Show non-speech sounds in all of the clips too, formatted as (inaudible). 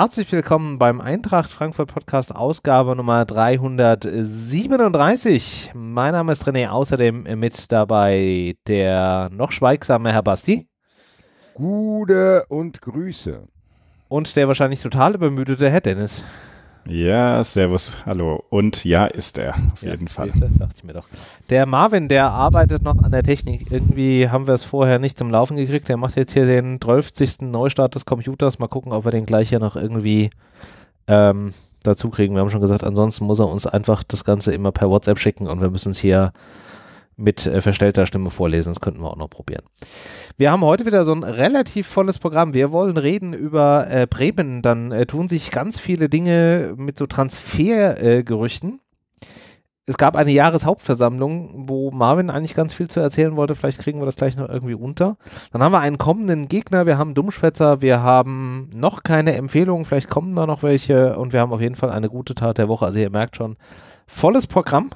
Herzlich willkommen beim Eintracht Frankfurt Podcast Ausgabe Nummer 337. Mein Name ist René, außerdem mit dabei der noch schweigsame Herr Basti. Gute und Grüße. Und der wahrscheinlich total übermüdete Herr Dennis. Ja, servus, hallo. Und ja, ist er, auf ja, jeden Fall. Er, dachte ich mir doch. Der Marvin, der arbeitet noch an der Technik. Irgendwie haben wir es vorher nicht zum Laufen gekriegt. Der macht jetzt hier den 12. Neustart des Computers. Mal gucken, ob wir den gleich hier noch irgendwie ähm, dazu kriegen. Wir haben schon gesagt, ansonsten muss er uns einfach das Ganze immer per WhatsApp schicken und wir müssen es hier mit äh, verstellter Stimme vorlesen. Das könnten wir auch noch probieren. Wir haben heute wieder so ein relativ volles Programm. Wir wollen reden über äh, Bremen. Dann äh, tun sich ganz viele Dinge mit so Transfergerüchten. Äh, es gab eine Jahreshauptversammlung, wo Marvin eigentlich ganz viel zu erzählen wollte. Vielleicht kriegen wir das gleich noch irgendwie unter. Dann haben wir einen kommenden Gegner. Wir haben Dummschwätzer. Wir haben noch keine Empfehlungen. Vielleicht kommen da noch welche. Und wir haben auf jeden Fall eine gute Tat der Woche. Also ihr merkt schon, volles Programm.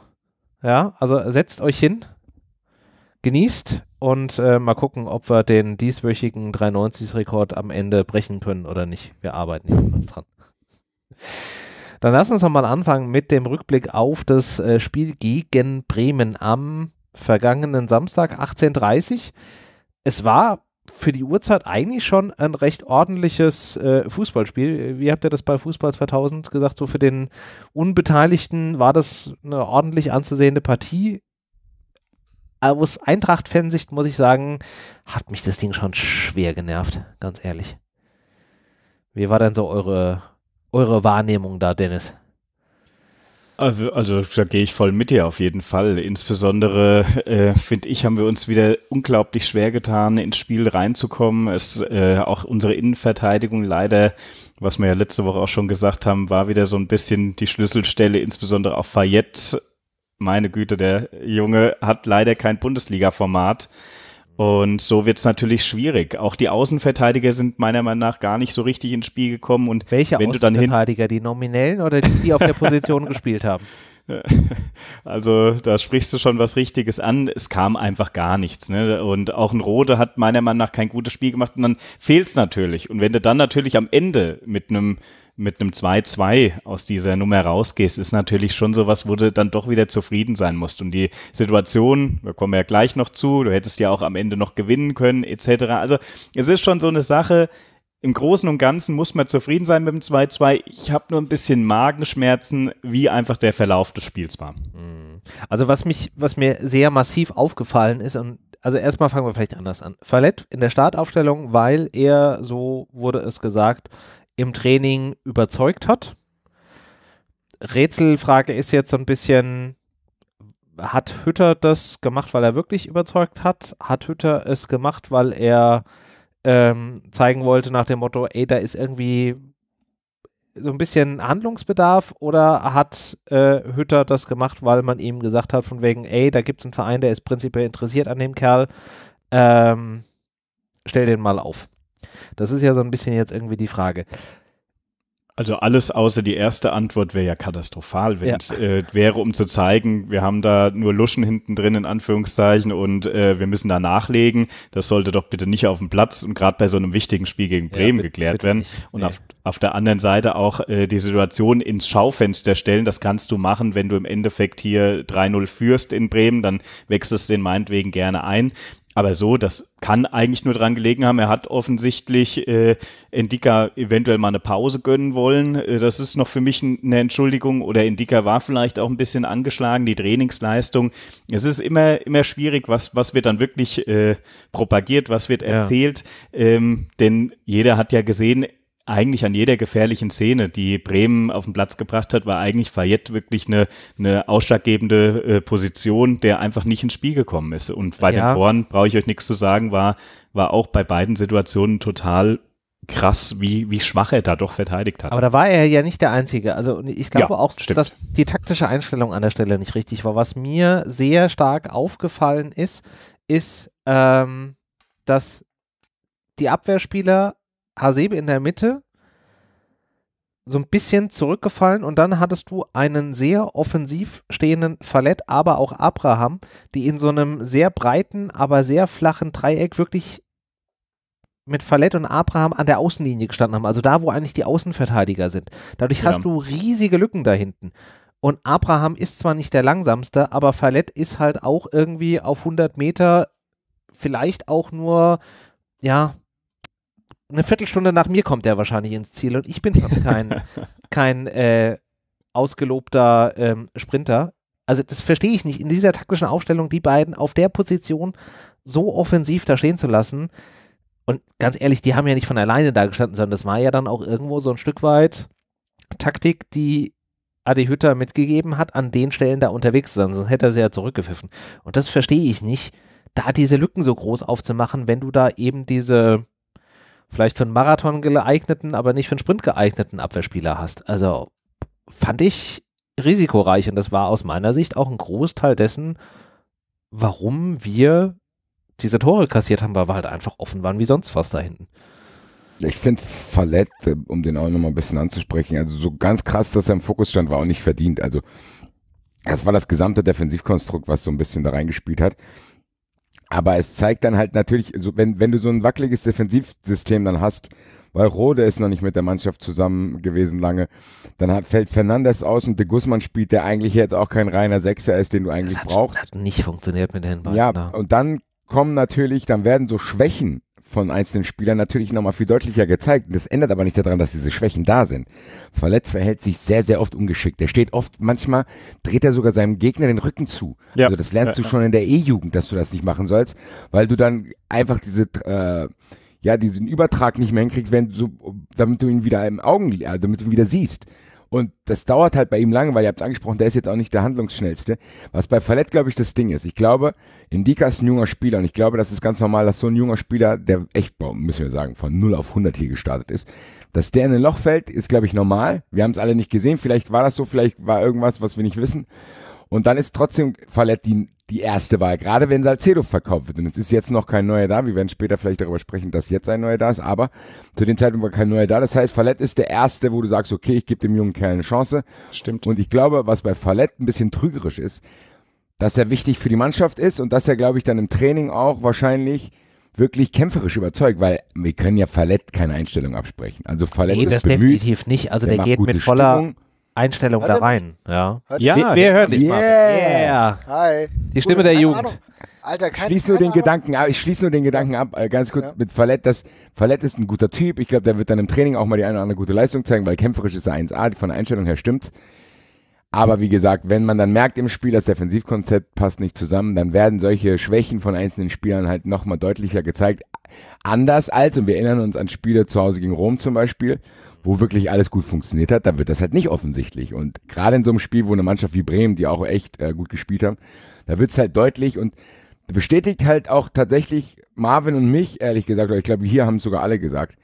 Ja, also setzt euch hin, genießt und äh, mal gucken, ob wir den dieswöchigen 390-Rekord am Ende brechen können oder nicht. Wir arbeiten jedenfalls dran. Dann lass uns nochmal anfangen mit dem Rückblick auf das äh, Spiel gegen Bremen am vergangenen Samstag, 18.30 Es war für die Uhrzeit eigentlich schon ein recht ordentliches äh, Fußballspiel. Wie habt ihr das bei Fußball 2000 gesagt? So für den Unbeteiligten war das eine ordentlich anzusehende Partie. Aus Eintracht-Fansicht muss ich sagen, hat mich das Ding schon schwer genervt, ganz ehrlich. Wie war denn so eure, eure Wahrnehmung da, Dennis? Also, also da gehe ich voll mit dir auf jeden Fall. Insbesondere, äh, finde ich, haben wir uns wieder unglaublich schwer getan, ins Spiel reinzukommen. Es, äh, auch unsere Innenverteidigung leider, was wir ja letzte Woche auch schon gesagt haben, war wieder so ein bisschen die Schlüsselstelle, insbesondere auf Fayette. Meine Güte, der Junge hat leider kein Bundesliga-Format. Und so wird es natürlich schwierig. Auch die Außenverteidiger sind meiner Meinung nach gar nicht so richtig ins Spiel gekommen. Und Welche wenn Außenverteidiger? die nominellen oder die, die auf der Position (laughs) gespielt haben? Also da sprichst du schon was Richtiges an. Es kam einfach gar nichts. Ne? Und auch ein Rode hat meiner Meinung nach kein gutes Spiel gemacht. Und dann fehlt es natürlich. Und wenn du dann natürlich am Ende mit einem mit einem 2-2 aus dieser Nummer rausgehst, ist natürlich schon sowas, wo du dann doch wieder zufrieden sein musst. Und die Situation, da kommen wir ja gleich noch zu, du hättest ja auch am Ende noch gewinnen können, etc. Also es ist schon so eine Sache, im Großen und Ganzen muss man zufrieden sein mit dem 2-2. Ich habe nur ein bisschen Magenschmerzen, wie einfach der Verlauf des Spiels war. Mhm. Also was mich, was mir sehr massiv aufgefallen ist, und also erstmal fangen wir vielleicht anders an. Verlet in der Startaufstellung, weil er, so wurde es gesagt, im Training überzeugt hat. Rätselfrage ist jetzt so ein bisschen, hat Hütter das gemacht, weil er wirklich überzeugt hat? Hat Hütter es gemacht, weil er ähm, zeigen wollte nach dem Motto, ey, da ist irgendwie so ein bisschen Handlungsbedarf? Oder hat äh, Hütter das gemacht, weil man ihm gesagt hat, von wegen, ey, da gibt es einen Verein, der ist prinzipiell interessiert an dem Kerl, ähm, stell den mal auf? Das ist ja so ein bisschen jetzt irgendwie die Frage. Also alles außer die erste Antwort wäre ja katastrophal, wenn es ja. äh, wäre, um zu zeigen, wir haben da nur Luschen hinten drin in Anführungszeichen und äh, wir müssen da nachlegen. Das sollte doch bitte nicht auf dem Platz und gerade bei so einem wichtigen Spiel gegen Bremen ja, geklärt bitte werden. Nicht. Und nee. auf, auf der anderen Seite auch äh, die Situation ins Schaufenster stellen. Das kannst du machen, wenn du im Endeffekt hier 3-0 führst in Bremen, dann wechselst du den meinetwegen gerne ein. Aber so, das kann eigentlich nur dran gelegen haben. Er hat offensichtlich äh, Endika eventuell mal eine Pause gönnen wollen. Äh, das ist noch für mich eine Entschuldigung. Oder Endika war vielleicht auch ein bisschen angeschlagen, die Trainingsleistung. Es ist immer, immer schwierig, was, was wird dann wirklich äh, propagiert, was wird erzählt. Ja. Ähm, denn jeder hat ja gesehen, eigentlich an jeder gefährlichen Szene, die Bremen auf den Platz gebracht hat, war eigentlich Fayette wirklich eine, eine ausschlaggebende äh, Position, der einfach nicht ins Spiel gekommen ist. Und bei ja. den Toren brauche ich euch nichts zu sagen, war, war auch bei beiden Situationen total krass, wie, wie schwach er da doch verteidigt hat. Aber da war er ja nicht der Einzige. Also ich glaube ja, auch, stimmt. dass die taktische Einstellung an der Stelle nicht richtig war. Was mir sehr stark aufgefallen ist, ist, ähm, dass die Abwehrspieler Hasebe in der Mitte so ein bisschen zurückgefallen und dann hattest du einen sehr offensiv stehenden Fallett, aber auch Abraham, die in so einem sehr breiten, aber sehr flachen Dreieck wirklich mit Fallett und Abraham an der Außenlinie gestanden haben, also da, wo eigentlich die Außenverteidiger sind. Dadurch ja. hast du riesige Lücken da hinten. Und Abraham ist zwar nicht der langsamste, aber Fallett ist halt auch irgendwie auf 100 Meter vielleicht auch nur, ja, eine Viertelstunde nach mir kommt er wahrscheinlich ins Ziel und ich bin (laughs) kein, kein äh, ausgelobter ähm, Sprinter. Also das verstehe ich nicht. In dieser taktischen Aufstellung die beiden auf der Position so offensiv da stehen zu lassen. Und ganz ehrlich, die haben ja nicht von alleine da gestanden, sondern das war ja dann auch irgendwo so ein Stück weit Taktik, die Adi Hütter mitgegeben hat, an den Stellen da unterwegs zu sein. Sonst hätte er sie ja zurückgepfiffen. Und das verstehe ich nicht, da diese Lücken so groß aufzumachen, wenn du da eben diese vielleicht für einen Marathon geeigneten, aber nicht für einen Sprint geeigneten Abwehrspieler hast. Also fand ich risikoreich und das war aus meiner Sicht auch ein Großteil dessen, warum wir diese Tore kassiert haben, weil wir halt einfach offen waren wie sonst was da hinten. Ich finde Fallett, um den auch nochmal ein bisschen anzusprechen, also so ganz krass, dass er im Fokus stand, war auch nicht verdient. Also das war das gesamte Defensivkonstrukt, was so ein bisschen da reingespielt hat. Aber es zeigt dann halt natürlich, so, wenn, wenn du so ein wackeliges Defensivsystem dann hast, weil Rode ist noch nicht mit der Mannschaft zusammen gewesen lange. Dann hat, fällt Fernandes aus und de Guzman spielt, der eigentlich jetzt auch kein reiner Sechser ist, den du eigentlich das hat, brauchst. Das hat nicht funktioniert mit den beiden. Ja, und dann kommen natürlich, dann werden so Schwächen von einzelnen Spielern natürlich nochmal viel deutlicher gezeigt. Das ändert aber nicht daran, dass diese Schwächen da sind. Verletzt verhält sich sehr, sehr oft ungeschickt. Er steht oft, manchmal dreht er sogar seinem Gegner den Rücken zu. Ja. Also das lernst ja, du schon in der E-Jugend, dass du das nicht machen sollst, weil du dann einfach diese, äh, ja, diesen Übertrag nicht mehr hinkriegst, wenn du, damit du ihn wieder im Augen, äh, damit du ihn wieder siehst. Und das dauert halt bei ihm lange, weil ihr habt angesprochen, der ist jetzt auch nicht der handlungsschnellste. Was bei Fallett, glaube ich, das Ding ist. Ich glaube, Indika ist ein junger Spieler und ich glaube, das ist ganz normal, dass so ein junger Spieler, der echt, müssen wir sagen, von 0 auf 100 hier gestartet ist, dass der in ein Loch fällt, ist, glaube ich, normal. Wir haben es alle nicht gesehen. Vielleicht war das so, vielleicht war irgendwas, was wir nicht wissen. Und dann ist trotzdem Fallett die, die erste Wahl, gerade wenn Salcedo verkauft wird. Und es ist jetzt noch kein neuer da. Wir werden später vielleicht darüber sprechen, dass jetzt ein neuer da ist. Aber zu dem Zeitpunkt war kein neuer da. Das heißt, Fallett ist der erste, wo du sagst, okay, ich gebe dem jungen Kerl eine Chance. Stimmt. Und ich glaube, was bei Fallett ein bisschen trügerisch ist, dass er wichtig für die Mannschaft ist und dass er, glaube ich, dann im Training auch wahrscheinlich wirklich kämpferisch überzeugt, weil wir können ja Fallett keine Einstellung absprechen. Also Fallett nee, ist das bemüht, definitiv nicht. Also der, der geht mit voller Stimmung Einstellung Hört da rein. Ja. Hört ja, wir, wir hören dich yeah. mal. Hi. Die Stimme Gut, der Jugend. Ahnung. Alter, keine, schließ nur keine den Ahnung. Gedanken ab, ich schließe nur den Gedanken ab, äh, ganz kurz ja. mit Fallett, das Fallett ist ein guter Typ, ich glaube, der wird dann im Training auch mal die eine oder andere gute Leistung zeigen, weil kämpferisch ist er 1A, von der Einstellung her stimmt's. Aber wie gesagt, wenn man dann merkt im Spiel, das Defensivkonzept passt nicht zusammen, dann werden solche Schwächen von einzelnen Spielern halt nochmal deutlicher gezeigt. Anders als, und wir erinnern uns an Spiele zu Hause gegen Rom zum Beispiel, wo wirklich alles gut funktioniert hat, da wird das halt nicht offensichtlich. Und gerade in so einem Spiel, wo eine Mannschaft wie Bremen, die auch echt äh, gut gespielt haben, da wird es halt deutlich und bestätigt halt auch tatsächlich Marvin und mich, ehrlich gesagt, oder ich glaube, hier haben es sogar alle gesagt,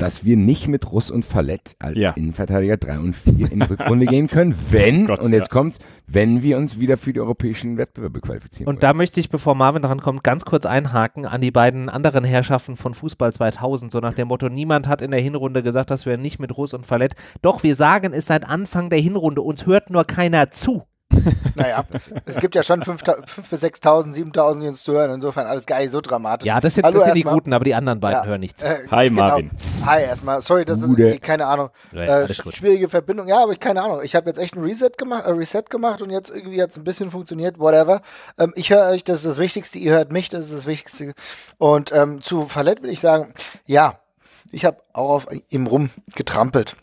dass wir nicht mit Russ und Fallett als ja. Innenverteidiger 3 und 4 in die Rückrunde gehen können, (laughs) oh wenn, Gott, und jetzt ja. kommt, wenn wir uns wieder für die europäischen Wettbewerbe qualifizieren. Und wollen. da möchte ich, bevor Marvin dran kommt, ganz kurz einhaken an die beiden anderen Herrschaften von Fußball 2000, so nach dem Motto, niemand hat in der Hinrunde gesagt, dass wir nicht mit Russ und Fallett, doch wir sagen es seit Anfang der Hinrunde, uns hört nur keiner zu. (laughs) Naja, es gibt ja schon 5.000 bis 6.000, 7.000, die uns zu hören. Insofern alles gar nicht so dramatisch. Ja, das sind, Hallo das sind die Guten, aber die anderen beiden ja. hören nichts. Äh, Hi, genau. Marvin. Hi, erstmal. Sorry, das Bude. ist keine Ahnung. äh, schwierige Verbindung. Ja, aber ich, keine Ahnung. Ich habe jetzt echt ein Reset gemacht, äh, Reset gemacht und jetzt irgendwie hat es ein bisschen funktioniert, whatever. Ähm, ich höre euch, das ist das Wichtigste. Ihr hört mich, das ist das Wichtigste. Und ähm, zu Fallett will ich sagen, ja, ich habe auch auf ihm rumgetrampelt.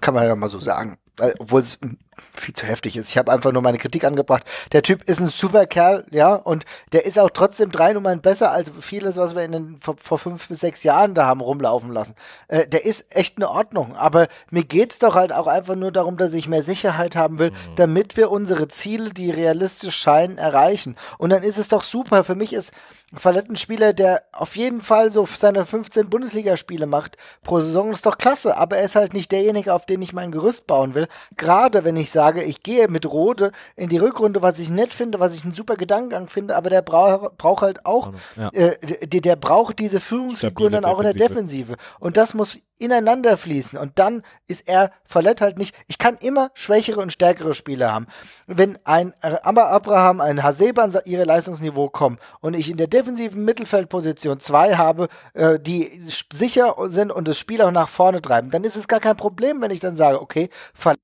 Kann man ja mal so sagen. Obwohl es hm, viel zu heftig ist. Ich habe einfach nur meine Kritik angebracht. Der Typ ist ein super Kerl, ja, und der ist auch trotzdem drei Nummern besser als vieles, was wir in den, vor, vor fünf bis sechs Jahren da haben rumlaufen lassen. Äh, der ist echt eine Ordnung, aber mir geht es doch halt auch einfach nur darum, dass ich mehr Sicherheit haben will, mhm. damit wir unsere Ziele, die realistisch scheinen, erreichen. Und dann ist es doch super. Für mich ist Verletten Spieler, der auf jeden Fall so seine 15 Bundesligaspiele macht pro Saison, ist doch klasse. Aber er ist halt nicht derjenige, auf den ich mein Gerüst bauen will. Gerade wenn ich ich sage, ich gehe mit Rode in die Rückrunde, was ich nett finde, was ich einen super Gedankengang finde, aber der braucht brauch halt auch, ja. äh, der, braucht diese Führungsfiguren Stabile dann auch in der Defensive. Und das muss ineinander fließen. Und dann ist er verletzt halt nicht. Ich kann immer schwächere und stärkere Spieler haben. Wenn ein äh, Amber Abraham, ein Haseban ihre Leistungsniveau kommen und ich in der defensiven Mittelfeldposition zwei habe, äh, die sicher sind und das Spiel auch nach vorne treiben, dann ist es gar kein Problem, wenn ich dann sage, okay, verletzt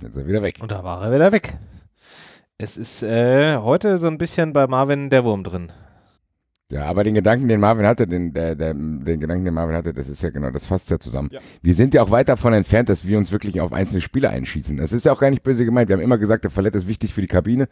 Jetzt ist er wieder weg. Und da war er wieder weg. Es ist äh, heute so ein bisschen bei Marvin der Wurm drin. Ja, aber den Gedanken, den Marvin hatte, den, der, der, den Gedanken, den Marvin hatte, das ist ja genau, das fasst ja zusammen. Ja. Wir sind ja auch weit davon entfernt, dass wir uns wirklich auf einzelne Spieler einschießen. Das ist ja auch gar nicht böse gemeint. Wir haben immer gesagt, der Fallett ist wichtig für die Kabine.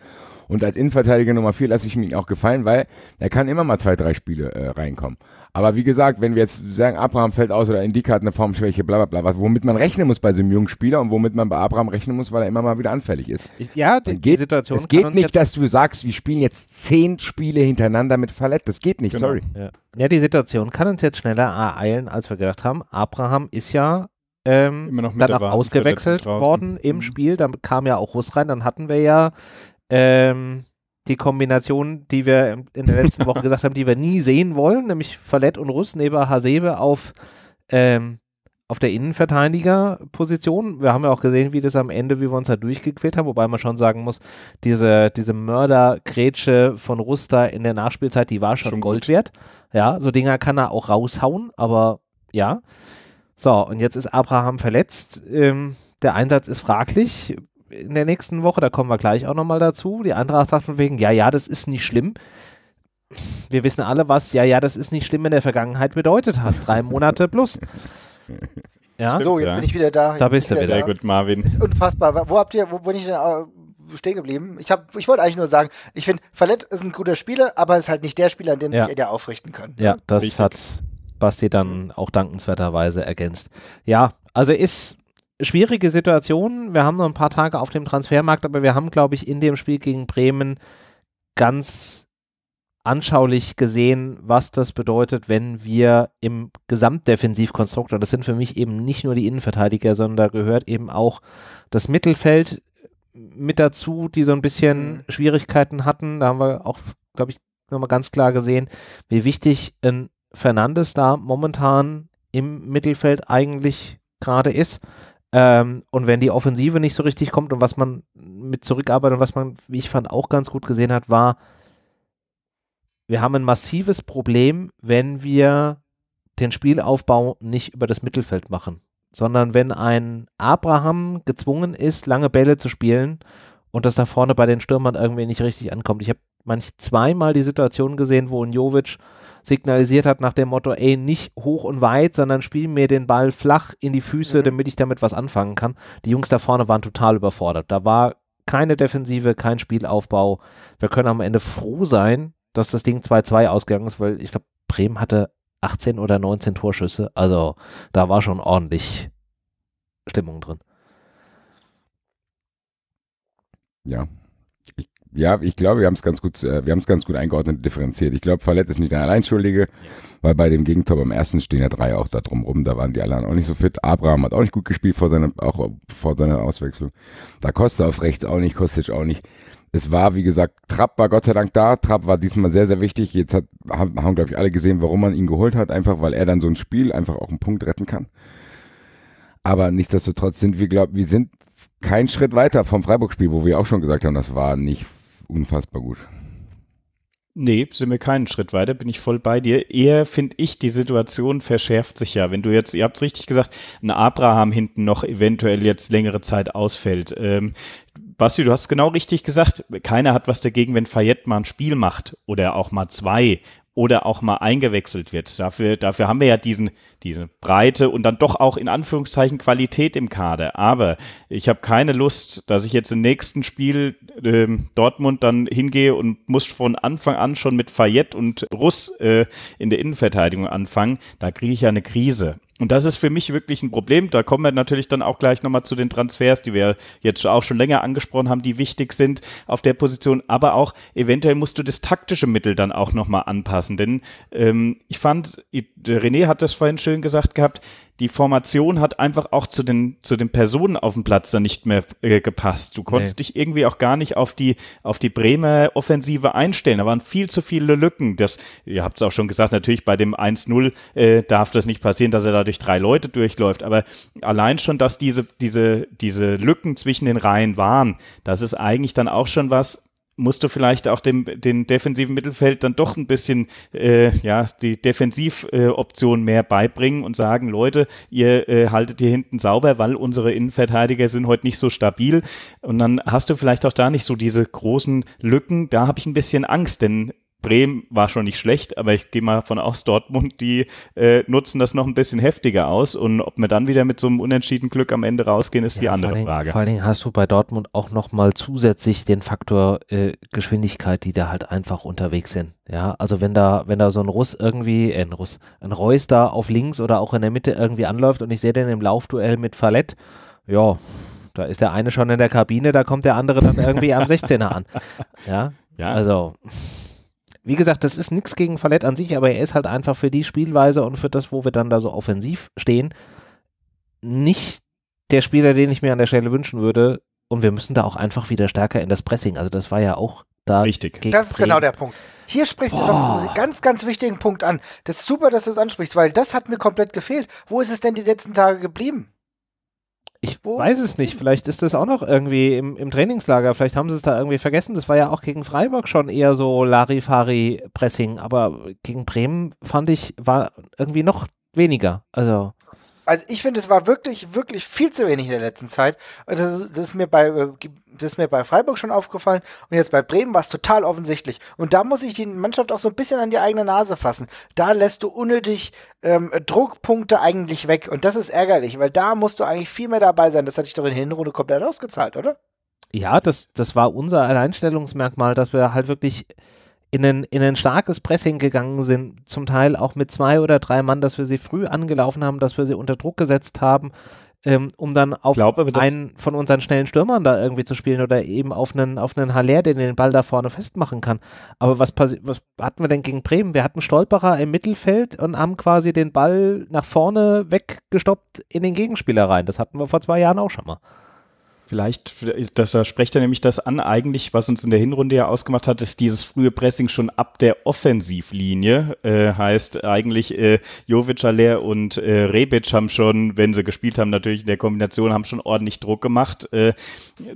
Und als Innenverteidiger Nummer 4 lasse ich ihn auch gefallen, weil er kann immer mal zwei, drei Spiele äh, reinkommen. Aber wie gesagt, wenn wir jetzt sagen, Abraham fällt aus oder Indika hat eine Formschwäche, bla bla bla, womit man rechnen muss bei so einem jungen Spieler und womit man bei Abraham rechnen muss, weil er immer mal wieder anfällig ist. Ich, ja, die, geht, die Situation. Es geht nicht, dass du sagst, wir spielen jetzt zehn Spiele hintereinander mit Fallett. Das geht geht nicht, genau. sorry. Ja. ja. die Situation kann uns jetzt schneller ereilen, als wir gedacht haben. Abraham ist ja ähm, dann auch ausgewechselt worden im mhm. Spiel. Dann kam ja auch Russ rein. Dann hatten wir ja ähm, die Kombination, die wir in der letzten (laughs) Woche gesagt haben, die wir nie sehen wollen, nämlich Fallett und Russ neben Hasebe auf ähm, auf der Innenverteidigerposition. Wir haben ja auch gesehen, wie das am Ende, wie wir uns da durchgequält haben, wobei man schon sagen muss, diese, diese Mörder-Grätsche von Rusta in der Nachspielzeit, die war schon, schon Gold gut. wert. Ja, so Dinger kann er auch raushauen, aber ja. So, und jetzt ist Abraham verletzt. Ähm, der Einsatz ist fraglich in der nächsten Woche, da kommen wir gleich auch nochmal dazu. Die Eintracht sagt von wegen, ja, ja, das ist nicht schlimm. Wir wissen alle, was, ja, ja, das ist nicht schlimm in der Vergangenheit bedeutet hat. Drei Monate plus ja? So, jetzt ja. bin ich wieder da. Da bist du wieder. Sehr gut, Marvin. Das ist unfassbar. Wo habt ihr, wo bin ich denn äh, stehen geblieben? Ich, hab, ich wollte eigentlich nur sagen, ich finde, Fallett ist ein guter Spieler, aber ist halt nicht der Spieler, an dem ja. ich der aufrichten kann. Ja, das Richtig. hat Basti dann auch dankenswerterweise ergänzt. Ja, also ist schwierige Situation. Wir haben noch ein paar Tage auf dem Transfermarkt, aber wir haben, glaube ich, in dem Spiel gegen Bremen ganz anschaulich gesehen, was das bedeutet, wenn wir im Gesamtdefensivkonstrukt, und das sind für mich eben nicht nur die Innenverteidiger, sondern da gehört eben auch das Mittelfeld mit dazu, die so ein bisschen mhm. Schwierigkeiten hatten. Da haben wir auch, glaube ich, nochmal ganz klar gesehen, wie wichtig ein Fernandes da momentan im Mittelfeld eigentlich gerade ist. Ähm, und wenn die Offensive nicht so richtig kommt und was man mit zurückarbeitet und was man, wie ich fand, auch ganz gut gesehen hat, war, wir haben ein massives Problem, wenn wir den Spielaufbau nicht über das Mittelfeld machen, sondern wenn ein Abraham gezwungen ist, lange Bälle zu spielen und das da vorne bei den Stürmern irgendwie nicht richtig ankommt. Ich habe manch zweimal die Situation gesehen, wo ein Jovic signalisiert hat nach dem Motto, ey, nicht hoch und weit, sondern spiel mir den Ball flach in die Füße, mhm. damit ich damit was anfangen kann. Die Jungs da vorne waren total überfordert. Da war keine Defensive, kein Spielaufbau. Wir können am Ende froh sein, dass das Ding 2-2 ausgegangen ist, weil ich glaube, Bremen hatte 18 oder 19 Torschüsse. Also da war schon ordentlich Stimmung drin. Ja. Ich, ja, ich glaube, wir haben es ganz gut, äh, wir haben es ganz gut eingeordnet und differenziert. Ich glaube, Fallett ist nicht der Alleinschuldige, weil bei dem Gegentor beim ersten stehen ja drei auch da drum rum. Da waren die anderen auch nicht so fit. Abraham hat auch nicht gut gespielt vor seiner, auch vor seiner Auswechslung. Da Costa auf rechts auch nicht, Kostic auch nicht. Es war, wie gesagt, Trapp war Gott sei Dank da. Trapp war diesmal sehr, sehr wichtig. Jetzt hat, haben, haben glaube ich, alle gesehen, warum man ihn geholt hat. Einfach, weil er dann so ein Spiel einfach auch einen Punkt retten kann. Aber nichtsdestotrotz sind wir, glaube wir sind keinen Schritt weiter vom Freiburg-Spiel, wo wir auch schon gesagt haben, das war nicht unfassbar gut. Nee, sind wir keinen Schritt weiter, bin ich voll bei dir. Eher finde ich, die Situation verschärft sich ja. Wenn du jetzt, ihr habt es richtig gesagt, ein Abraham hinten noch eventuell jetzt längere Zeit ausfällt. Ähm, Basti, du hast genau richtig gesagt, keiner hat was dagegen, wenn Fayette mal ein Spiel macht oder auch mal zwei oder auch mal eingewechselt wird. Dafür, dafür haben wir ja diesen, diese Breite und dann doch auch in Anführungszeichen Qualität im Kader. Aber ich habe keine Lust, dass ich jetzt im nächsten Spiel äh, Dortmund dann hingehe und muss von Anfang an schon mit Fayette und Russ äh, in der Innenverteidigung anfangen. Da kriege ich ja eine Krise. Und das ist für mich wirklich ein Problem. Da kommen wir natürlich dann auch gleich nochmal zu den Transfers, die wir jetzt auch schon länger angesprochen haben, die wichtig sind auf der Position. Aber auch eventuell musst du das taktische Mittel dann auch nochmal anpassen. Denn ähm, ich fand, René hat das vorhin schön gesagt gehabt, die Formation hat einfach auch zu den, zu den Personen auf dem Platz dann nicht mehr äh, gepasst. Du konntest nee. dich irgendwie auch gar nicht auf die, auf die Bremer Offensive einstellen. Da waren viel zu viele Lücken. Das, ihr habt es auch schon gesagt, natürlich bei dem 1-0 äh, darf das nicht passieren, dass er da durch drei Leute durchläuft. Aber allein schon, dass diese, diese, diese Lücken zwischen den Reihen waren, das ist eigentlich dann auch schon was, musst du vielleicht auch dem den defensiven Mittelfeld dann doch ein bisschen äh, ja die Defensivoption äh, mehr beibringen und sagen Leute ihr äh, haltet hier hinten sauber weil unsere Innenverteidiger sind heute nicht so stabil und dann hast du vielleicht auch da nicht so diese großen Lücken da habe ich ein bisschen Angst denn Bremen war schon nicht schlecht, aber ich gehe mal von aus, Dortmund, die äh, nutzen das noch ein bisschen heftiger aus. Und ob wir dann wieder mit so einem unentschieden Glück am Ende rausgehen, ist ja, die andere vor Frage. Vor allen Dingen hast du bei Dortmund auch nochmal zusätzlich den Faktor äh, Geschwindigkeit, die da halt einfach unterwegs sind. Ja, also wenn da, wenn da so ein Russ irgendwie, äh, ein Russ, ein Reus da auf links oder auch in der Mitte irgendwie anläuft und ich sehe den im Laufduell mit Fallett, ja, da ist der eine schon in der Kabine, da kommt der andere dann irgendwie am 16er (laughs) an. Ja, ja. also wie gesagt, das ist nichts gegen Fallett an sich, aber er ist halt einfach für die Spielweise und für das, wo wir dann da so offensiv stehen, nicht der Spieler, den ich mir an der Stelle wünschen würde. Und wir müssen da auch einfach wieder stärker in das Pressing. Also das war ja auch da. Richtig. Das ist genau Bremen. genau der Punkt. Hier sprichst Boah. du noch einen ganz, ganz wichtigen Punkt an. Das ist super, dass du es ansprichst, weil das hat mir komplett gefehlt. Wo ist es denn die letzten Tage geblieben? Ich Wo? weiß es nicht. Vielleicht ist das auch noch irgendwie im, im Trainingslager. Vielleicht haben sie es da irgendwie vergessen. Das war ja auch gegen Freiburg schon eher so Larifari-Pressing. Aber gegen Bremen fand ich, war irgendwie noch weniger. Also also ich finde, es war wirklich, wirklich viel zu wenig in der letzten Zeit. Das, das, ist mir bei, äh, das ist mir bei Freiburg schon aufgefallen und jetzt bei Bremen war es total offensichtlich. Und da muss ich die Mannschaft auch so ein bisschen an die eigene Nase fassen. Da lässt du unnötig ähm, Druckpunkte eigentlich weg und das ist ärgerlich, weil da musst du eigentlich viel mehr dabei sein. Das hatte ich doch in der Hinrunde komplett ausgezahlt, oder? Ja, das, das war unser Alleinstellungsmerkmal, dass wir halt wirklich in ein, in ein starkes Pressing gegangen sind, zum Teil auch mit zwei oder drei Mann, dass wir sie früh angelaufen haben, dass wir sie unter Druck gesetzt haben, ähm, um dann auf aber, einen von unseren schnellen Stürmern da irgendwie zu spielen oder eben auf einen, auf einen Haller, der den Ball da vorne festmachen kann. Aber was, was hatten wir denn gegen Bremen? Wir hatten Stolperer im Mittelfeld und haben quasi den Ball nach vorne weggestoppt in den Gegenspieler rein. Das hatten wir vor zwei Jahren auch schon mal. Vielleicht, das, da sprecht er nämlich das an, eigentlich, was uns in der Hinrunde ja ausgemacht hat, ist dieses frühe Pressing schon ab der Offensivlinie. Äh, heißt eigentlich, äh, Jovic, Aller und äh, Rebic haben schon, wenn sie gespielt haben, natürlich in der Kombination, haben schon ordentlich Druck gemacht. Äh,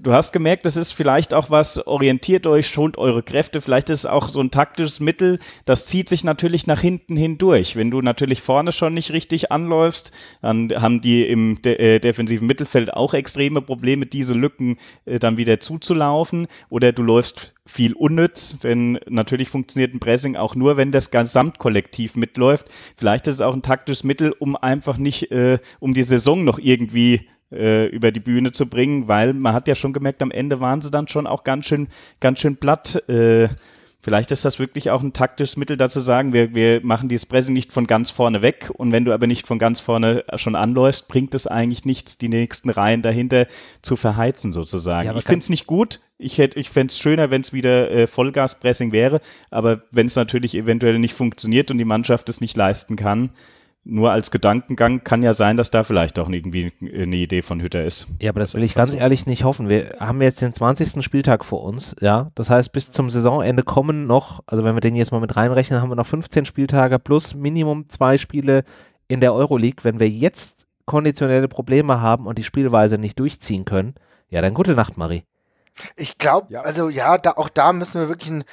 du hast gemerkt, das ist vielleicht auch was, orientiert euch, schont eure Kräfte. Vielleicht ist es auch so ein taktisches Mittel, das zieht sich natürlich nach hinten hindurch. Wenn du natürlich vorne schon nicht richtig anläufst, dann haben die im de äh, defensiven Mittelfeld auch extreme Probleme, diese diese Lücken äh, dann wieder zuzulaufen oder du läufst viel unnütz, denn natürlich funktioniert ein Pressing auch nur, wenn das Gesamtkollektiv mitläuft. Vielleicht ist es auch ein taktisches Mittel, um einfach nicht, äh, um die Saison noch irgendwie äh, über die Bühne zu bringen, weil man hat ja schon gemerkt, am Ende waren sie dann schon auch ganz schön, ganz schön platt äh, Vielleicht ist das wirklich auch ein taktisches Mittel dazu sagen, wir, wir machen dieses Pressing nicht von ganz vorne weg und wenn du aber nicht von ganz vorne schon anläufst, bringt es eigentlich nichts, die nächsten Reihen dahinter zu verheizen sozusagen. Ja, ich finde es nicht gut. Ich, ich fände es schöner, wenn es wieder äh, Vollgas-Pressing wäre, aber wenn es natürlich eventuell nicht funktioniert und die Mannschaft es nicht leisten kann, nur als Gedankengang kann ja sein, dass da vielleicht auch irgendwie eine Idee von Hütter ist. Ja, aber das will ich halt ganz ehrlich nicht hoffen. Wir haben jetzt den 20. Spieltag vor uns, ja. Das heißt, bis zum Saisonende kommen noch, also wenn wir den jetzt mal mit reinrechnen, haben wir noch 15 Spieltage plus Minimum zwei Spiele in der Euroleague. Wenn wir jetzt konditionelle Probleme haben und die Spielweise nicht durchziehen können, ja, dann gute Nacht, Marie. Ich glaube, ja. also ja, da, auch da müssen wir wirklich ein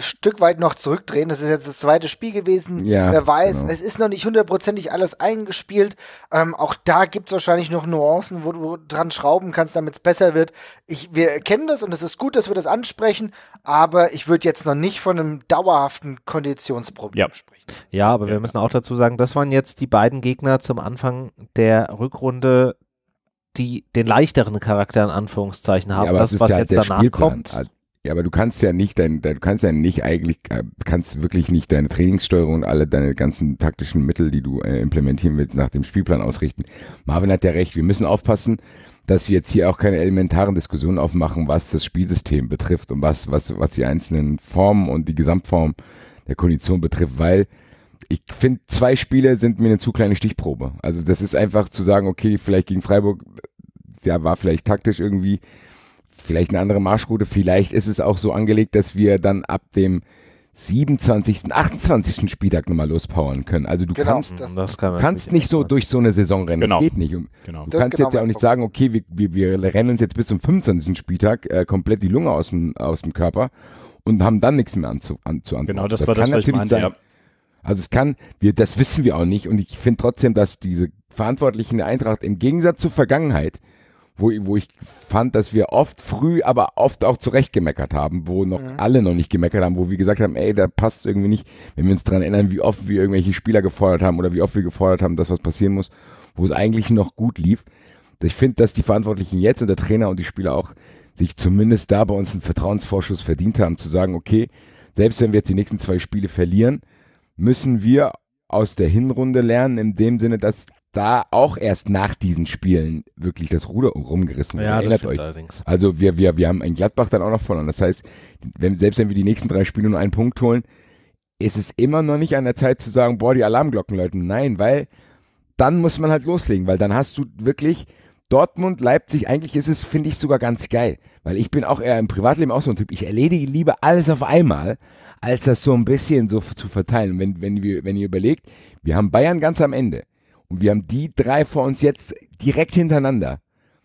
Stück weit noch zurückdrehen. Das ist jetzt das zweite Spiel gewesen. Ja, Wer weiß, genau. es ist noch nicht hundertprozentig alles eingespielt. Ähm, auch da gibt es wahrscheinlich noch Nuancen, wo du dran schrauben kannst, damit es besser wird. Ich, wir erkennen das und es ist gut, dass wir das ansprechen, aber ich würde jetzt noch nicht von einem dauerhaften Konditionsproblem ja. sprechen. Ja, aber ja. wir müssen auch dazu sagen, das waren jetzt die beiden Gegner zum Anfang der Rückrunde, die den leichteren Charakter in Anführungszeichen haben, ja, das, was ja jetzt danach Spielplan. kommt. Ja, aber du kannst ja nicht dein, du kannst ja nicht eigentlich, äh, kannst wirklich nicht deine Trainingssteuerung und alle deine ganzen taktischen Mittel, die du äh, implementieren willst, nach dem Spielplan ausrichten. Marvin hat ja recht, wir müssen aufpassen, dass wir jetzt hier auch keine elementaren Diskussionen aufmachen, was das Spielsystem betrifft und was, was, was die einzelnen Formen und die Gesamtform der Kondition betrifft, weil ich finde, zwei Spiele sind mir eine zu kleine Stichprobe. Also das ist einfach zu sagen, okay, vielleicht gegen Freiburg, der äh, war vielleicht taktisch irgendwie vielleicht eine andere Marschroute, vielleicht ist es auch so angelegt, dass wir dann ab dem 27., 28. Spieltag nochmal lospowern können. Also du genau, kannst, mhm. das, kann kannst nicht so durch so eine Saison rennen. Genau. Das geht nicht. Genau. Du das kannst genau jetzt ja auch nicht sagen, okay, wir, wir, wir, rennen uns jetzt bis zum 25. Spieltag äh, komplett die Lunge aus dem, aus dem Körper und haben dann nichts mehr anzu, anzuantworten. Genau, das, das war kann das, natürlich meinte, sein. Ja. Also es kann, wir, das wissen wir auch nicht und ich finde trotzdem, dass diese Verantwortlichen der Eintracht im Gegensatz zur Vergangenheit wo, wo ich fand, dass wir oft früh, aber oft auch zurecht gemeckert haben, wo noch mhm. alle noch nicht gemeckert haben, wo wir gesagt haben, ey, da passt irgendwie nicht, wenn wir uns dran erinnern, wie oft wir irgendwelche Spieler gefordert haben oder wie oft wir gefordert haben, dass was passieren muss, wo es eigentlich noch gut lief. Ich finde, dass die Verantwortlichen jetzt und der Trainer und die Spieler auch sich zumindest da bei uns einen Vertrauensvorschuss verdient haben, zu sagen, okay, selbst wenn wir jetzt die nächsten zwei Spiele verlieren, müssen wir aus der Hinrunde lernen, in dem Sinne, dass da auch erst nach diesen Spielen wirklich das Ruder rumgerissen wird. Ja, Erinnert euch. Allerdings. Also wir, wir, wir haben in Gladbach dann auch noch verloren. Das heißt, wenn, selbst wenn wir die nächsten drei Spiele nur einen Punkt holen, ist es immer noch nicht an der Zeit zu sagen, boah, die Alarmglocken läuten. Nein, weil dann muss man halt loslegen, weil dann hast du wirklich Dortmund, Leipzig, eigentlich ist es, finde ich, sogar ganz geil. Weil ich bin auch eher im Privatleben auch so ein Typ. Ich erledige lieber alles auf einmal, als das so ein bisschen so zu verteilen. Wenn, wenn, wir, wenn ihr überlegt, wir haben Bayern ganz am Ende und wir haben die drei vor uns jetzt direkt hintereinander,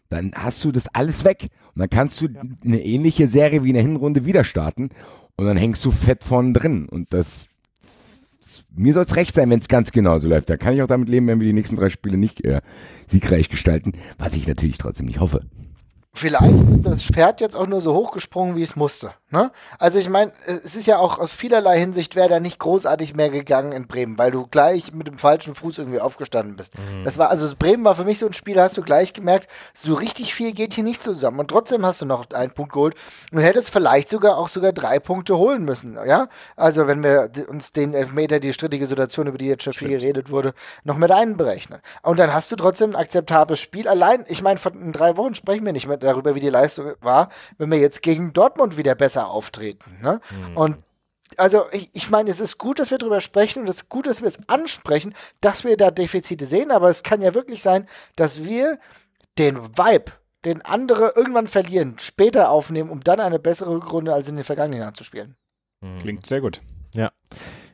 dann hast du das alles weg. Und dann kannst du ja. eine ähnliche Serie wie in der Hinrunde wieder starten und dann hängst du fett vorne drin. Und das, mir soll es recht sein, wenn es ganz genauso läuft. Da kann ich auch damit leben, wenn wir die nächsten drei Spiele nicht äh, siegreich gestalten, was ich natürlich trotzdem nicht hoffe. Vielleicht ist das Pferd jetzt auch nur so hochgesprungen, wie es musste. Ne? Also ich meine, es ist ja auch aus vielerlei Hinsicht wäre da nicht großartig mehr gegangen in Bremen, weil du gleich mit dem falschen Fuß irgendwie aufgestanden bist. Mhm. Das war also Bremen war für mich so ein Spiel, hast du gleich gemerkt, so richtig viel geht hier nicht zusammen und trotzdem hast du noch einen Punkt geholt und hättest vielleicht sogar auch sogar drei Punkte holen müssen, ja? Also wenn wir uns den Elfmeter, die strittige Situation, über die jetzt schon viel Stimmt. geredet wurde, noch mit einberechnen. Und dann hast du trotzdem ein akzeptables Spiel. Allein, ich meine, vor drei Wochen sprechen wir nicht mehr darüber, wie die Leistung war, wenn wir jetzt gegen Dortmund wieder besser besser auftreten. Ne? Mhm. Und also ich, ich meine, es ist gut, dass wir darüber sprechen und es ist gut, dass wir es ansprechen, dass wir da Defizite sehen, aber es kann ja wirklich sein, dass wir den Vibe, den andere irgendwann verlieren, später aufnehmen, um dann eine bessere Rückrunde als in den vergangenen Jahren zu spielen. Mhm. Klingt sehr gut. Ja.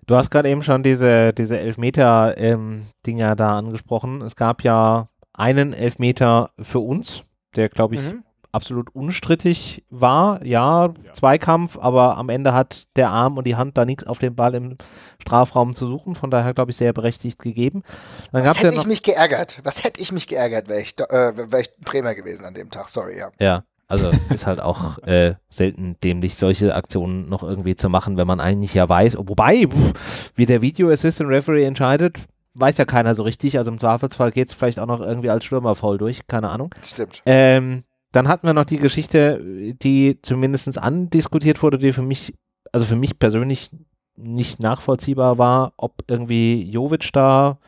Du hast gerade eben schon diese, diese Elfmeter-Dinger ähm, da angesprochen. Es gab ja einen Elfmeter für uns, der, glaube ich, mhm absolut unstrittig war. Ja, ja, Zweikampf, aber am Ende hat der Arm und die Hand da nichts auf dem Ball im Strafraum zu suchen. Von daher, glaube ich, sehr berechtigt gegeben. Dann Was hätte ja ich mich geärgert? Was hätte ich mich geärgert, wäre ich, äh, wär ich Bremer gewesen an dem Tag? Sorry, ja. Ja, also ist halt auch äh, selten dämlich, solche Aktionen noch irgendwie zu machen, wenn man eigentlich ja weiß, oh, wobei, pff, wie der Video Assistant Referee entscheidet, weiß ja keiner so richtig. Also im Zweifelsfall geht es vielleicht auch noch irgendwie als Stürmer voll durch, keine Ahnung. Das stimmt. Ähm, dann hatten wir noch die Geschichte, die zumindest andiskutiert wurde, die für mich, also für mich persönlich nicht nachvollziehbar war, ob irgendwie Jovic da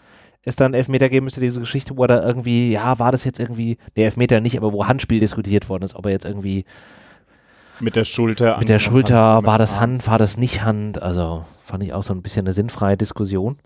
es dann Elfmeter geben müsste, diese Geschichte, wo da irgendwie, ja, war das jetzt irgendwie, der Elfmeter nicht, aber wo Handspiel diskutiert worden ist, ob er jetzt irgendwie mit der Schulter. Mit der Schulter, Hand, war das Hand, war das nicht Hand? Also fand ich auch so ein bisschen eine sinnfreie Diskussion.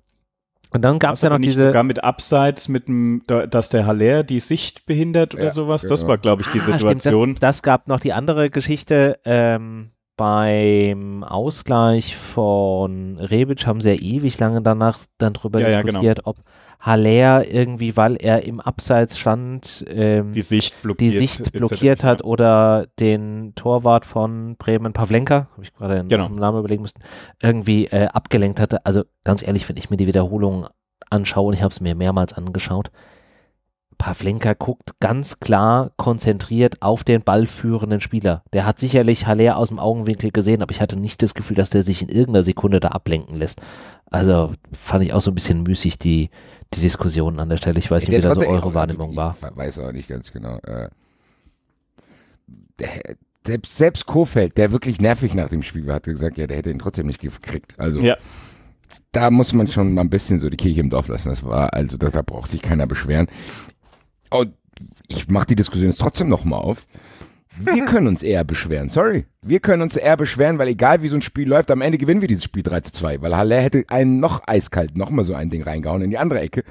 Und dann gab es ja noch diese. Sogar mit Abseits, mit dem, dass der Haller die Sicht behindert oder ja, sowas. Genau. Das war, glaube ich, die ah, Situation. Stimmt, das, das, gab noch die andere Geschichte. Ähm, beim Ausgleich von Rebic haben sie ja ewig lange danach dann drüber ja, diskutiert, ja, genau. ob Haller irgendwie, weil er im Abseits stand, ähm, die Sicht blockiert, die Sicht blockiert hat oder den Torwart von Bremen, Pavlenka, habe ich gerade den genau. Namen überlegen müssen, irgendwie äh, abgelenkt hatte. Also ganz ehrlich, wenn ich mir die Wiederholung anschaue, und ich habe es mir mehrmals angeschaut, Pavlenka guckt ganz klar konzentriert auf den ballführenden Spieler. Der hat sicherlich Haller aus dem Augenwinkel gesehen, aber ich hatte nicht das Gefühl, dass der sich in irgendeiner Sekunde da ablenken lässt. Also fand ich auch so ein bisschen müßig die, die Diskussion an der Stelle. Ich weiß nicht, wie da so eure Wahrnehmung ich, war. Weiß auch nicht ganz genau. Äh, der, selbst, Kofeld, der wirklich nervig nach dem Spiel war, hat gesagt, ja, der hätte ihn trotzdem nicht gekriegt. Also ja da muss man schon mal ein bisschen so die Kirche im Dorf lassen. Das war, also da braucht sich keiner beschweren. Oh, ich mache die Diskussion jetzt trotzdem nochmal auf. Wir (laughs) können uns eher beschweren, sorry. Wir können uns eher beschweren, weil egal wie so ein Spiel läuft, am Ende gewinnen wir dieses Spiel 3 zu 2, weil Halle hätte einen noch eiskalt nochmal so ein Ding reingehauen in die andere Ecke.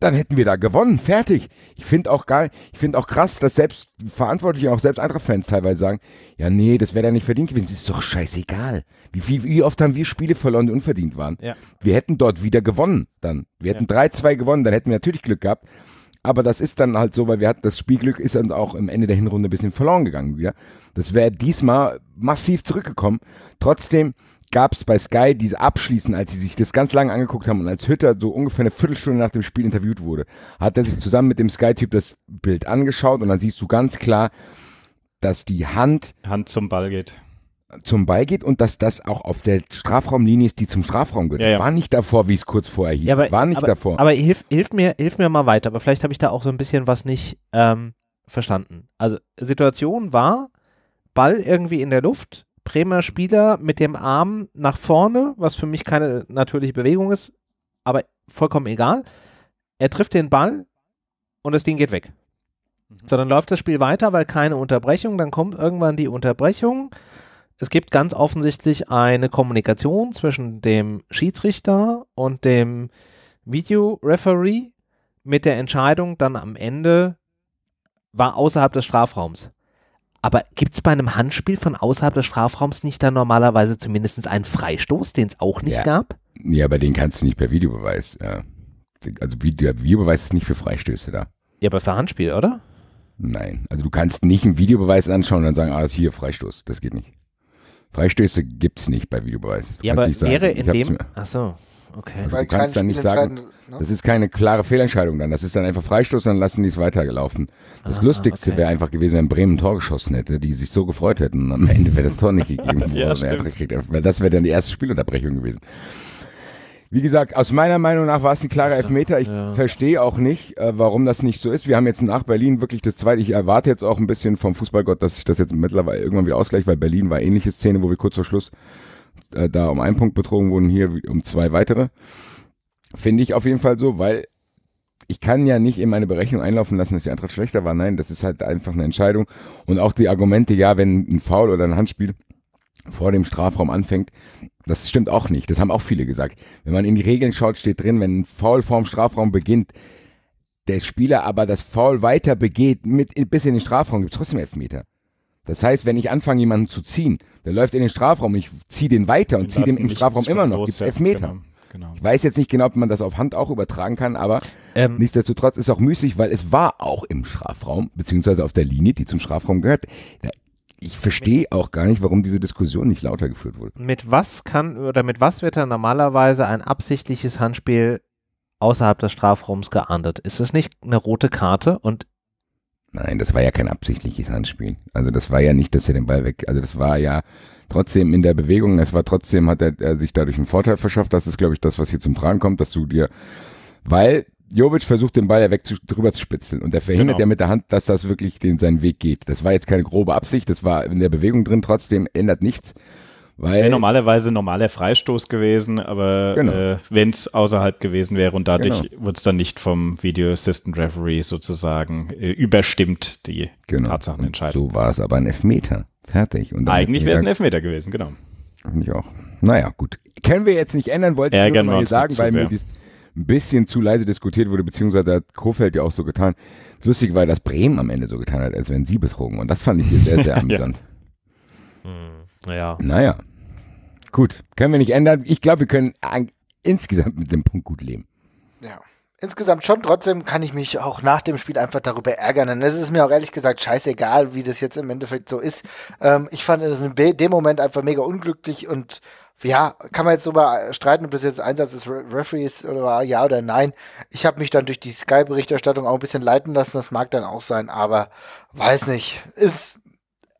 Dann hätten wir da gewonnen, fertig. Ich finde auch geil, ich finde auch krass, dass selbst Verantwortliche, auch selbst andere Fans teilweise sagen, ja nee, das wäre ja nicht verdient gewesen. es ist doch scheißegal. Wie, wie, wie oft haben wir Spiele verloren, die unverdient waren? Ja. Wir hätten dort wieder gewonnen dann. Wir hätten ja. 3-2 gewonnen, dann hätten wir natürlich Glück gehabt. Aber das ist dann halt so, weil wir hatten das Spielglück ist dann auch am Ende der Hinrunde ein bisschen verloren gegangen wieder. Das wäre diesmal massiv zurückgekommen. Trotzdem gab es bei Sky diese Abschließen, als sie sich das ganz lange angeguckt haben und als Hütter so ungefähr eine Viertelstunde nach dem Spiel interviewt wurde, hat er sich zusammen mit dem Sky-Typ das Bild angeschaut und dann siehst du ganz klar, dass die Hand Hand zum Ball geht zum Ball geht und dass das auch auf der Strafraumlinie ist, die zum Strafraum gehört. Ja, ja. War nicht davor, wie es kurz vorher hieß. Ja, aber, war nicht aber, davor. Aber hilf, hilf, mir, hilf mir mal weiter, aber vielleicht habe ich da auch so ein bisschen was nicht ähm, verstanden. Also Situation war, Ball irgendwie in der Luft, Bremer Spieler mit dem Arm nach vorne, was für mich keine natürliche Bewegung ist, aber vollkommen egal. Er trifft den Ball und das Ding geht weg. Mhm. So, dann läuft das Spiel weiter, weil keine Unterbrechung, dann kommt irgendwann die Unterbrechung es gibt ganz offensichtlich eine Kommunikation zwischen dem Schiedsrichter und dem Videoreferee mit der Entscheidung dann am Ende war außerhalb des Strafraums. Aber gibt es bei einem Handspiel von außerhalb des Strafraums nicht dann normalerweise zumindest einen Freistoß, den es auch nicht ja. gab? Ja, aber den kannst du nicht per Videobeweis. Äh, also der Videobeweis ist nicht für Freistöße da. Ja, aber für Handspiel, oder? Nein. Also du kannst nicht einen Videobeweis anschauen und dann sagen, ah, das ist hier Freistoß. Das geht nicht. Freistöße gibt es nicht bei Videobeweis. Du ja, aber nicht sagen, wäre in dem. Achso, okay. Also du kannst dann nicht sagen, ne? das ist keine klare Fehlentscheidung dann. Das ist dann einfach Freistoß, dann lassen die es weitergelaufen. Das ah, Lustigste okay. wäre einfach gewesen, wenn Bremen ein Tor geschossen hätte, die sich so gefreut hätten. Und am Ende wäre das Tor nicht (laughs) gegeben worden. ja, das wäre dann die erste Spielunterbrechung gewesen. Wie gesagt, aus meiner Meinung nach war es ein klarer Elfmeter. Ich ja. verstehe auch nicht, äh, warum das nicht so ist. Wir haben jetzt nach Berlin wirklich das zweite. Ich erwarte jetzt auch ein bisschen vom Fußballgott, dass sich das jetzt mittlerweile irgendwann wieder ausgleicht, weil Berlin war ähnliche Szene, wo wir kurz vor Schluss äh, da um einen Punkt betrogen wurden, hier um zwei weitere. Finde ich auf jeden Fall so, weil ich kann ja nicht in meine Berechnung einlaufen lassen, dass die Eintracht schlechter war. Nein, das ist halt einfach eine Entscheidung. Und auch die Argumente, ja, wenn ein Foul oder ein Handspiel vor dem Strafraum anfängt, das stimmt auch nicht. Das haben auch viele gesagt. Wenn man in die Regeln schaut, steht drin, wenn ein Foul vorm Strafraum beginnt, der Spieler aber das Foul weiter begeht, mit, bis in den Strafraum, gibt es trotzdem Elfmeter. Das heißt, wenn ich anfange, jemanden zu ziehen, der läuft in den Strafraum, ich ziehe den weiter und ziehe den im Strafraum immer noch, gibt es Elfmeter. Genau. Genau. Ich weiß jetzt nicht genau, ob man das auf Hand auch übertragen kann, aber ähm, nichtsdestotrotz ist auch müßig, weil es war auch im Strafraum, beziehungsweise auf der Linie, die zum Strafraum gehört. Da ich verstehe auch gar nicht, warum diese Diskussion nicht lauter geführt wurde. Mit was kann oder mit was wird da normalerweise ein absichtliches Handspiel außerhalb des Strafraums geahndet? Ist das nicht eine rote Karte und Nein, das war ja kein absichtliches Handspiel. Also das war ja nicht, dass er den Ball weg, also das war ja trotzdem in der Bewegung, es war trotzdem, hat er, er sich dadurch einen Vorteil verschafft. Das ist, glaube ich, das, was hier zum Tragen kommt, dass du dir, weil Jovic versucht den Ball ja weg zu, drüber zu spitzeln und er verhindert genau. ja mit der Hand, dass das wirklich den, seinen Weg geht. Das war jetzt keine grobe Absicht, das war in der Bewegung drin, trotzdem ändert nichts. Weil, das wäre normalerweise normaler Freistoß gewesen, aber genau. äh, wenn es außerhalb gewesen wäre und dadurch genau. wurde es dann nicht vom Video Assistant Referee sozusagen äh, überstimmt, die genau. Tatsachenentscheidung. so war es aber ein Elfmeter. Fertig. Eigentlich wäre es ein Elfmeter gewesen, genau. Ich auch. Naja, gut. Können wir jetzt nicht ändern, wollte ich nur mal sagen, weil mir, dies, ein bisschen zu leise diskutiert wurde, beziehungsweise hat Kofeld ja auch so getan. Das Lustige war, dass Bremen am Ende so getan hat, als wären sie betrogen. Und das fand ich sehr, sehr (laughs) amüsant. ja. Hm, ja. Naja. Gut, können wir nicht ändern. Ich glaube, wir können insgesamt mit dem Punkt gut leben. Ja. Insgesamt schon, trotzdem kann ich mich auch nach dem Spiel einfach darüber ärgern. Und es ist mir auch ehrlich gesagt scheißegal, wie das jetzt im Endeffekt so ist. Ähm, ich fand das in dem Moment einfach mega unglücklich und ja, kann man jetzt darüber streiten, ob das jetzt Einsatz des Re Referees oder war, ja oder nein. Ich habe mich dann durch die Sky-Berichterstattung auch ein bisschen leiten lassen, das mag dann auch sein, aber weiß nicht. Ist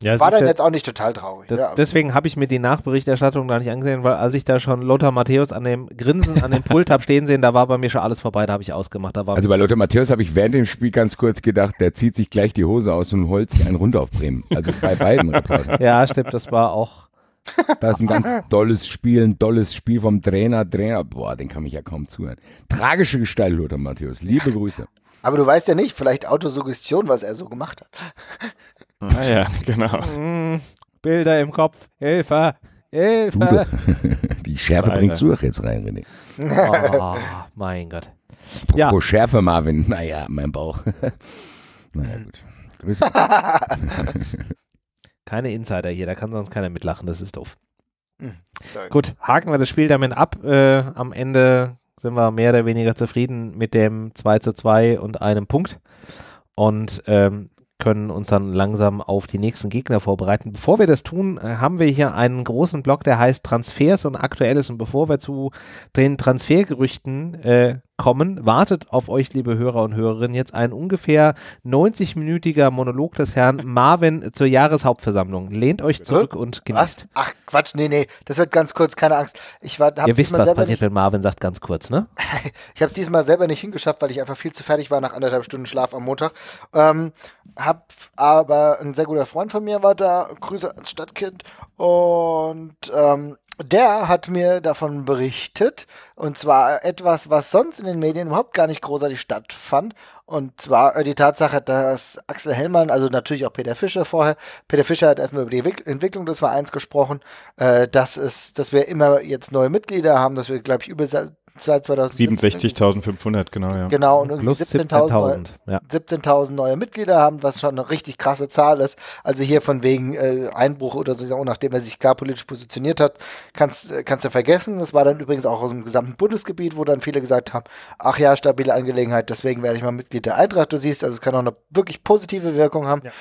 ja, war dann ja, jetzt auch nicht total traurig. Das, ja. Deswegen habe ich mir die Nachberichterstattung da nicht angesehen, weil als ich da schon Lothar Matthäus an dem Grinsen an dem Pult habe stehen sehen, da war bei mir schon alles vorbei, da habe ich ausgemacht. Da war also bei Lothar Matthäus habe ich während dem Spiel ganz kurz gedacht, der zieht sich gleich die Hose aus und holt sich einen runter auf Bremen. Also bei beiden (laughs) Ja, stimmt, das war auch das ist ein ganz tolles (laughs) Spiel, ein tolles Spiel vom Trainer. Trainer, boah, den kann ich ja kaum zuhören. Tragische Gestalt, Lothar Matthäus. Liebe Grüße. Aber du weißt ja nicht, vielleicht Autosuggestion, was er so gemacht hat. Naja, ah genau. Mm, Bilder im Kopf, Hilfe, Hilfe. (laughs) Die Schärfe Alter. bringst du doch jetzt rein, René. Oh, mein Gott. Apropos ja. Schärfe, Marvin. Naja, mein Bauch. (laughs) naja, gut. Grüße. Keine Insider hier, da kann sonst keiner mitlachen, das ist doof. Mhm. Gut, haken wir das Spiel damit ab. Äh, am Ende sind wir mehr oder weniger zufrieden mit dem 2 zu 2 und einem Punkt und ähm, können uns dann langsam auf die nächsten Gegner vorbereiten. Bevor wir das tun, äh, haben wir hier einen großen Block, der heißt Transfers und Aktuelles. Und bevor wir zu den Transfergerüchten äh, kommen, wartet auf euch, liebe Hörer und Hörerinnen, jetzt ein ungefähr 90-minütiger Monolog des Herrn Marvin zur Jahreshauptversammlung. Lehnt euch zurück und genießt. Ach Quatsch, nee, nee, das wird ganz kurz, keine Angst. Ich war, Ihr wisst, was passiert, nicht... wenn Marvin sagt ganz kurz, ne? (laughs) ich habe es diesmal selber nicht hingeschafft, weil ich einfach viel zu fertig war nach anderthalb Stunden Schlaf am Montag. Ähm, hab aber ein sehr guter Freund von mir war da, Grüße ans Stadtkind und ähm, der hat mir davon berichtet, und zwar etwas, was sonst in den Medien überhaupt gar nicht großartig stattfand. Und zwar äh, die Tatsache, dass Axel Hellmann, also natürlich auch Peter Fischer vorher, Peter Fischer hat erstmal über die Entwicklung des Vereins gesprochen, äh, dass, es, dass wir immer jetzt neue Mitglieder haben, dass wir, glaube ich, über 2017. 67.500, genau, ja. Genau, und irgendwie 17.000 17, ja. 17 neue Mitglieder haben, was schon eine richtig krasse Zahl ist. Also hier von wegen äh, Einbruch oder so, nachdem er sich klar politisch positioniert hat, kannst, äh, kannst du vergessen. Das war dann übrigens auch aus dem gesamten Bundesgebiet, wo dann viele gesagt haben, ach ja, stabile Angelegenheit, deswegen werde ich mal Mitglied der Eintracht. Du siehst, also es kann auch eine wirklich positive Wirkung haben. Ja.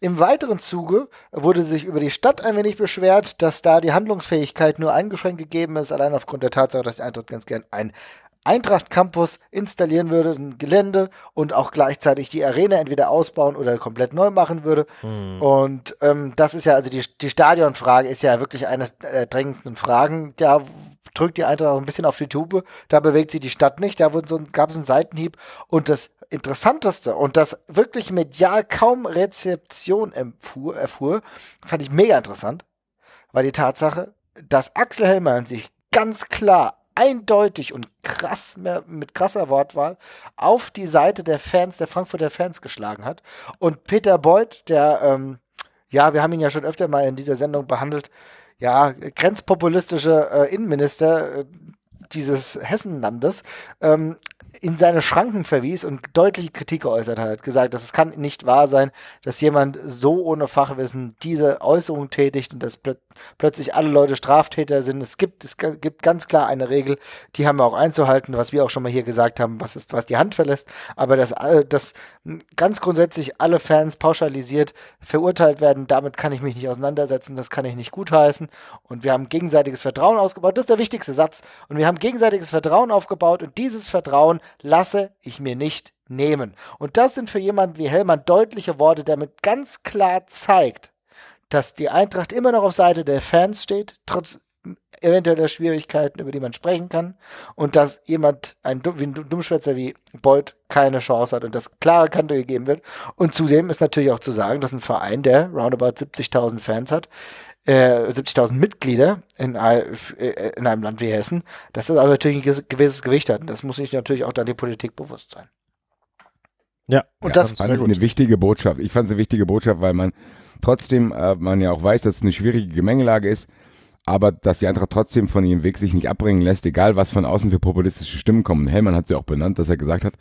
Im weiteren Zuge wurde sich über die Stadt ein wenig beschwert, dass da die Handlungsfähigkeit nur eingeschränkt gegeben ist, allein aufgrund der Tatsache, dass die Eintracht ganz gern ein Eintracht Campus installieren würde, ein Gelände und auch gleichzeitig die Arena entweder ausbauen oder komplett neu machen würde. Mhm. Und ähm, das ist ja, also die, die Stadionfrage ist ja wirklich eine der äh, drängendsten Fragen. Da drückt die Eintracht auch ein bisschen auf die Tube, da bewegt sie die Stadt nicht, da so gab es einen Seitenhieb und das Interessanteste und das wirklich medial kaum Rezeption erfuhr, erfuhr fand ich mega interessant, war die Tatsache, dass Axel Hellmann sich ganz klar eindeutig und krass mit krasser Wortwahl auf die Seite der Fans, der Frankfurter Fans geschlagen hat. Und Peter Beuth, der, ähm, ja, wir haben ihn ja schon öfter mal in dieser Sendung behandelt, ja, grenzpopulistische äh, Innenminister äh, dieses Hessenlandes, ähm, in seine Schranken verwies und deutliche Kritik geäußert hat, gesagt, dass es kann nicht wahr sein, dass jemand so ohne Fachwissen diese Äußerung tätigt und dass pl plötzlich alle Leute Straftäter sind. Es gibt, es gibt ganz klar eine Regel, die haben wir auch einzuhalten, was wir auch schon mal hier gesagt haben, was ist, was die Hand verlässt, aber dass, dass ganz grundsätzlich alle Fans pauschalisiert verurteilt werden, damit kann ich mich nicht auseinandersetzen, das kann ich nicht gutheißen und wir haben gegenseitiges Vertrauen ausgebaut, das ist der wichtigste Satz und wir haben gegenseitiges Vertrauen aufgebaut und dieses Vertrauen lasse ich mir nicht nehmen. Und das sind für jemanden wie Hellmann deutliche Worte, damit ganz klar zeigt, dass die Eintracht immer noch auf Seite der Fans steht, trotz eventueller Schwierigkeiten, über die man sprechen kann, und dass jemand, ein, Dummschwätzer wie Beuth, keine Chance hat und dass klare Kante gegeben wird. Und zudem ist natürlich auch zu sagen, dass ein Verein, der roundabout 70.000 Fans hat, äh, 70.000 Mitglieder in, äh, in, einem Land wie Hessen, dass das auch also natürlich ein gewisses Gewicht hat. Das muss sich natürlich auch dann die Politik bewusst sein. Ja, und ja, das, fand ich eine wichtige Botschaft. Ich fand es eine wichtige Botschaft, weil man trotzdem, äh, man ja auch weiß, dass es eine schwierige Gemengelage ist, aber dass die Eintracht trotzdem von ihrem Weg sich nicht abbringen lässt, egal was von außen für populistische Stimmen kommen. Hellmann hat sie auch benannt, dass er gesagt hat,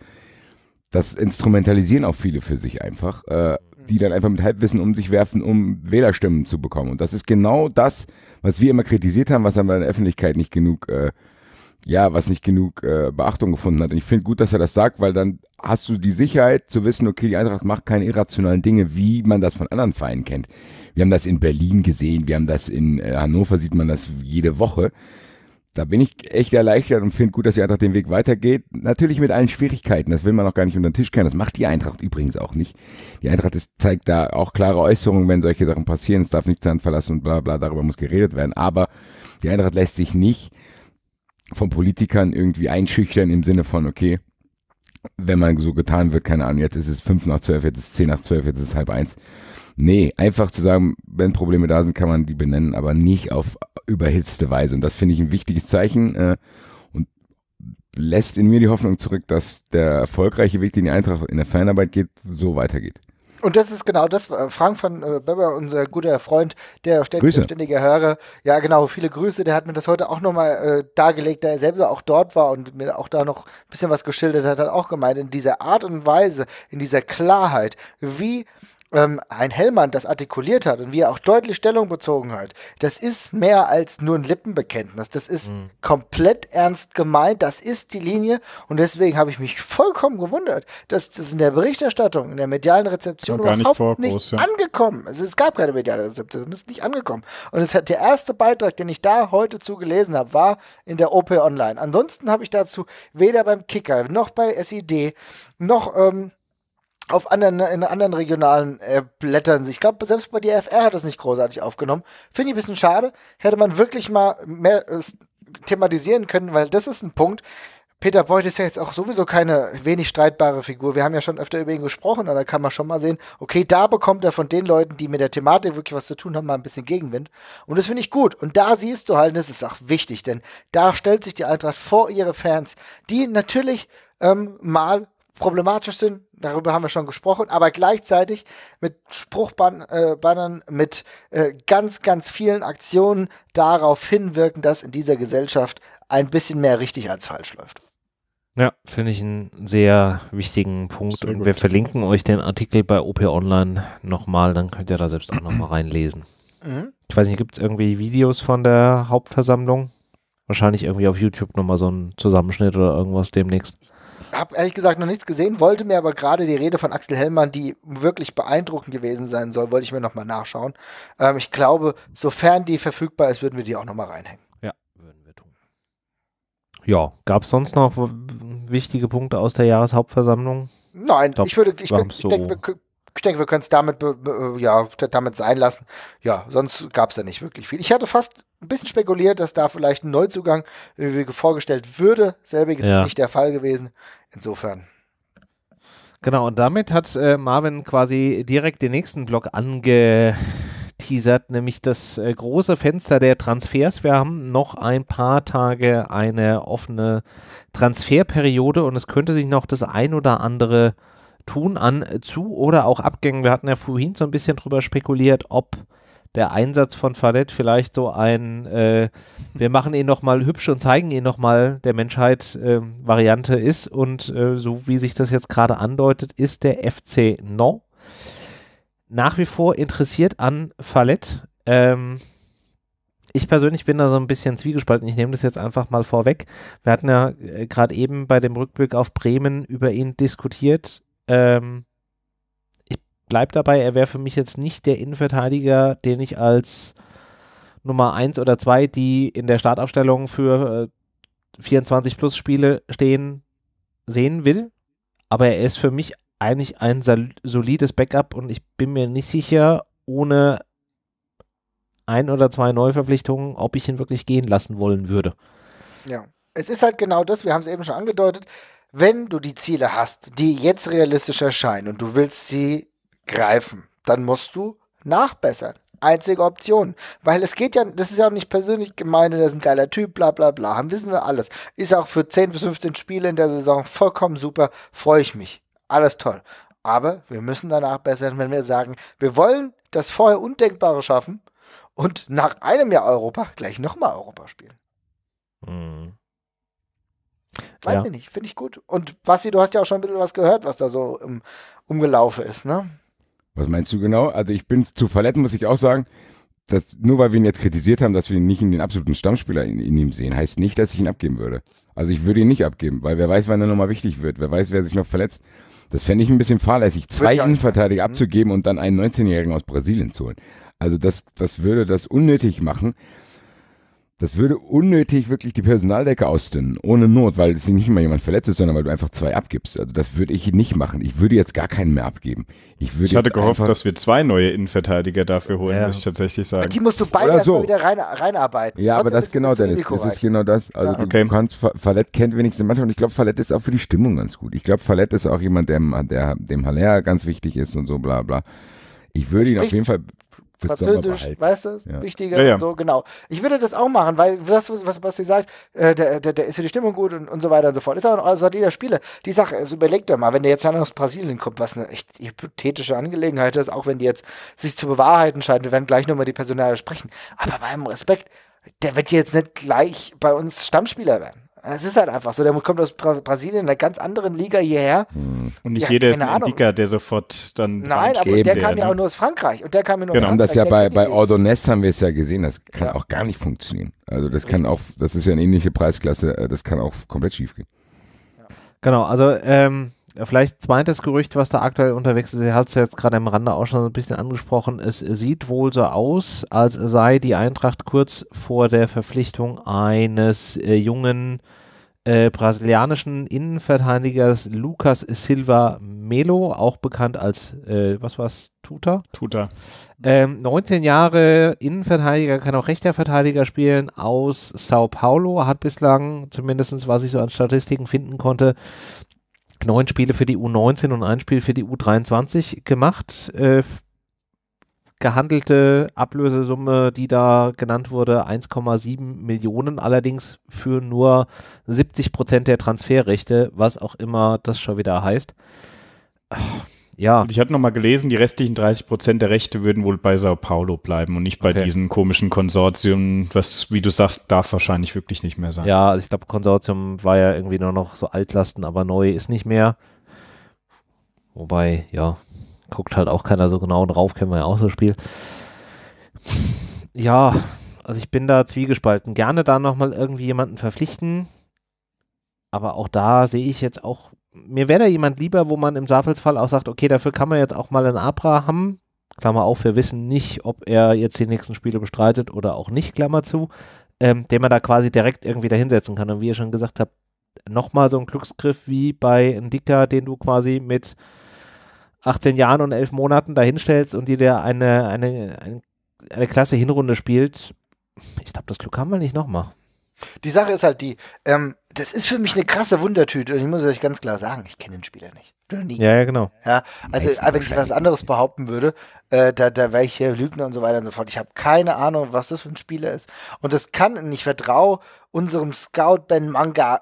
das instrumentalisieren auch viele für sich einfach, äh, die dann einfach mit Halbwissen um sich werfen, um Wählerstimmen zu bekommen. Und das ist genau das, was wir immer kritisiert haben, was aber in der Öffentlichkeit nicht genug, äh, ja, was nicht genug äh, Beachtung gefunden hat. Und ich finde gut, dass er das sagt, weil dann hast du die Sicherheit zu wissen, okay, die Eintracht macht keine irrationalen Dinge, wie man das von anderen Vereinen kennt. Wir haben das in Berlin gesehen, wir haben das in äh, Hannover, sieht man das jede Woche da bin ich echt erleichtert und finde gut, dass die Eintracht den Weg weitergeht. Natürlich mit allen Schwierigkeiten, das will man auch gar nicht unter den Tisch kehren. Das macht die Eintracht übrigens auch nicht. Die Eintracht ist, zeigt da auch klare Äußerungen, wenn solche Sachen passieren. Es darf nichts Hand verlassen und bla bla, darüber muss geredet werden. Aber die Eintracht lässt sich nicht von Politikern irgendwie einschüchtern im Sinne von, okay, wenn man so getan wird, keine Ahnung, jetzt ist es fünf nach zwölf, jetzt ist es zehn nach zwölf, jetzt ist es halb eins. Nee, einfach zu sagen, wenn Probleme da sind, kann man die benennen, aber nicht auf überhitzte Weise. Und das finde ich ein wichtiges Zeichen äh, und lässt in mir die Hoffnung zurück, dass der erfolgreiche Weg, den die Eintracht in der Fanarbeit geht, so weitergeht. Und das ist genau das, äh, Frank von äh, Beber, unser guter Freund, der ständige, ständige Hörer, ja genau, viele Grüße, der hat mir das heute auch nochmal äh, dargelegt, da er selber auch dort war und mir auch da noch ein bisschen was geschildert hat, hat auch gemeint, in dieser Art und Weise, in dieser Klarheit, wie ähm, ein Hellmann das artikuliert hat und wie er auch deutlich Stellung bezogen hat, das ist mehr als nur ein Lippenbekenntnis. Das ist mhm. komplett ernst gemeint. Das ist die Linie. Und deswegen habe ich mich vollkommen gewundert, dass das in der Berichterstattung, in der medialen Rezeption überhaupt nicht, nicht groß, ja. angekommen ist. es gab keine mediale Rezeption. Es ist nicht angekommen. Und es hat der erste Beitrag, den ich da heute zu gelesen habe, war in der OP Online. Ansonsten habe ich dazu weder beim Kicker noch bei SID noch ähm, auf anderen, ne, in anderen regionalen äh, Blättern. Ich glaube, selbst bei der FR hat das nicht großartig aufgenommen. Finde ich ein bisschen schade. Hätte man wirklich mal mehr äh, thematisieren können, weil das ist ein Punkt. Peter Beuth ist ja jetzt auch sowieso keine wenig streitbare Figur. Wir haben ja schon öfter über ihn gesprochen und da kann man schon mal sehen, okay, da bekommt er von den Leuten, die mit der Thematik wirklich was zu tun haben, mal ein bisschen Gegenwind. Und das finde ich gut. Und da siehst du halt, das ist auch wichtig, denn da stellt sich die Eintracht vor ihre Fans, die natürlich ähm, mal problematisch sind, darüber haben wir schon gesprochen, aber gleichzeitig mit Spruchbannern, äh, mit äh, ganz, ganz vielen Aktionen darauf hinwirken, dass in dieser Gesellschaft ein bisschen mehr richtig als falsch läuft. Ja, finde ich einen sehr wichtigen Punkt. Sehr und wir verlinken euch den Artikel bei OP Online nochmal, dann könnt ihr da selbst auch nochmal (clears throat) reinlesen. Mhm. Ich weiß nicht, gibt es irgendwie Videos von der Hauptversammlung? Wahrscheinlich irgendwie auf YouTube nochmal so einen Zusammenschnitt oder irgendwas demnächst habe ehrlich gesagt noch nichts gesehen, wollte mir aber gerade die Rede von Axel Hellmann, die wirklich beeindruckend gewesen sein soll, wollte ich mir nochmal nachschauen. Ähm, ich glaube, sofern die verfügbar ist, würden wir die auch nochmal reinhängen. Ja, würden wir tun. Ja, gab es sonst noch wichtige Punkte aus der Jahreshauptversammlung? Nein, Top, ich würde, ich, ich, ich denke, wir, ich denke, wir können es damit, ja, damit sein lassen. Ja, sonst gab es ja nicht wirklich viel. Ich hatte fast ein bisschen spekuliert, dass da vielleicht ein Neuzugang äh, vorgestellt würde. Selbige ja. nicht der Fall gewesen. Insofern. Genau, und damit hat äh, Marvin quasi direkt den nächsten Block angeteasert, nämlich das äh, große Fenster der Transfers. Wir haben noch ein paar Tage eine offene Transferperiode und es könnte sich noch das ein oder andere tun an äh, Zu- oder auch Abgängen. Wir hatten ja vorhin so ein bisschen drüber spekuliert, ob der Einsatz von Fallett vielleicht so ein, äh, wir machen ihn nochmal hübsch und zeigen ihn nochmal der Menschheit äh, Variante ist. Und äh, so wie sich das jetzt gerade andeutet, ist der FC Nantes nach wie vor interessiert an Fallett. Ähm, ich persönlich bin da so ein bisschen zwiegespalten. Ich nehme das jetzt einfach mal vorweg. Wir hatten ja äh, gerade eben bei dem Rückblick auf Bremen über ihn diskutiert. Ähm, bleib dabei, er wäre für mich jetzt nicht der Innenverteidiger, den ich als Nummer 1 oder 2, die in der Startaufstellung für äh, 24 plus Spiele stehen, sehen will. Aber er ist für mich eigentlich ein solides Backup und ich bin mir nicht sicher, ohne ein oder zwei Neuverpflichtungen, ob ich ihn wirklich gehen lassen wollen würde. Ja, es ist halt genau das, wir haben es eben schon angedeutet. Wenn du die Ziele hast, die jetzt realistisch erscheinen und du willst sie greifen. Dann musst du nachbessern. Einzige Option. Weil es geht ja, das ist ja auch nicht persönlich gemeint, das ist ein geiler Typ, bla bla bla. Haben wissen wir alles. Ist auch für 10 bis 15 Spiele in der Saison vollkommen super. Freue ich mich. Alles toll. Aber wir müssen danach bessern, wenn wir sagen, wir wollen das vorher Undenkbare schaffen und nach einem Jahr Europa gleich nochmal Europa spielen. Mhm. Weiß ja. ich nicht, finde ich gut. Und Basti, du hast ja auch schon ein bisschen was gehört, was da so im Umgelaufe ist, ne? Was meinst du genau? Also ich bin zu verletzen, muss ich auch sagen. Dass, nur weil wir ihn jetzt kritisiert haben, dass wir ihn nicht in den absoluten Stammspieler in, in, ihm sehen, heißt nicht, dass ich ihn abgeben würde. Also ich würde ihn nicht abgeben, weil wer weiß, wann er nochmal wichtig wird, wer weiß, wer sich noch verletzt. Das fände ich ein bisschen fahrlässig, zwei Innenverteidiger abzugeben und dann einen 19-Jährigen aus Brasilien zu holen. Also das, das würde das unnötig machen. Das würde unnötig wirklich die Personaldecke ausdünnen, ohne Not, weil es nicht mal jemand verletzt ist, sondern weil du einfach zwei abgibst. Also das würde ich nicht machen. Ich würde jetzt gar keinen mehr abgeben. Ich, würde ich hatte gehofft, dass wir zwei neue Innenverteidiger dafür holen, ja. muss ich tatsächlich sagen. Die musst du beide so. wieder rein, reinarbeiten. Ja, Trotzdem aber das ist genau das. Das ist genau das. Also ja. du kannst Ver Fallett kennt wenigstens manchmal und ich glaube, Fallett ist auch für die Stimmung ganz gut. Ich glaube, Fallett ist auch jemand, der, der dem Haller ganz wichtig ist und so bla bla. Ich würde ihn auf jeden Fall Französisch, weißt du, ja. wichtiger, ja, ja. so genau. Ich würde das auch machen, weil das, was, was sie sagt, äh, der, der, der ist für die Stimmung gut und, und so weiter und so fort. Ist auch also hat jeder Spieler. Die Sache ist, also überleg doch mal, wenn der jetzt dann aus Brasilien kommt, was eine echt hypothetische Angelegenheit ist, auch wenn die jetzt sich zu bewahrheiten scheint, wir werden gleich nochmal die Personale sprechen. Aber bei allem Respekt, der wird jetzt nicht gleich bei uns Stammspieler werden. Es ist halt einfach so, der kommt aus Brasilien, einer ganz anderen Liga hierher. Hm. Und nicht ja, jeder ist ein Ahnung. der sofort dann. Nein, aber der, kam ne? ja auch nur aus Frankreich. Und der kam ja nur genau. aus Frankreich. Das ja bei, bei Ordonez haben wir es ja gesehen, das kann ja. auch gar nicht funktionieren. Also das kann auch, das ist ja eine ähnliche Preisklasse, äh, das kann auch komplett schief gehen. Genau, also ähm, vielleicht zweites Gerücht, was da aktuell unterwegs ist, ihr habt es jetzt gerade am Rande auch schon ein bisschen angesprochen, es sieht wohl so aus, als sei die Eintracht kurz vor der Verpflichtung eines äh, jungen äh, brasilianischen Innenverteidigers Lucas Silva Melo, auch bekannt als, äh, was es, Tuta? Tuta. Ähm, 19 Jahre Innenverteidiger, kann auch rechter Verteidiger spielen aus Sao Paulo, hat bislang, zumindest was ich so an Statistiken finden konnte, neun Spiele für die U19 und ein Spiel für die U23 gemacht. Äh, gehandelte Ablösesumme, die da genannt wurde, 1,7 Millionen, allerdings für nur 70 Prozent der Transferrechte, was auch immer das schon wieder heißt. Ach ja. Und ich hatte nochmal gelesen, die restlichen 30 Prozent der Rechte würden wohl bei Sao Paulo bleiben und nicht bei okay. diesen komischen Konsortium, was, wie du sagst, darf wahrscheinlich wirklich nicht mehr sein. Ja, also ich glaube, Konsortium war ja irgendwie nur noch so Altlasten, aber neu ist nicht mehr. Wobei, ja, guckt halt auch keiner so genau drauf, kennen wir ja auch so Spiel. Ja, also ich bin da zwiegespalten. Gerne da nochmal irgendwie jemanden verpflichten, aber auch da sehe ich jetzt auch mir wäre da jemand lieber, wo man im Zweifelsfall auch sagt, okay, dafür kann man jetzt auch mal einen Abraham, Klammer auf, wir wissen nicht, ob er jetzt die nächsten Spiele bestreitet oder auch nicht, Klammer zu, ähm, den man da quasi direkt irgendwie dahinsetzen kann. Und wie ihr schon gesagt habt, nochmal so ein Glücksgriff wie bei einem Dicker, den du quasi mit 18 Jahren und 11 Monaten dahinstellst und die dir eine, eine, eine, eine klasse Hinrunde spielt. Ich glaube, das Glück haben wir nicht nochmal. Die Sache ist halt die, ähm, das ist für mich eine krasse Wundertüte und ich muss euch ganz klar sagen, ich kenne den Spieler nicht. Nie. Ja, ja, genau. Ja, also wenn ich was anderes behaupten würde, äh, da, da wäre ich hier Lügner und so weiter und so fort. Ich habe keine Ahnung, was das für ein Spieler ist. Und das kann, und ich vertraue unserem Scout Ben Manga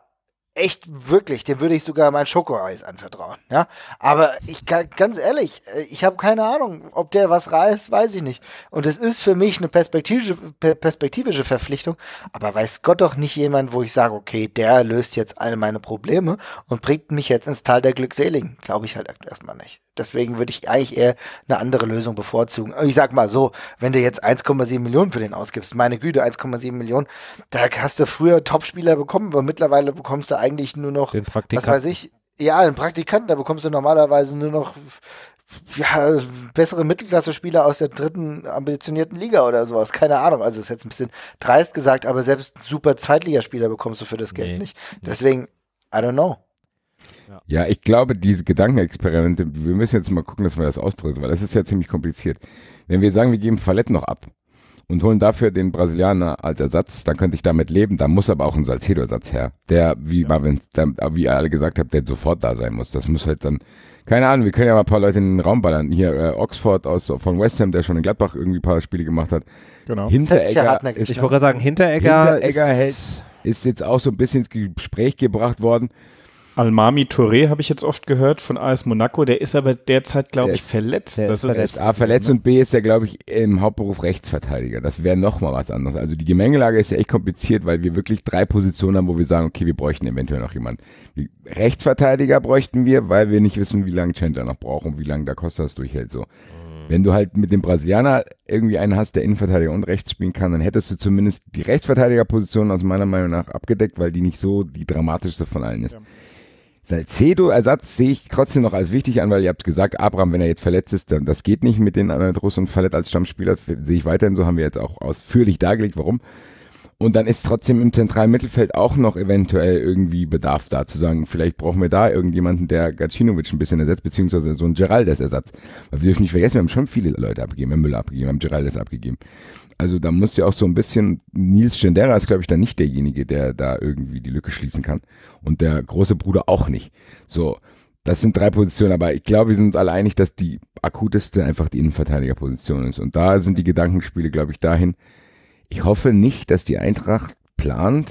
echt wirklich, dem würde ich sogar mein Schokoeis anvertrauen. Ja? Aber ich ganz ehrlich, äh, ich habe keine Ahnung, ob der was reißt, weiß ich nicht. Und es ist für mich eine perspektivische, perspektivische Verpflichtung, aber weiß Gott doch nicht jemand, wo ich sage, okay, der löst jetzt all meine Probleme und bringt mich jetzt ins Tal der Glückseligen. Glaube ich halt erstmal nicht. Deswegen würde ich eigentlich eher eine andere Lösung bevorzugen. ich sag mal so, wenn du jetzt 1,7 Millionen für den ausgibst, meine Güte, 1,7 Millionen, da hast du früher Topspieler bekommen, aber mittlerweile bekommst du eigentlich nur noch, was weiß ich, ja, einen Praktikanten, da bekommst du normalerweise nur noch ja, bessere Mittelklasse-Spieler aus der dritten ambitionierten Liga oder sowas. Keine Ahnung. Also ist jetzt ein bisschen dreist gesagt, aber selbst super Zweitligaspieler bekommst du für das Geld nee, nicht. Deswegen, I don't know. Ja, ich glaube, diese Gedankenexperimente, wir müssen jetzt mal gucken, dass man das ausdrückt, weil das ist ja ziemlich kompliziert. Wenn wir sagen, wir geben Fallett noch ab und holen dafür den Brasilianer als Ersatz, dann könnte ich damit leben, da muss aber auch ein Salcedo-Ersatz her, der, wie ja. Marvin, der, wie ihr alle gesagt habt, der sofort da sein muss. Das muss halt dann, keine Ahnung, wir können ja mal ein paar Leute in den Raum ballern. Hier äh, Oxford aus, von West Ham, der schon in Gladbach irgendwie ein paar Spiele gemacht hat. Genau. Hinteregger, ne? ich wollte sagen, Hinteregger, Hinteregger ist, hält, ist jetzt auch so ein bisschen ins Gespräch gebracht worden. Almami Touré habe ich jetzt oft gehört von AS Monaco. Der ist aber derzeit, glaube ich, verletzt. Der das ist verletzt. Ist A, ah, verletzt ne? und B ist ja, glaube ich, im Hauptberuf Rechtsverteidiger. Das wäre nochmal was anderes. Also die Gemengelage ist ja echt kompliziert, weil wir wirklich drei Positionen haben, wo wir sagen, okay, wir bräuchten eventuell noch jemanden. Rechtsverteidiger bräuchten wir, weil wir nicht wissen, wie lange Chandler noch braucht und wie lange da Costas durchhält. So. Hm. Wenn du halt mit dem Brasilianer irgendwie einen hast, der Innenverteidiger und rechts spielen kann, dann hättest du zumindest die Rechtsverteidigerposition aus meiner Meinung nach abgedeckt, weil die nicht so die dramatischste von allen ist. Ja. Salcedo-Ersatz sehe ich trotzdem noch als wichtig an, weil ihr habt gesagt, Abraham, wenn er jetzt verletzt ist, dann das geht nicht mit den anderen Russen und verletzt als Stammspieler, sehe ich weiterhin so, haben wir jetzt auch ausführlich dargelegt, warum. Und dann ist trotzdem im zentralen Mittelfeld auch noch eventuell irgendwie Bedarf da, zu sagen, vielleicht brauchen wir da irgendjemanden, der Gacinovic ein bisschen ersetzt, beziehungsweise so einen Geraldes-Ersatz. Weil wir dürfen nicht vergessen, wir haben schon viele Leute abgegeben, wir haben Müller abgegeben, wir haben Geraldes abgegeben. Also da muss ja auch so ein bisschen, Nils Gendera ist, glaube ich, dann nicht derjenige, der da irgendwie die Lücke schließen kann. Und der große Bruder auch nicht. So, das sind drei Positionen, aber ich glaube, wir sind uns alle einig, dass die akuteste einfach die Innenverteidigerposition ist. Und da sind die Gedankenspiele, glaube ich, dahin. Ich hoffe nicht, dass die Eintracht plant,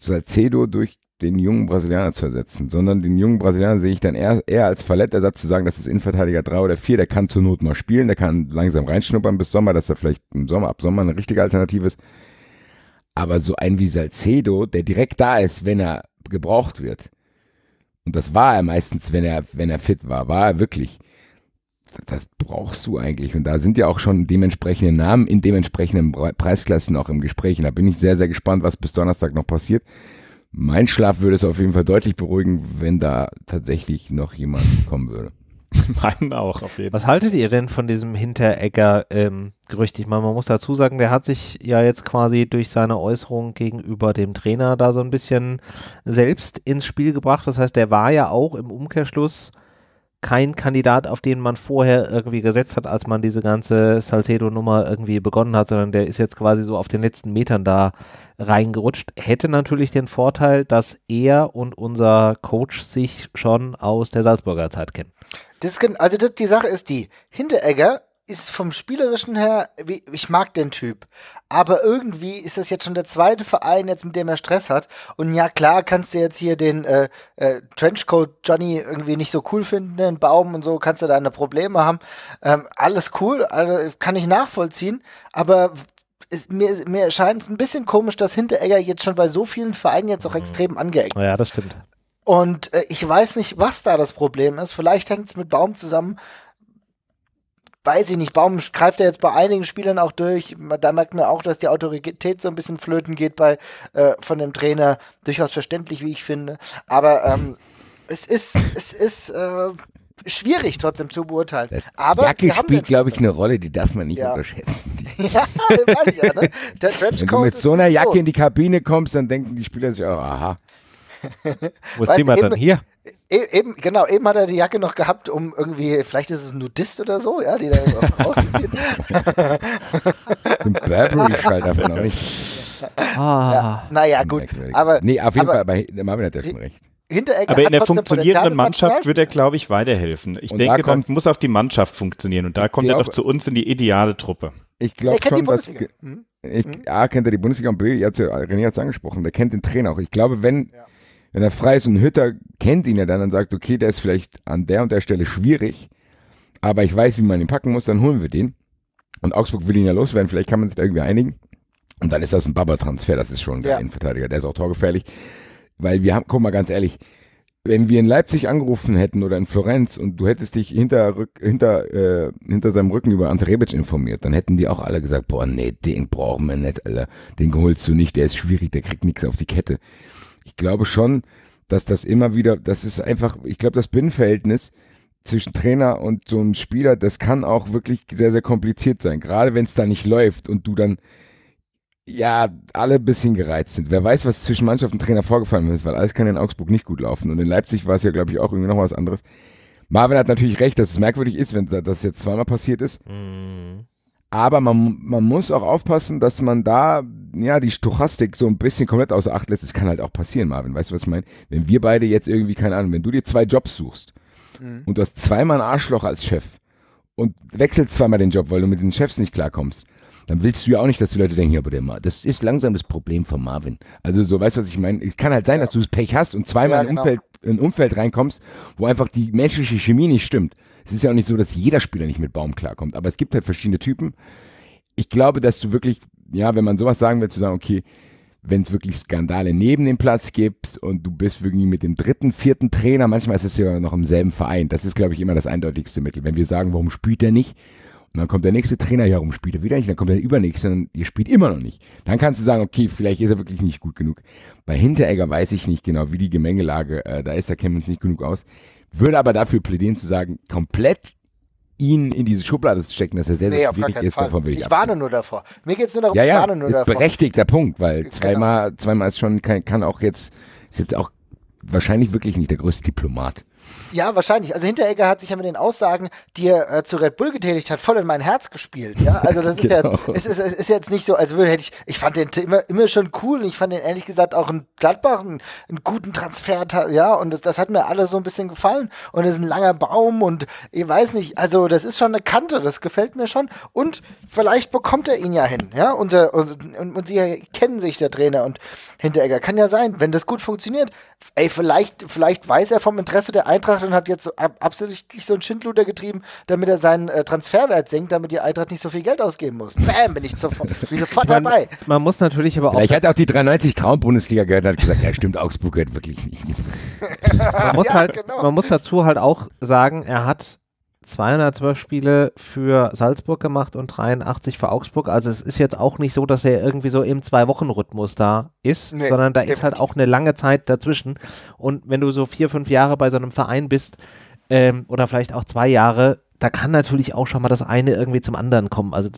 Salcedo durch den jungen Brasilianer zu ersetzen, sondern den jungen Brasilianer sehe ich dann eher, eher als Verlettersatz zu sagen, das ist Innenverteidiger 3 oder 4, der kann zur Not mal spielen, der kann langsam reinschnuppern bis Sommer, dass er vielleicht im Sommer, ab Sommer eine richtige Alternative ist. Aber so ein wie Salcedo, der direkt da ist, wenn er gebraucht wird, und das war er meistens, wenn er, wenn er fit war, war er wirklich. Das brauchst du eigentlich. Und da sind ja auch schon dementsprechende Namen in dementsprechenden Preisklassen auch im Gespräch. Und da bin ich sehr, sehr gespannt, was bis Donnerstag noch passiert mein Schlaf würde es auf jeden Fall deutlich beruhigen, wenn da tatsächlich noch jemand kommen würde. (laughs) Meinen auch, auf jeden Fall. Was haltet ihr denn von diesem Hinteregger-Gerücht? Ähm, ich meine, man muss dazu sagen, der hat sich ja jetzt quasi durch seine Äußerung gegenüber dem Trainer da so ein bisschen selbst ins Spiel gebracht. Das heißt, der war ja auch im Umkehrschluss kein Kandidat, auf den man vorher irgendwie gesetzt hat, als man diese ganze Salcedo-Nummer irgendwie begonnen hat, sondern der ist jetzt quasi so auf den letzten Metern da reingerutscht. Hätte natürlich den Vorteil, dass er und unser Coach sich schon aus der Salzburger Zeit kennen. Das, also das, die Sache ist die, Hinteregger ist vom Spielerischen her, ich mag den Typ, aber irgendwie ist das jetzt schon der zweite Verein, jetzt mit dem er Stress hat. Und ja, klar, kannst du jetzt hier den äh, äh, Trenchcoat Johnny irgendwie nicht so cool finden, den Baum und so, kannst du deine Probleme haben. Ähm, alles cool, also kann ich nachvollziehen, aber ist, mir, mir scheint es ein bisschen komisch, dass Hinteregger jetzt schon bei so vielen Vereinen jetzt auch mhm. extrem angeeckt ist. Ja, das stimmt. Und äh, ich weiß nicht, was da das Problem ist. Vielleicht hängt es mit Baum zusammen, weiß ich nicht, Baum greift er ja jetzt bei einigen Spielern auch durch. Da merkt man auch, dass die Autorität so ein bisschen flöten geht bei äh, von dem Trainer. Durchaus verständlich, wie ich finde. Aber ähm, es ist, es ist äh, schwierig trotzdem zu beurteilen. Das Aber Jacke spielt, glaube ich, eine Rolle, die darf man nicht ja. unterschätzen. (laughs) ja, meine ich ja, ne? Der Wenn du mit so einer Jacke in die Kabine kommst, dann denken die Spieler sich auch, aha. (laughs) Wo ist weißt, Thema eben, dann hier? E-, eben, genau, eben hat er die Jacke noch gehabt, um irgendwie, vielleicht ist es ein Nudist oder so, ja, die da rausgeht. (laughs) ein Burberry-Schalter von euch. Ah, ja, naja, gut. Aber, nee, auf jeden aber, Fall, aber Marvin hat ja schon recht. aber in der funktionierenden Mannschaft wird er, glaube ich, weiterhelfen. Ich und denke, kommt, man muss auch die Mannschaft funktionieren und da kommt glaub, er doch zu uns in die ideale Truppe. Ich glaube schon, dass. Hm? Ich, hm? A, ah, kennt er die Bundesliga und B, ihr habt ja, René hat es angesprochen, der kennt den Trainer auch. Ich glaube, wenn. Ja wenn er frei ist und Hütter kennt ihn ja dann und sagt, okay, der ist vielleicht an der und der Stelle schwierig, aber ich weiß, wie man ihn packen muss, dann holen wir den. Und Augsburg will ihn ja loswerden, vielleicht kann man sich da irgendwie einigen. Und dann ist das ein Baba-Transfer, das ist schon ein ja. Innenverteidiger, der ist auch torgefährlich. Weil wir haben, guck mal ganz ehrlich, wenn wir in Leipzig angerufen hätten oder in Florenz und du hättest dich hinter, hinter, äh, hinter seinem Rücken über Ante Rebic informiert, dann hätten die auch alle gesagt, boah, nee, den brauchen wir nicht, Alter. Den holst du nicht, der ist schwierig, der kriegt nichts auf die Kette ich glaube schon, dass das immer wieder, das ist einfach, ich glaube, das Binnenverhältnis zwischen Trainer und so einem Spieler, das kann auch wirklich sehr, sehr kompliziert sein. Gerade wenn es da nicht läuft und du dann ja, alle ein bisschen gereizt sind. Wer weiß, was zwischen Mannschaft und Trainer vorgefallen ist, weil alles kann in Augsburg nicht gut laufen. Und in Leipzig war es ja, glaube ich, auch irgendwie noch was anderes. Marvin hat natürlich recht, dass es merkwürdig ist, wenn das jetzt zweimal passiert ist. Mhm. Aber man, man muss auch aufpassen, dass man da ja die Stochastik so ein bisschen komplett außer Acht lässt. Es kann halt auch passieren, Marvin. Weißt du, was ich meine? Wenn wir beide jetzt irgendwie, keine Ahnung, wenn du dir zwei Jobs suchst mhm. und du hast zweimal ein Arschloch als Chef und wechselst zweimal den Job, weil du mit den Chefs nicht klarkommst, dann willst du ja auch nicht, dass die Leute denken, ja, aber der Mar das ist langsam das Problem von Marvin. Also so, weißt du, was ich meine? Es kann halt sein, dass du das Pech hast und zweimal ja, genau. in, Umfeld, in ein Umfeld reinkommst, wo einfach die menschliche Chemie nicht stimmt. Es ist ja auch nicht so, dass jeder Spieler nicht mit Baum klarkommt, aber es gibt halt verschiedene Typen. Ich glaube, dass du wirklich, ja, wenn man sowas sagen will, zu sagen, okay, wenn es wirklich Skandale neben dem Platz gibt und du bist irgendwie mit dem dritten, vierten Trainer, manchmal ist es ja noch im selben Verein. Das ist, glaube ich, immer das eindeutigste Mittel. Wenn wir sagen, warum spielt er nicht? Und dann kommt der nächste Trainer, ja, warum spielt er wieder nicht? Dann kommt der übernächste und ihr spielt immer noch nicht. Dann kannst du sagen, okay, vielleicht ist er wirklich nicht gut genug. Bei Hinteregger weiß ich nicht genau, wie die Gemengelage äh, da ist, da kennen wir uns nicht genug aus würde aber dafür plädieren zu sagen, komplett ihn in diese Schublade zu stecken, dass er sehr, sehr nee, schwierig ist, Fall. davon will ich Ich warne nur davor. Mir geht es nur darum, ja, ja, ich warne nur ist davor. berechtigter Punkt, weil genau. zweimal, genau. zweimal ist schon, kann, kann auch jetzt, ist jetzt auch wahrscheinlich wirklich nicht der größte Diplomat. Ja, wahrscheinlich. Also Hinteregger hat sich ja mit den Aussagen, die er äh, zu Red Bull getätigt hat, voll in mein Herz gespielt. Ja, also das ist genau. ja, es ist, ist jetzt nicht so, als würde hätte ich, ich fand den immer, immer schon cool. Und ich fand den ehrlich gesagt auch in Gladbach einen, einen guten Transfer. Ja, und das, das, hat mir alles so ein bisschen gefallen. Und es ist ein langer Baum und ich weiß nicht, also das ist schon eine Kante, das gefällt mir schon. Und vielleicht bekommt er ihn ja hin. Ja, unser, und, und, und sie kennen sich, der Trainer und Hinteregger. Kann ja sein, wenn das gut funktioniert. Ey, vielleicht, vielleicht weiß er vom Interesse der Eintracht, Eintracht und hat jetzt so ab, absichtlich so einen Schindluder getrieben, damit er seinen äh, Transferwert senkt, damit die Eintracht nicht so viel Geld ausgeben muss. Bam, bin ich sofort, bin (laughs) sofort man, dabei. Man muss natürlich aber auch. Ich hatte auch die 93 Traum-Bundesliga gehört und hat gesagt, ja stimmt, Augsburg gehört wirklich nicht. (laughs) (laughs) man, muss ja, halt, genau. man muss dazu halt auch sagen, er hat 212 Spiele für Salzburg gemacht und 83 für Augsburg. Also es ist jetzt auch nicht so, dass er irgendwie so im Zwei-Wochen-Rhythmus da ist, nee, sondern da ist halt auch eine lange Zeit dazwischen. Und wenn du so vier, fünf Jahre bei so einem Verein bist ähm, oder vielleicht auch zwei Jahre, da kann natürlich auch schon mal das eine irgendwie zum anderen kommen. Also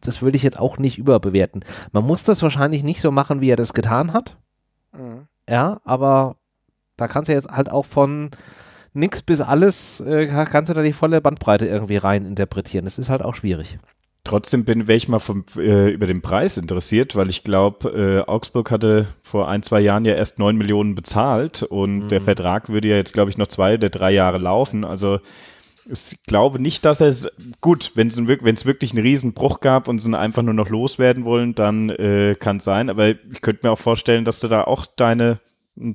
das würde ich jetzt auch nicht überbewerten. Man muss das wahrscheinlich nicht so machen, wie er das getan hat. Mhm. Ja, aber da kannst du jetzt halt auch von nichts bis alles äh, kannst du da die volle Bandbreite irgendwie rein interpretieren. Das ist halt auch schwierig. Trotzdem bin wäre ich mal vom, äh, über den Preis interessiert, weil ich glaube, äh, Augsburg hatte vor ein, zwei Jahren ja erst 9 Millionen bezahlt und mhm. der Vertrag würde ja jetzt, glaube ich, noch zwei oder drei Jahre laufen. Also ich glaube nicht, dass es gut, wenn es wirklich einen Riesenbruch gab und sie einfach nur noch loswerden wollen, dann äh, kann es sein. Aber ich könnte mir auch vorstellen, dass du da auch deine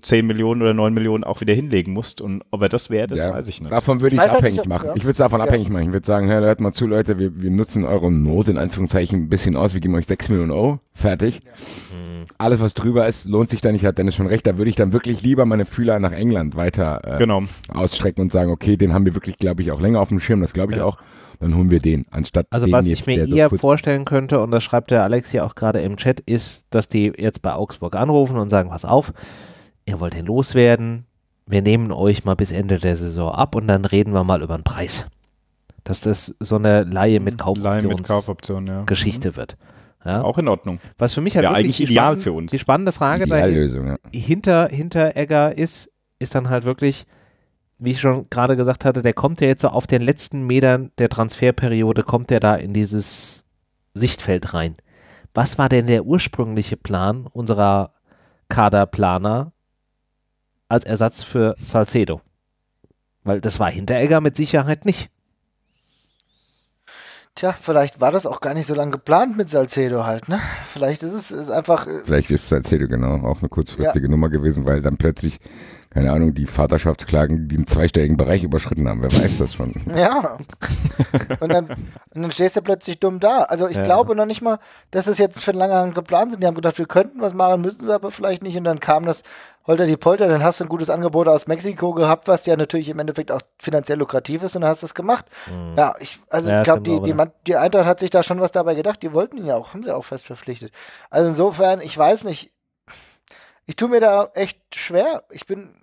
10 Millionen oder 9 Millionen auch wieder hinlegen musst. Und ob er das wäre, das ja, weiß ich nicht. Davon würde ich es halt abhängig nicht, machen. Ja. Ich würde es davon ja. abhängig machen. Ich würde sagen, hey, hört mal zu, Leute, wir, wir nutzen eure Not in Anführungszeichen ein bisschen aus. Wir geben euch 6 Millionen Euro. Fertig. Mhm. Alles, was drüber ist, lohnt sich dann nicht. Hat Dennis schon recht. Da würde ich dann wirklich lieber meine Fühler nach England weiter äh, genau. ausstrecken und sagen, okay, den haben wir wirklich, glaube ich, auch länger auf dem Schirm. Das glaube ich auch dann holen wir den, anstatt Also was ich mir eher so vorstellen könnte, und das schreibt der Alex hier auch gerade im Chat, ist, dass die jetzt bei Augsburg anrufen und sagen, pass auf, ihr wollt ihn loswerden, wir nehmen euch mal bis Ende der Saison ab und dann reden wir mal über den Preis. Dass das so eine Laie mit hm, Kaufoption ja. Geschichte wird. Ja. Auch in Ordnung. Was für mich halt ja, eigentlich ideal für uns. Die spannende Frage Ideallösung, ja. hinter, hinter Egger ist, ist dann halt wirklich, wie ich schon gerade gesagt hatte, der kommt ja jetzt so auf den letzten Metern der Transferperiode, kommt er da in dieses Sichtfeld rein. Was war denn der ursprüngliche Plan unserer Kaderplaner als Ersatz für Salcedo. Weil das war Hinteregger mit Sicherheit nicht. Tja, vielleicht war das auch gar nicht so lange geplant mit Salcedo halt, ne? Vielleicht ist es ist einfach. Äh, vielleicht ist Salcedo genau auch eine kurzfristige ja. Nummer gewesen, weil dann plötzlich, keine Ahnung, die Vaterschaftsklagen den zweistelligen Bereich überschritten haben. Wer weiß das schon. (laughs) Ja. Und dann, und dann stehst du plötzlich dumm da. Also ich ja. glaube noch nicht mal, dass es das jetzt für einen lange geplant sind. Die haben gedacht, wir könnten was machen, müssen sie aber vielleicht nicht. Und dann kam das Holter die Polter, dann hast du ein gutes Angebot aus Mexiko gehabt, was ja natürlich im Endeffekt auch finanziell lukrativ ist und dann hast du es gemacht. Mhm. Ja, ich also ja, glaube, die, die, die Eintracht hat sich da schon was dabei gedacht. Die wollten ihn ja auch, haben sie auch fest verpflichtet. Also insofern, ich weiß nicht, ich tue mir da echt schwer. Ich bin,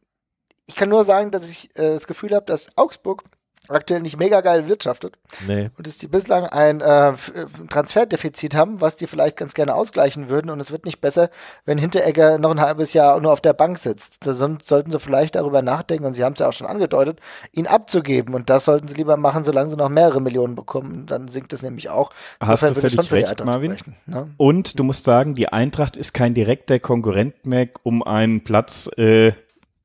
ich kann nur sagen, dass ich äh, das Gefühl habe, dass Augsburg aktuell nicht mega geil wirtschaftet nee. und dass die bislang ein äh, äh, Transferdefizit haben, was die vielleicht ganz gerne ausgleichen würden und es wird nicht besser, wenn Hinteregger noch ein halbes Jahr nur auf der Bank sitzt. Da sollten sie vielleicht darüber nachdenken und sie haben es ja auch schon angedeutet, ihn abzugeben und das sollten sie lieber machen, solange sie noch mehrere Millionen bekommen, dann sinkt das nämlich auch. Hast Insofern du völlig schon recht, Eintracht Marvin. ne? Und du musst sagen, die Eintracht ist kein direkter Konkurrent mehr um einen Platz äh,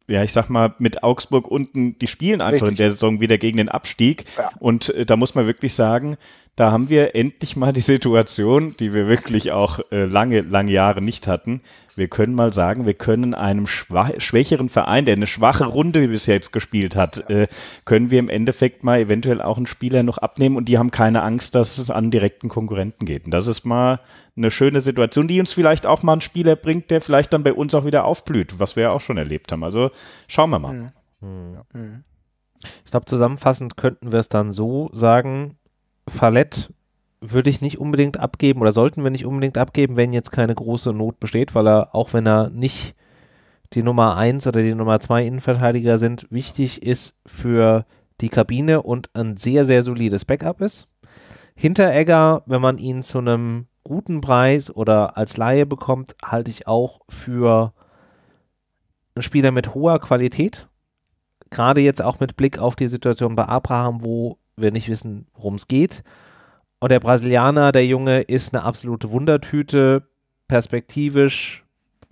ja, ich sag mal, mit Augsburg unten, die spielen einfach Richtig. in der Saison wieder gegen den Abstieg. Ja. Und äh, da muss man wirklich sagen, da haben wir endlich mal die Situation, die wir wirklich auch äh, lange, lange Jahre nicht hatten. Wir können mal sagen, wir können einem schwächeren Verein, der eine schwache Runde bis jetzt gespielt hat, äh, können wir im Endeffekt mal eventuell auch einen Spieler noch abnehmen und die haben keine Angst, dass es an direkten Konkurrenten geht. Und das ist mal eine schöne Situation, die uns vielleicht auch mal einen Spieler bringt, der vielleicht dann bei uns auch wieder aufblüht, was wir ja auch schon erlebt haben. Also schauen wir mal. Mhm. Hm. Mhm. Ich glaube, zusammenfassend könnten wir es dann so sagen, Fallett würde ich nicht unbedingt abgeben oder sollten wir nicht unbedingt abgeben, wenn jetzt keine große Not besteht, weil er, auch wenn er nicht die Nummer 1 oder die Nummer 2 Innenverteidiger sind, wichtig ist für die Kabine und ein sehr, sehr solides Backup ist. Hinteregger, wenn man ihn zu einem guten Preis oder als Laie bekommt, halte ich auch für einen Spieler mit hoher Qualität. Gerade jetzt auch mit Blick auf die Situation bei Abraham, wo wir nicht wissen, worum es geht. Und der Brasilianer, der Junge, ist eine absolute Wundertüte, perspektivisch,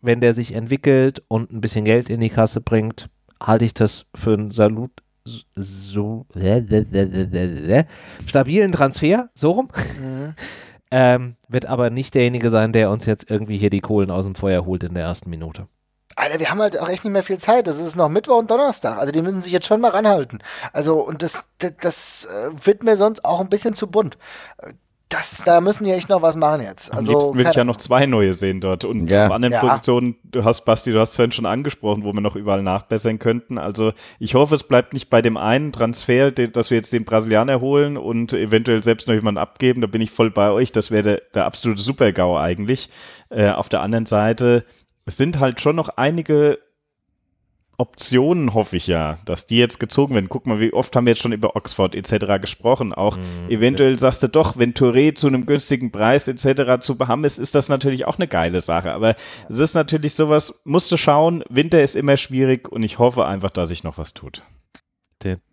wenn der sich entwickelt und ein bisschen Geld in die Kasse bringt, halte ich das für einen Salut, so, stabilen Transfer, so rum. Mhm. (laughs) ähm, wird aber nicht derjenige sein, der uns jetzt irgendwie hier die Kohlen aus dem Feuer holt in der ersten Minute. Alter, wir haben halt auch echt nicht mehr viel Zeit. Das ist noch Mittwoch und Donnerstag. Also die müssen sich jetzt schon mal ranhalten. Also und das, das, das äh, wird mir sonst auch ein bisschen zu bunt. Das, da müssen die echt noch was machen jetzt. Also, Am liebsten will ich ja noch zwei neue sehen dort. Und ja. auf anderen ja. Positionen, du hast Basti, du hast Sven schon angesprochen, wo wir noch überall nachbessern könnten. Also ich hoffe, es bleibt nicht bei dem einen Transfer, den, dass wir jetzt den Brasilianer holen und eventuell selbst noch jemanden abgeben. Da bin ich voll bei euch. Das wäre der, der absolute Super-GAU eigentlich. Äh, auf der anderen Seite es sind halt schon noch einige Optionen, hoffe ich ja, dass die jetzt gezogen werden. Guck mal, wie oft haben wir jetzt schon über Oxford etc. gesprochen. Auch mm, eventuell sagst du doch, wenn Touré zu einem günstigen Preis etc. zu Bahamas ist das natürlich auch eine geile Sache. Aber es ist natürlich sowas, musst du schauen, Winter ist immer schwierig und ich hoffe einfach, dass sich noch was tut.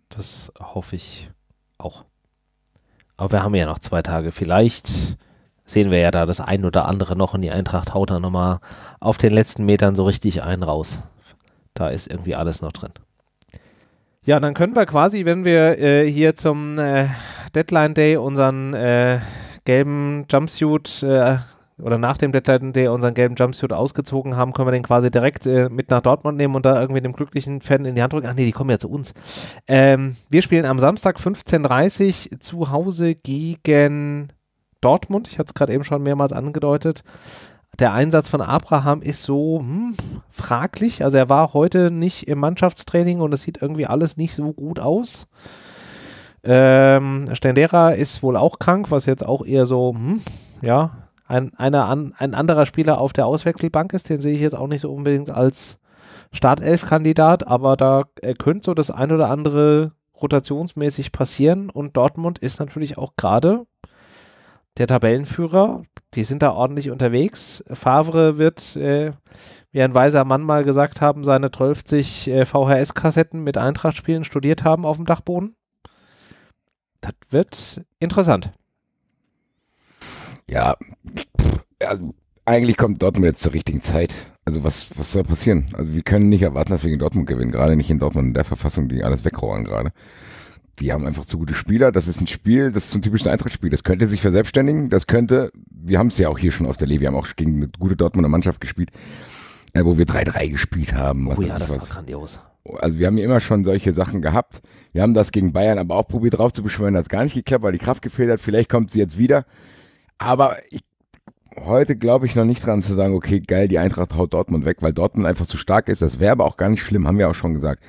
Das hoffe ich auch. Aber wir haben ja noch zwei Tage. Vielleicht sehen wir ja da das ein oder andere noch und die Eintracht haut da nochmal auf den letzten Metern so richtig einen raus. Da ist irgendwie alles noch drin. Ja, dann können wir quasi, wenn wir äh, hier zum äh, Deadline Day unseren äh, gelben Jumpsuit äh, oder nach dem Deadline Day unseren gelben Jumpsuit ausgezogen haben, können wir den quasi direkt äh, mit nach Dortmund nehmen und da irgendwie dem glücklichen Fan in die Hand drücken. Ach nee, die kommen ja zu uns. Ähm, wir spielen am Samstag 15.30 Uhr zu Hause gegen Dortmund, ich hatte es gerade eben schon mehrmals angedeutet, der Einsatz von Abraham ist so hm, fraglich. Also er war heute nicht im Mannschaftstraining und es sieht irgendwie alles nicht so gut aus. Ähm, Stendera ist wohl auch krank, was jetzt auch eher so, hm, ja, ein, einer an, ein anderer Spieler auf der Auswechselbank ist. Den sehe ich jetzt auch nicht so unbedingt als Startelf-Kandidat, aber da äh, könnte so das ein oder andere rotationsmäßig passieren und Dortmund ist natürlich auch gerade der Tabellenführer. Die sind da ordentlich unterwegs. Favre wird, äh, wie ein weiser Mann mal gesagt haben, seine 12 äh, VHS-Kassetten mit Eintracht-Spielen studiert haben auf dem Dachboden. Das wird interessant. Ja, also eigentlich kommt Dortmund jetzt zur richtigen Zeit. Also was, was soll passieren? Also wir können nicht erwarten, dass wir gegen Dortmund gewinnen, gerade nicht in Dortmund in der Verfassung, die alles wegrollen gerade die haben einfach zu gute Spieler. Das ist ein Spiel, das ist so ein typisches Eintrittsspiel. Das könnte sich verselbstständigen. Das könnte, wir haben es ja auch hier schon auf der Levi, wir haben auch gegen eine gute Dortmunder Mannschaft gespielt, äh, wo wir 3-3 gespielt haben. Oh ja, das was. war grandios. Also wir haben ja immer schon solche Sachen gehabt. Wir haben das gegen Bayern aber auch probiert drauf zu beschwören. Hat gar nicht geklappt, weil die Kraft gefehlt hat. Vielleicht kommt sie jetzt wieder. Aber ich, heute glaube ich noch nicht dran zu sagen, okay, geil, die Eintracht haut Dortmund weg, weil Dortmund einfach zu stark ist. Das wäre aber auch gar nicht schlimm, haben wir auch schon gesagt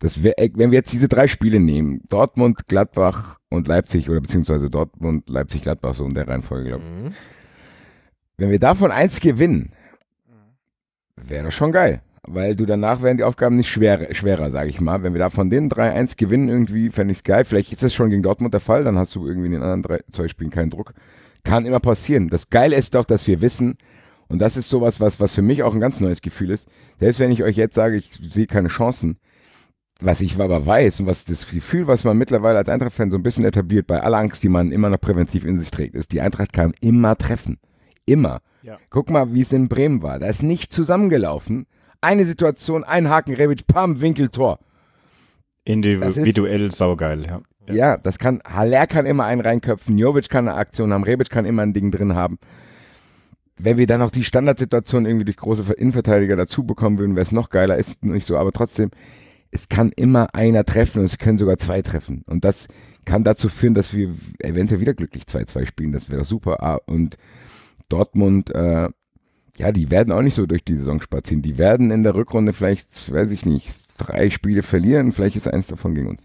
das wär, äh, wenn wir jetzt diese drei Spiele nehmen, Dortmund, Gladbach und Leipzig oder beziehungsweise Dortmund, Leipzig, Gladbach, so in der Reihenfolge, glaube ich. Mhm. Wenn wir davon eins gewinnen, wäre das schon geil. Weil du danach wären die Aufgaben nicht schwerer, schwerer sage ich mal. Wenn wir da von den drei eins gewinnen, irgendwie fände ich es geil. Vielleicht ist das schon gegen Dortmund der Fall, dann hast du irgendwie in den anderen drei, zwei Spielen keinen Druck. Kann immer passieren. Das Geile ist doch, dass wir wissen, und das ist sowas, was, was für mich auch ein ganz neues Gefühl ist. Selbst wenn ich euch jetzt sage, ich sehe keine Chancen, was ich aber weiß und was das Gefühl, was man mittlerweile als Eintracht-Fan so ein bisschen etabliert, bei aller Angst, die man immer noch präventiv in sich trägt, ist, die Eintracht kann immer treffen. Immer. Ja. Guck mal, wie es in Bremen war. Da ist nicht zusammengelaufen. Eine Situation, ein Haken, Rebic, Pam, Winkeltor. Individuell ist, saugeil, ja. ja. Ja, das kann, Haller kann immer einen reinköpfen, Jovic kann eine Aktion haben, Rebic kann immer ein Ding drin haben. Wenn wir dann noch die Standardsituation irgendwie durch große Innenverteidiger dazu bekommen würden, wäre es noch geiler, ist nicht so, aber trotzdem, es kann immer einer treffen und es können sogar zwei treffen. Und das kann dazu führen, dass wir eventuell wieder glücklich 2-2 spielen. Das wäre super. Ah, und Dortmund, äh, ja, die werden auch nicht so durch die Saison spazieren. Die werden in der Rückrunde vielleicht, weiß ich nicht, drei Spiele verlieren. Vielleicht ist eins davon gegen uns.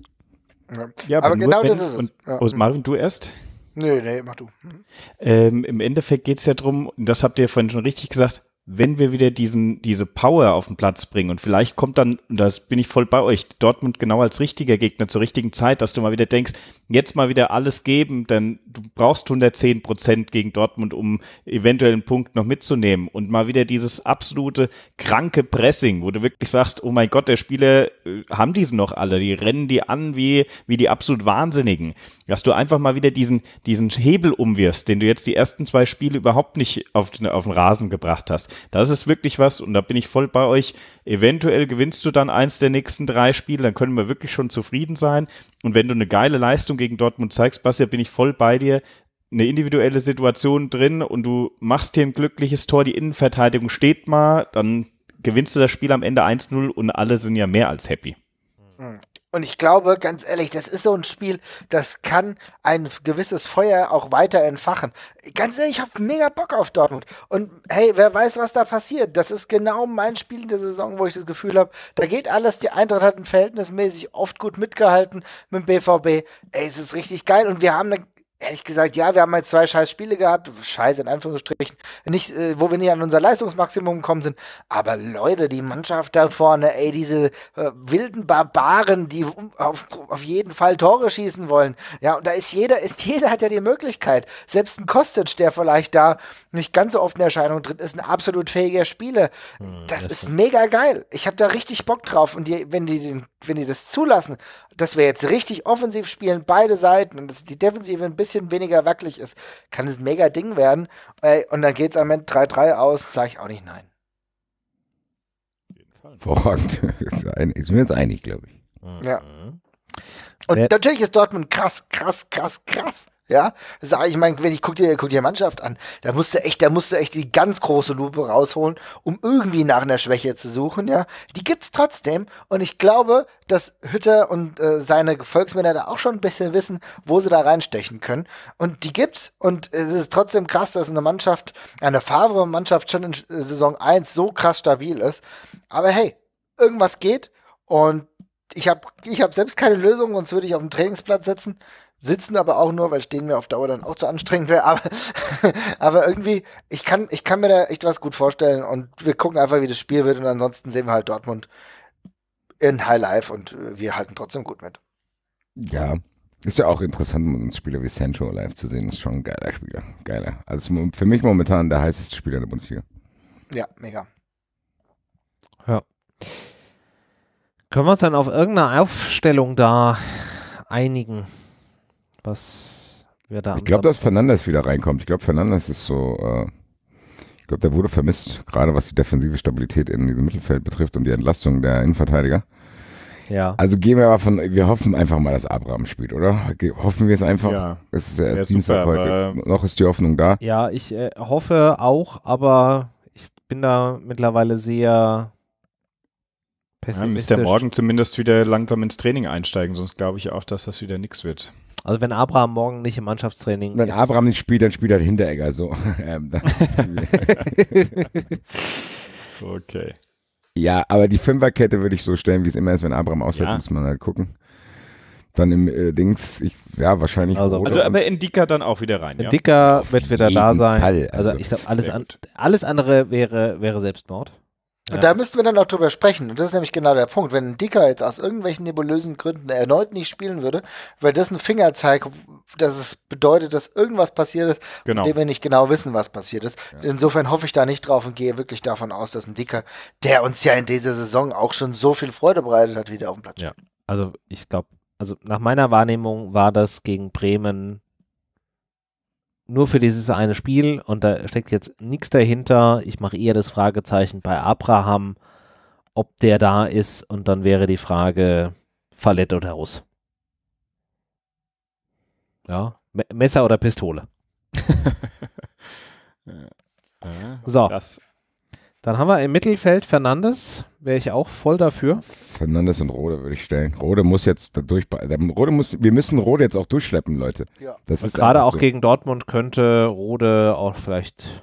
Ja, aber, aber genau das ist es. Und, ja. Marvin, du erst? Nee, nee, mach du. Mhm. Ähm, Im Endeffekt geht es ja darum, das habt ihr vorhin schon richtig gesagt, wenn wir wieder diesen, diese Power auf den Platz bringen und vielleicht kommt dann, und das bin ich voll bei euch, Dortmund genau als richtiger Gegner zur richtigen Zeit, dass du mal wieder denkst, jetzt mal wieder alles geben, denn du brauchst 110 Prozent gegen Dortmund, um eventuell einen Punkt noch mitzunehmen und mal wieder dieses absolute kranke Pressing, wo du wirklich sagst, oh mein Gott, der Spieler, äh, haben diesen noch alle, die rennen die an wie, wie die absolut Wahnsinnigen, dass du einfach mal wieder diesen, diesen Hebel umwirfst, den du jetzt die ersten zwei Spiele überhaupt nicht auf den, auf den Rasen gebracht hast das ist wirklich was und da bin ich voll bei euch. Eventuell gewinnst du dann eins der nächsten drei Spiele, dann können wir wirklich schon zufrieden sein. Und wenn du eine geile Leistung gegen Dortmund zeigst, Bastian, bin ich voll bei dir eine individuelle Situation drin und du machst hier ein glückliches Tor, die Innenverteidigung steht mal, dann gewinnst du das Spiel am Ende 1-0 und alle sind ja mehr als happy. Hm. Und ich glaube, ganz ehrlich, das ist so ein Spiel, das kann ein gewisses Feuer auch weiter entfachen. Ganz ehrlich, ich habe mega Bock auf Dortmund. Und hey, wer weiß, was da passiert. Das ist genau mein Spiel in der Saison, wo ich das Gefühl habe, da geht alles. Die Eintracht hat ein verhältnismäßig oft gut mitgehalten mit dem BVB. Ey, es ist richtig geil. Und wir haben eine ehrlich gesagt, ja, wir haben halt zwei scheiß Spiele gehabt, scheiße in Anführungsstrichen, nicht, äh, wo wir nicht an unser Leistungsmaximum gekommen sind. Aber Leute, die Mannschaft da vorne, ey, diese äh, wilden Barbaren, die auf, auf jeden Fall Tore schießen wollen. Ja, und da ist jeder, ist (laughs) jeder hat ja die Möglichkeit. Selbst ein Kostic, der vielleicht da nicht ganz so oft in Erscheinung tritt, ist ein absolut fähiger Spieler. Hm, das, das ist mega geil. Ich habe da richtig Bock drauf. Und die, wenn die den, wenn die das zulassen, dass wir jetzt richtig offensiv spielen, beide Seiten und dass die Defensive ein bisschen bisschen weniger wackelig ist, kann es ein mega Ding werden. Ey, und dann geht es am Ende 3-3 aus, sage ich auch nicht nein. Vorragend. (laughs) Sind wir uns einig, glaube ich. Mhm. Ja. Und natürlich ist Dortmund krass, krass, krass, krass. Ja, sag ich meine, wenn ich guck dir, guck dir Mannschaft an, da musst du echt, da musst du echt die ganz große Lupe rausholen, um irgendwie nach einer Schwäche zu suchen, ja. Die gibt's trotzdem und ich glaube, dass Hütter und äh, seine Volksmänner da auch schon ein bisschen wissen, wo sie da reinstechen können und die gibt's und äh, es ist trotzdem krass, dass eine Mannschaft, eine Favre Mannschaft schon in äh, Saison 1 so krass stabil ist, aber hey, irgendwas geht und ich habe ich hab selbst keine Lösung, sonst würde ich auf dem Trainingsplatz sitzen sitzen aber auch nur, weil stehen mir auf Dauer dann auch zu anstrengend wäre. Aber, (laughs) aber irgendwie, ich kann, ich kann mir da echt was gut vorstellen und wir gucken einfach, wie das Spiel wird und ansonsten sehen wir halt Dortmund in High Life und äh, wir halten trotzdem gut mit. Ja, ist ja auch interessant, einen Spieler wie Sancho live zu sehen. Ist schon ein geiler Spieler. Geiler. Also für mich momentan der heißeste Spieler der Bundesliga. Ja, mega. Ja. Können wir uns dann auf irgendeine Aufstellung da einigen? was wir da. Ich glaube, dass Fernandes wieder reinkommt. Ich glaube, Fernandes ist so. Äh, ich glaube, der wurde vermisst, gerade was die defensive Stabilität in diesem Mittelfeld betrifft und die Entlastung der Innenverteidiger. Ja. Also gehen wir aber von, wir hoffen einfach mal, dass Abraham spielt, oder? Hoffen wir es einfach. Ja. Es ist ja erst ja, Dienstag super, heute. Noch ist die Hoffnung da. Ja, ich äh, hoffe auch, aber ich bin da mittlerweile sehr pessimistisch. Ja, müsste morgen zumindest wieder langsam ins Training einsteigen, sonst glaube ich auch, dass das wieder nichts wird. Also wenn Abraham morgen nicht im Mannschaftstraining Wenn ist, Abraham nicht spielt, dann spielt er Hinteregger so. (laughs) Ähm, (laughs) okay. Ja, aber die Fünferkette würde ich so stellen, wie es immer ist, wenn Abraham ausfällt, ja. muss man halt gucken. Dann im äh, Dings, ich, ja, wahrscheinlich. Also, also aber in Dicker dann auch wieder rein. In ja? Dicker wird wieder da sein. Fall, also, also, ich glaube, alles, an, alles andere wäre, wäre Selbstmord. Und ja. da müssten wir dann auch drüber sprechen. Und das ist nämlich genau der Punkt. Wenn ein Dicker jetzt aus irgendwelchen nebulösen Gründen erneut nicht spielen würde, wäre das ein Fingerzeig, dass es bedeutet, dass irgendwas passiert ist, genau. dem wir nicht genau wissen, was passiert ist. Ja. Insofern hoffe ich da nicht drauf und gehe wirklich davon aus, dass ein Dicker, der uns ja in dieser Saison auch schon so viel Freude bereitet hat, wieder auf dem Platz steht. ja. Also ich glaube, also nach meiner Wahrnehmung war das gegen Bremen nur für dieses eine Spiel und da steckt jetzt nichts dahinter. Ich mache eher das Fragezeichen bei Abraham, ob der da ist und dann wäre die Frage Fallett oder Russ. Ja, Messer oder Pistole. (laughs) so. Das dann haben wir im Mittelfeld Fernandes, wäre ich auch voll dafür. Fernandes und Rode würde ich stellen. Rode muss jetzt durch, Rode muss, wir müssen Rode jetzt auch durchschleppen, Leute. Ja. Das und ist gerade auch so. gegen Dortmund könnte Rode auch vielleicht.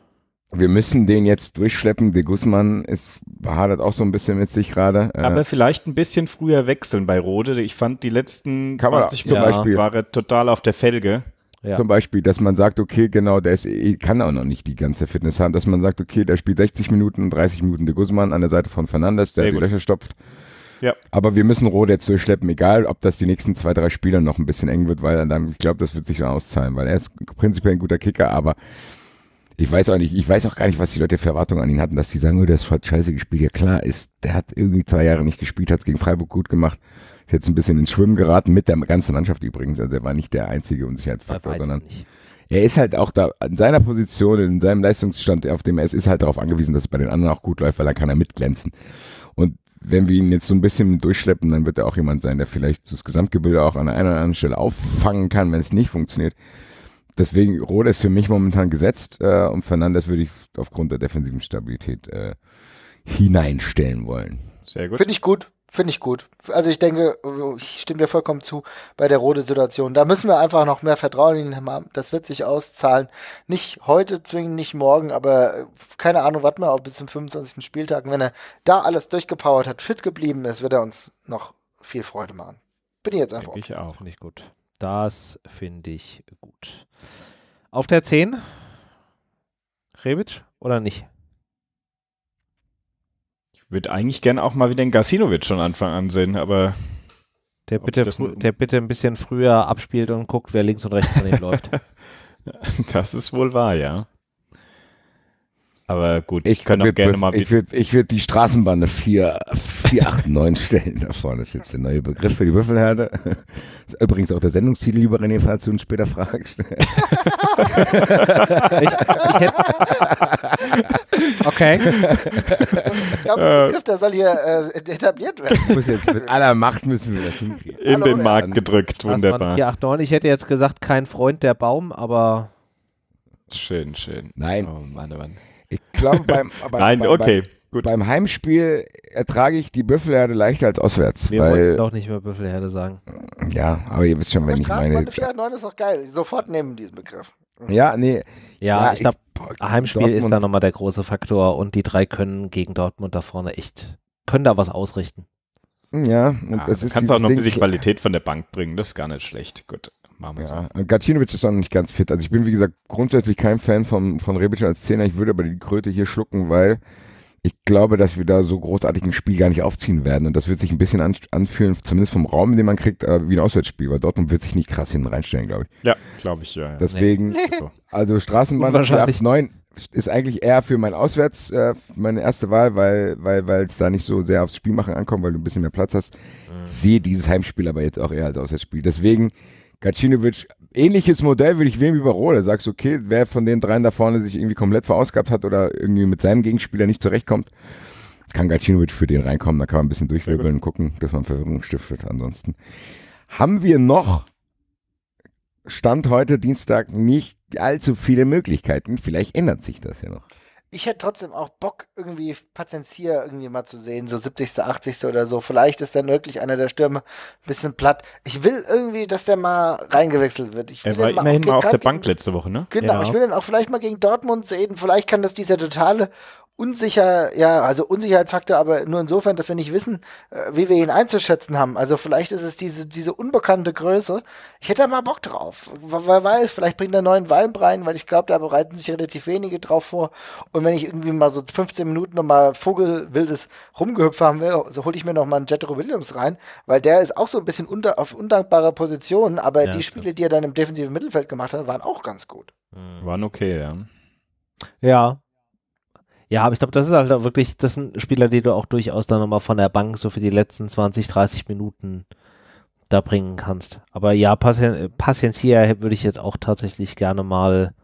Wir müssen den jetzt durchschleppen. De Guzman ist hadert auch so ein bisschen mit sich gerade. Äh, Aber äh, vielleicht ein bisschen früher wechseln bei Rode. Ich fand die letzten 20 man, Minuten ja. war er total auf der Felge. Ja. Zum Beispiel, dass man sagt, okay, genau, der ist, kann auch noch nicht die ganze Fitness haben, dass man sagt, okay, der spielt 60 Minuten und 30 Minuten de Guzman an der Seite von Fernandes, der die Löcher stopft. Ja. Aber wir müssen Rode jetzt durchschleppen, egal ob das die nächsten zwei, drei Spiele noch ein bisschen eng wird, weil dann, ich glaube, das wird sich dann auszahlen, weil er ist prinzipiell ein guter Kicker, aber ich weiß auch nicht, ich weiß auch gar nicht, was die Leute für Erwartungen an ihn hatten, dass die sagen, oh, der ist voll scheiße gespielt. Ja klar, ist, der hat irgendwie zwei Jahre nicht gespielt, hat es gegen Freiburg gut gemacht. Ist jetzt ein bisschen ins Schwimmen geraten, mit der ganzen Mannschaft übrigens. Also er war nicht der einzige Unsicherheitsfaktor, sondern nicht. er ist halt auch da in seiner Position, in seinem Leistungsstand, auf dem er ist, ist halt darauf angewiesen, dass es bei den anderen auch gut läuft, weil dann kann er mitglänzen. Und wenn wir ihn jetzt so ein bisschen durchschleppen, dann wird er auch jemand sein, der vielleicht das Gesamtgebilde auch an einer oder anderen Stelle auffangen kann, wenn es nicht funktioniert. Deswegen, Rode ist für mich momentan gesetzt äh, und Fernandes würde ich aufgrund der defensiven Stabilität äh, hineinstellen wollen. Sehr gut. Finde ich gut. Finde ich gut. Also ich denke, ich stimme dir vollkommen zu bei der Rode-Situation. Da müssen wir einfach noch mehr Vertrauen in ihn haben. Das wird sich auszahlen. Nicht heute zwingend, nicht morgen, aber keine Ahnung, warten wir auch bis zum 25. Spieltag. Und wenn er da alles durchgepowert hat, fit geblieben ist, wird er uns noch viel Freude machen. Bin ich jetzt einfach. Finde ich auch. nicht gut. Das finde ich gut. Auf der 10? Rebic oder nicht? würde eigentlich gerne auch mal wieder den Gasinovic von Anfang an sehen, aber. Der bitte, der bitte ein bisschen früher abspielt und guckt, wer links und rechts von ihm läuft. (laughs) Das ist wohl wahr, ja. Aber gut, ich, ich kann auch gerne mal. Ich würde würd die Straßenbahn (laughs) 489 stellen. Da vorne ist jetzt der neue Begriff für die Würfelherde. Ist übrigens auch der Sendungstitel, lieber René, falls du uns später fragst. (laughs) ich, ich hätte, okay. Ich glaube, der äh. Begriff, der soll hier äh, etabliert werden. (laughs) Muss jetzt mit aller Macht müssen wir das hinkriegen. In Hallo, den Markt gedrückt, wunderbar. 489, ich hätte jetzt gesagt, kein Freund der Baum, aber. Schön, schön. Nein. Oh Mann, oh, Mann. Ich glaube, (laughs) beim, beim, Nein, beim, okay, gut. beim Heimspiel ertrage ich die Büffelherde leichter als auswärts. Wir weil, wollten auch nicht mehr Büffelherde sagen. Ja, aber ihr wisst schon, aber wenn ich meine. 409 ist doch geil. Sofort nehmen diesen Begriff. Hm. Ja, nee. Ja, ja ich glaube, Heimspiel Dortmund. ist da nochmal der große Faktor und die drei können gegen Dortmund da vorne echt, können da was ausrichten. Ja, und ja, das ist kannst auch noch ein bisschen Qualität von der Bank bringen, das ist gar nicht schlecht. Gut machen wir ja. so. Äh, Gatinovic ist noch nicht ganz fit. Also ich bin, wie gesagt, grundsätzlich kein Fan von, von Rebic als Zehner. Ich würde aber die Kröte hier schlucken, weil ich glaube, dass wir da so großartig ein Spiel gar nicht aufziehen werden. Und das wird sich ein bisschen anfühlen, zumindest vom Raum, den man kriegt, äh, wie ein Auswärtsspiel, weil Dortmund wird sich nicht krass hinten reinstellen, glaube ich. Ja, glaube ich, ja. ja. Deswegen, nee. also Straßenbahn ab 9 ist eigentlich eher für mein Auswärts äh, meine erste Wahl, weil weil weil es da nicht so sehr aufs Spielmachen ankommt, weil du ein bisschen mehr Platz hast. Mhm. Sehe dieses Heimspiel aber jetzt auch eher als Auswärtsspiel. Deswegen Gacinovic, ähnliches Modell würde ich wählen wie bei Rohler. Sagst, okay, wer von den dreien da vorne sich irgendwie komplett verausgabt hat oder irgendwie mit seinem Gegenspieler nicht zurechtkommt, kann Gacinovic für den reinkommen. Da kann man ein bisschen durchwirbeln, gucken, dass man Verwirrung stiftet. Ansonsten haben wir noch Stand heute Dienstag nicht allzu viele Möglichkeiten. Vielleicht ändert sich das ja noch ich hätte trotzdem auch Bock, irgendwie Patenzier irgendwie mal zu sehen, so 70., 80. oder so. Vielleicht ist dann wirklich einer der Stürme ein bisschen platt. Ich will irgendwie, dass der mal reingewechselt wird. Ich will er war mal immerhin mal auf der Bank letzte Woche, ne? Genau, ja. ich will den auch vielleicht mal gegen Dortmund sehen. Vielleicht kann das dieser totale unsicher, ja, also Unsicherheitsfaktor, aber nur insofern, dass wir nicht wissen, äh, wie wir ihn einzuschätzen haben. Also vielleicht ist es diese, diese unbekannte Größe. Ich hätte da mal Bock drauf. Wer weiß, vielleicht bringt er neuen Wein rein, weil ich glaube, da bereiten sich relativ wenige drauf vor. Und wenn ich irgendwie mal so 15 Minuten nochmal Vogelwildes rumgehüpft haben will, so hole ich mir nochmal einen Jethro Williams rein, weil der ist auch so ein bisschen unter, auf undankbare Positionen, aber ja, die Spiele, ja. die er dann im defensiven Mittelfeld gemacht hat, waren auch ganz gut. Waren okay, ja. Ja, ja, aber ich glaube, das ist halt auch wirklich, das sind Spieler, die du auch durchaus dann nochmal von der Bank so für die letzten 20, 30 Minuten da bringen kannst. Aber ja, Paciencia würde ich jetzt auch tatsächlich gerne mal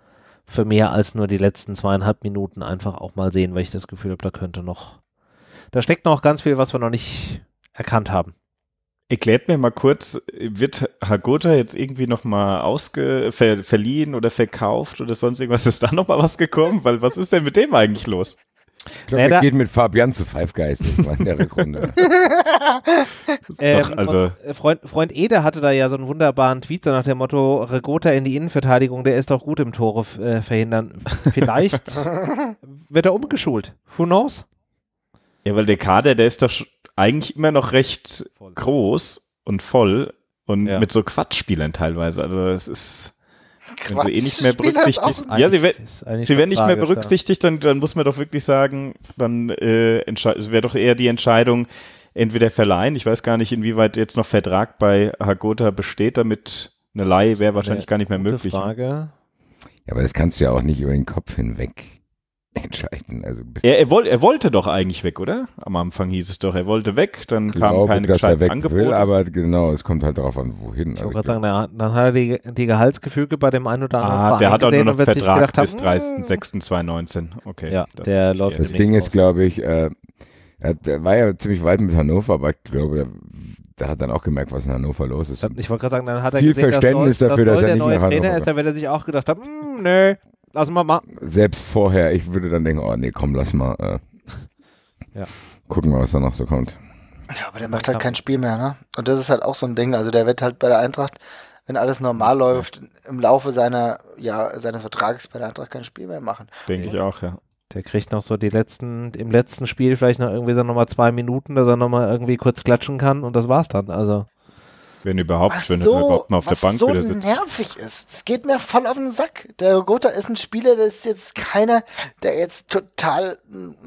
für mehr als nur die letzten zweieinhalb Minuten einfach auch mal sehen, weil ich das Gefühl habe, da könnte noch, da steckt noch ganz viel, was wir noch nicht erkannt haben. Erklärt mir mal kurz, wird Hagota jetzt irgendwie nochmal ausge ver verliehen oder verkauft oder sonst irgendwas? Ist da nochmal was gekommen? Weil was ist denn mit dem eigentlich los? Ich glaube, er geht mit Fabian zu Five Guys in der Rückrunde. (laughs) Doch, ähm, also. Äh, Freund, Freund Ede hatte da ja so einen wunderbaren Tweet, so nach dem Motto, Regota in die Innenverteidigung, der ist doch gut im Tore äh, verhindern. Vielleicht (laughs) wird er umgeschult. Who knows? Ja, weil der Kader, der ist doch eigentlich immer noch recht voll. groß und voll und ja. mit so Quatschspielern teilweise. Also es ist wenn sie eh nicht mehr berücksichtigt, ja, sie, wär, sie werden nicht mehr berücksichtigt, dann, dann muss man doch wirklich sagen, dann äh, wäre doch eher die Entscheidung, entweder verleihen, ich weiß gar nicht, inwieweit jetzt noch Vertrag bei Hagota besteht, damit eine Leihe wäre wahrscheinlich gar nicht mehr möglich. Ne? Frage. Ja, aber das kannst du ja auch nicht über den Kopf hinweg entscheiden. Also er, er, woll, er wollte doch eigentlich weg, oder? Am Anfang hieß es doch, er wollte weg, dann kamen keine dass er weg Will, aber genau, es kommt halt darauf an, wohin. Ich also wollte also sagen, na, dann hat er die, die, Gehaltsgefüge bei dem einen oder anderen ah, Verein der hat auch nur noch Vertrag gedacht, bis 30.06.2019. Äh, okay. Ja, das, der läuft das Ding ist, glaube ich, äh, er war ja ziemlich weit mit Hannover, aber ich glaube, da hat dann auch gemerkt, was in Hannover los ist. Ich wollte gerade sagen, dann hat er viel gesehen, Verständnis dass dafür, dass, dass er nicht der neue nach Trainer Hannover ist, dann wird er sich auch gedacht haben, hm, nö, lass mal mal. Selbst vorher, ich würde dann denken, oh nee, komm, lass mal. Äh, ja. Gucken wir, was da noch so kommt. Ja, aber der macht halt kein Spiel mehr, ne? Und das ist halt auch so ein Ding. Also der wird halt bei der Eintracht, wenn alles normal läuft, im Laufe seiner, ja, seines Vertrages bei der Eintracht kein Spiel mehr machen. Denke ich auch, ja. Der kriegt noch so die letzten, im letzten Spiel vielleicht noch irgendwie so nochmal zwei Minuten, dass er nochmal irgendwie kurz klatschen kann und das war's dann. Also. Wenn überhaupt, was wenn so, er überhaupt mal auf der Bank so wieder sitzt. nervig ist. Es geht mir voll auf den Sack. Der Gotha ist ein Spieler, der ist jetzt keiner, der jetzt total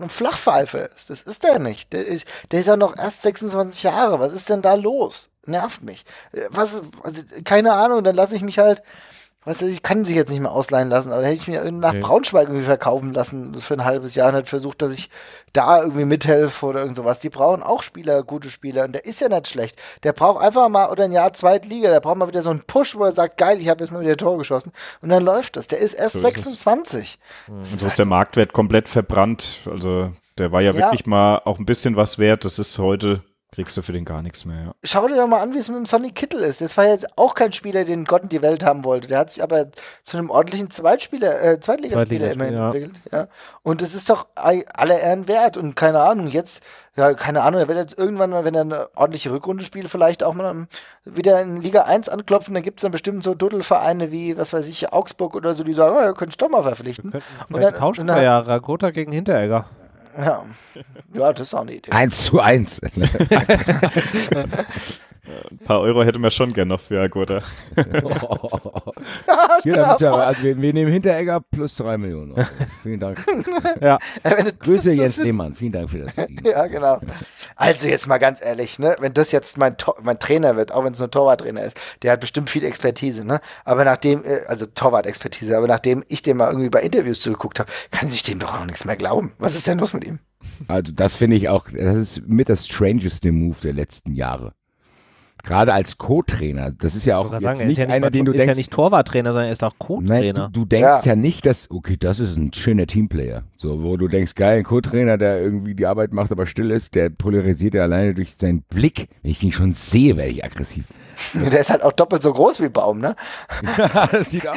ein Flachpfeife ist. Das ist der nicht. Der ist, der ist ja noch erst 26 Jahre. Was ist denn da los? Nervt mich. Was, also, keine Ahnung, dann lasse ich mich halt, Weißt du, ich kann sich jetzt nicht mehr ausleihen lassen, aber dann hätte ich mir nach nee. Braunschweig irgendwie verkaufen lassen für ein halbes Jahr und hätte versucht, dass ich da irgendwie mithelfe oder irgend sowas. Die brauchen auch Spieler, gute Spieler. Und der ist ja nicht schlecht. Der braucht einfach mal, oder ein Jahr Zweitliga, der braucht mal wieder so einen Push, wo er sagt, geil, ich habe jetzt mal wieder Tor geschossen. Und dann läuft das. Der ist erst so 26. Ist mhm. und so ist der Marktwert komplett verbrannt. Also der war ja, ja, wirklich mal auch ein bisschen was wert. Das ist heute kriegst du für den gar nichts mehr. Ja. Schau dir doch mal an, wie es mit dem Sonny Kittel ist. Das war jetzt auch kein Spieler, den Gott in die Welt haben wollte. Der hat sich aber zu einem ordentlichen Zweitspieler, äh, Zweitligaspieler Zweitliga immerhin ja. entwickelt. Ja. Und es ist doch alle Ehren wert. Und keine Ahnung, jetzt, ja, keine Ahnung, er wird jetzt irgendwann mal, wenn er eine ordentliche Rückrunde spielt, vielleicht auch mal wieder in Liga 1 anklopfen. Da gibt es dann bestimmt so Duddelvereine wie, was weiß ich, Augsburg oder so, die sagen, oh, ihr könnt doch mal verpflichten. Wir und dann, tauscht er ja Ragota gegen Hinteregger. Ja. ja, das ist auch eine Idee. Eins zu eins. (laughs) (laughs) Ein paar Euro hätte man schon gern noch für Agota. Oh. (laughs) Hier, damit ja, also wir, wir, nehmen Hinteregger plus drei Millionen Euro. (laughs) Vielen Dank. (laughs) ja. Grüße Jens Lehmann. Vielen Dank für das. ja, genau. Also jetzt mal ganz ehrlich, ne? wenn das jetzt mein, mein Trainer wird, auch wenn es nur Torwarttrainer ist, der hat bestimmt viel Expertise. Ne? Aber nachdem, äh, also Torwart-Expertise, aber nachdem ich dem mal irgendwie bei Interviews zugeguckt habe, kann ich dem doch auch nichts mehr glauben. Was ist denn los mit ihm? Also das finde ich auch, das ist mit das strangeste Move der letzten Jahre. Gerade als Co-Trainer, das ist ja auch jetzt sagen, nicht ja nicht einer, den du ist denkst. ist ja nicht Torwarttrainer, sondern er ist auch Co-Trainer. Du, denkst ja. ja. nicht, dass, okay, das ist ein schöner Teamplayer. So, wo du denkst, geil, ein Co-Trainer, der irgendwie die Arbeit macht, aber still ist, der polarisiert ja alleine durch seinen Blick. Wenn ich ihn schon sehe, werde ich aggressiv. der ist halt auch doppelt so groß wie Baum, ne? (laughs) das sieht auch.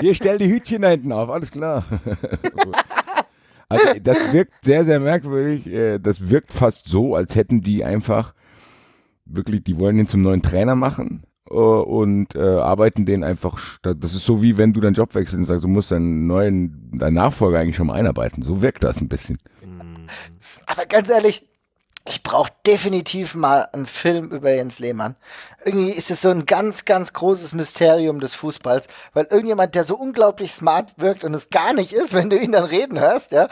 Hier stell die Hütchen da hinten auf, alles klar. (laughs) Also das wirkt sehr, sehr merkwürdig. Äh, das wirkt fast so, als hätten die einfach wirklich, die wollen ihn zum neuen Trainer machen äh, und äh, arbeiten den einfach. Das ist so wie wenn du deinen Job wechselst und sagst, du musst deinen neuen, deinen Nachfolger eigentlich schon mal einarbeiten. So wirkt das ein bisschen. Aber ganz ehrlich, ich brauche definitiv mal einen Film über Jens Lehmann irgendwie ist es so ein ganz, ganz großes Mysterium des Fußballs, weil irgendjemand, der so unglaublich smart wirkt und es gar nicht ist, (laughs) wenn du ihn dann reden hörst, ja,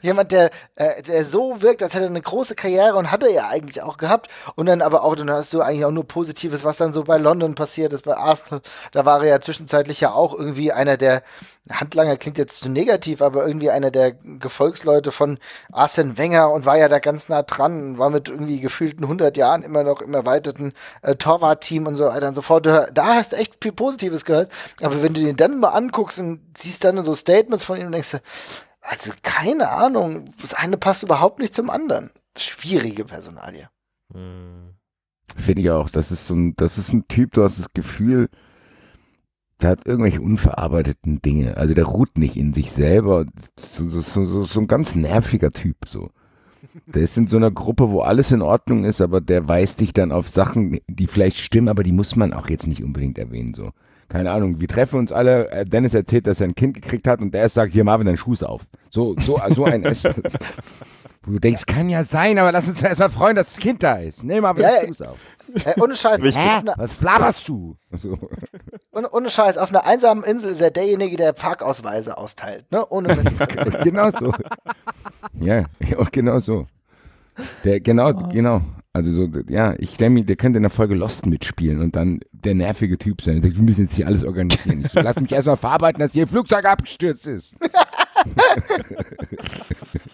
jemand, der, äh, der so wirkt, als hätte er eine große Karriere und hat er ja eigentlich auch gehabt und dann aber auch, dann hast du eigentlich auch nur Positives, was dann so bei London passiert ist, bei Arsenal, da war er ja zwischenzeitlich ja auch irgendwie einer der Handlanger klingt jetzt zu negativ, aber irgendwie einer der Gefolgsleute von Arsene Wenger und war ja da ganz nah dran, war mit irgendwie gefühlten 100 Jahren immer noch im erweiterten äh, Torwart Kamerateam und so weiter und so fort. Da, da hast du echt viel Positives gehört. Aber wenn du den dann mal anguckst und siehst dann so Statements von ihm und denkst, also keine Ahnung, das eine passt überhaupt nicht zum anderen. Schwierige Personalie. Hm. Finde ich auch. Das ist so ein, das ist ein Typ, du hast das Gefühl, der hat irgendwelche unverarbeiteten Dinge. Also der ruht nicht in sich selber. So, so, so, so ein ganz nerviger Typ. So. Der ist in so einer Gruppe, wo alles in Ordnung ist, aber der weist dich dann auf Sachen, die vielleicht stimmen, aber die muss man auch jetzt nicht unbedingt erwähnen. So, keine Ahnung. Wir treffen uns alle. Äh, Dennis erzählt, dass er ein Kind gekriegt hat und der erst sagt, hier Marvin, dein Schuh ist auf. So, so, so ein. (laughs) Wo du denkst, kann ja sein, aber lass uns ja erstmal freuen, dass das Kind da ist. Nimm mal wieder ja, auf. Ey, äh, ohne Scheiß. Hä? Was flaberst du? So. Ohne, ohne, Scheiß, auf einer einsamen Insel ist er derjenige, der Parkausweise austeilt. Ne? Ohne (laughs) genau so. ja, genau so. Der, genau, oh. genau. Also so, ja, ich denke mir, der könnte in der Folge Lost mitspielen und dann der nervige Typ sein. Der sagt, wir müssen jetzt hier alles organisieren. Ich lass mich erstmal verarbeiten, dass hier ein Flugzeug abgestürzt ist. (laughs) (laughs)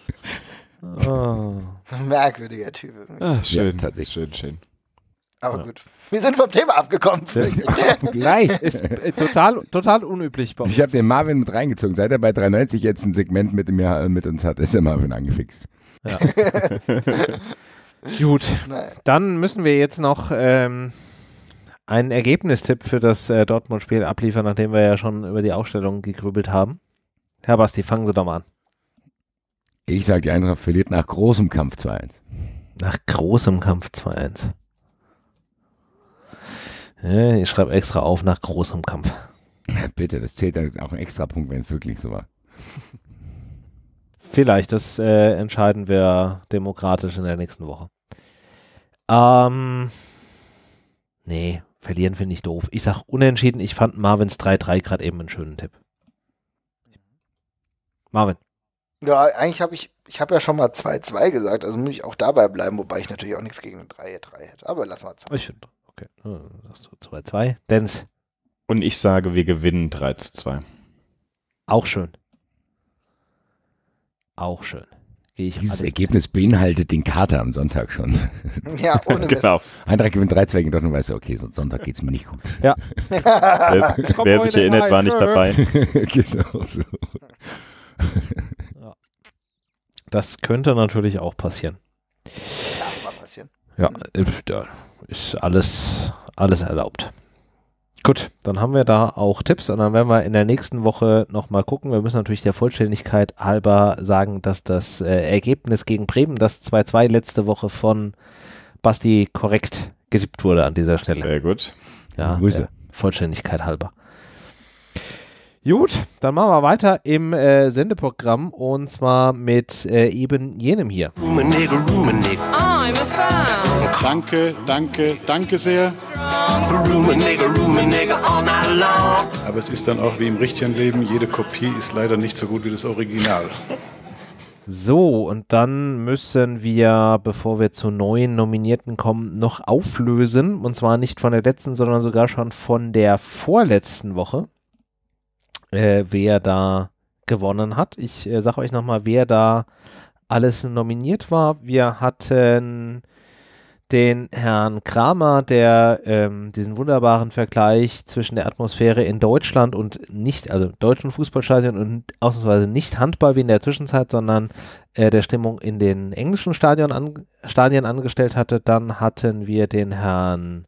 Oh. (laughs) Merkwürdiger Typ. Ah, schön, ja, tatsächlich. schön, schön. Aber ja. gut. Wir sind vom Thema abgekommen. (laughs) Gleich. Ist äh, total, total unüblich bei uns. Ich habe den Marvin mit reingezogen. Seit er bei 93 jetzt ein Segment mit, mir, äh, mit uns hat, ist der Marvin angefixt. Ja. (laughs) gut. Nein. Dann müssen wir jetzt noch ähm, einen Ergebnistipp für das äh, Dortmund-Spiel abliefern, nachdem wir ja schon über die Aufstellung gegrübelt haben. Herr Basti, fangen Sie doch mal an. Ich sage, die Eintracht verliert nach großem Kampf 2-1. Nach großem Kampf 2-1. Äh, ich schreibe extra auf nach großem Kampf. (laughs) Bitte, das zählt dann auch ein extra Punkt, wenn es wirklich so war. Vielleicht, das äh, entscheiden wir demokratisch in der nächsten Woche. Ähm, nee, verlieren finde ich doof. Ich sage unentschieden, ich fand Marvins 3-3 gerade eben einen schönen Tipp. Marvin. Ja, eigentlich habe ich, ich habe ja schon mal 2-2 gesagt, also muss ich auch dabei bleiben, wobei ich natürlich auch nichts gegen eine 3-3 hätte. Aber lass mal zwei. Ich finde, okay. Hm, sagst du 2-2. Dance. Und ich sage, wir gewinnen 3 zu 2. Auch schön. Auch schön. Dieses Ergebnis beinhaltet den Kater am Sonntag schon. (laughs) Ja, ohne (laughs) genau. Eintracht gewinnt 3 2 gegen Dortmund, weißt du, okay, sonst Sonntag geht es mir nicht gut. Ja. (laughs) wer, wer sich erinnert, war nicht dabei. genau so. (laughs) Ja. Das könnte natürlich auch passieren. Darf mal passieren. Ja, da ist alles, alles erlaubt. Gut, dann haben wir da auch Tipps und dann werden wir in der nächsten Woche nochmal gucken. Wir müssen natürlich der Vollständigkeit halber sagen, dass das äh, Ergebnis gegen Bremen, das 2-2 letzte Woche von Basti korrekt getippt wurde an dieser Stelle. Sehr gut. Ja, Grüße. Äh, Vollständigkeit halber. Gut, dann machen wir weiter im äh, Sendeprogramm und zwar mit äh, eben jenem hier. Rumenegel, Rumenegel. Ah, I'm a fan. Danke, danke, danke sehr. Rumenegel, Rumenegel, all night long. Aber es ist dann auch wie im richtigen Leben, jede Kopie ist leider nicht so gut wie das Original. So, und dann müssen wir, bevor wir zu neuen Nominierten kommen, noch auflösen. Und zwar nicht von der letzten, sondern sogar schon von der vorletzten Woche äh, wer da gewonnen hat. Ich äh, sage euch nochmal, wer da alles nominiert war. Wir hatten den Herrn Kramer, der ähm, diesen wunderbaren Vergleich zwischen der Atmosphäre in Deutschland und nicht, also deutschen Fußballstadion und ausnahmsweise nicht Handball wie in der Zwischenzeit, sondern äh, der Stimmung in den englischen Stadion an, Stadien angestellt hatte. Dann hatten wir den Herrn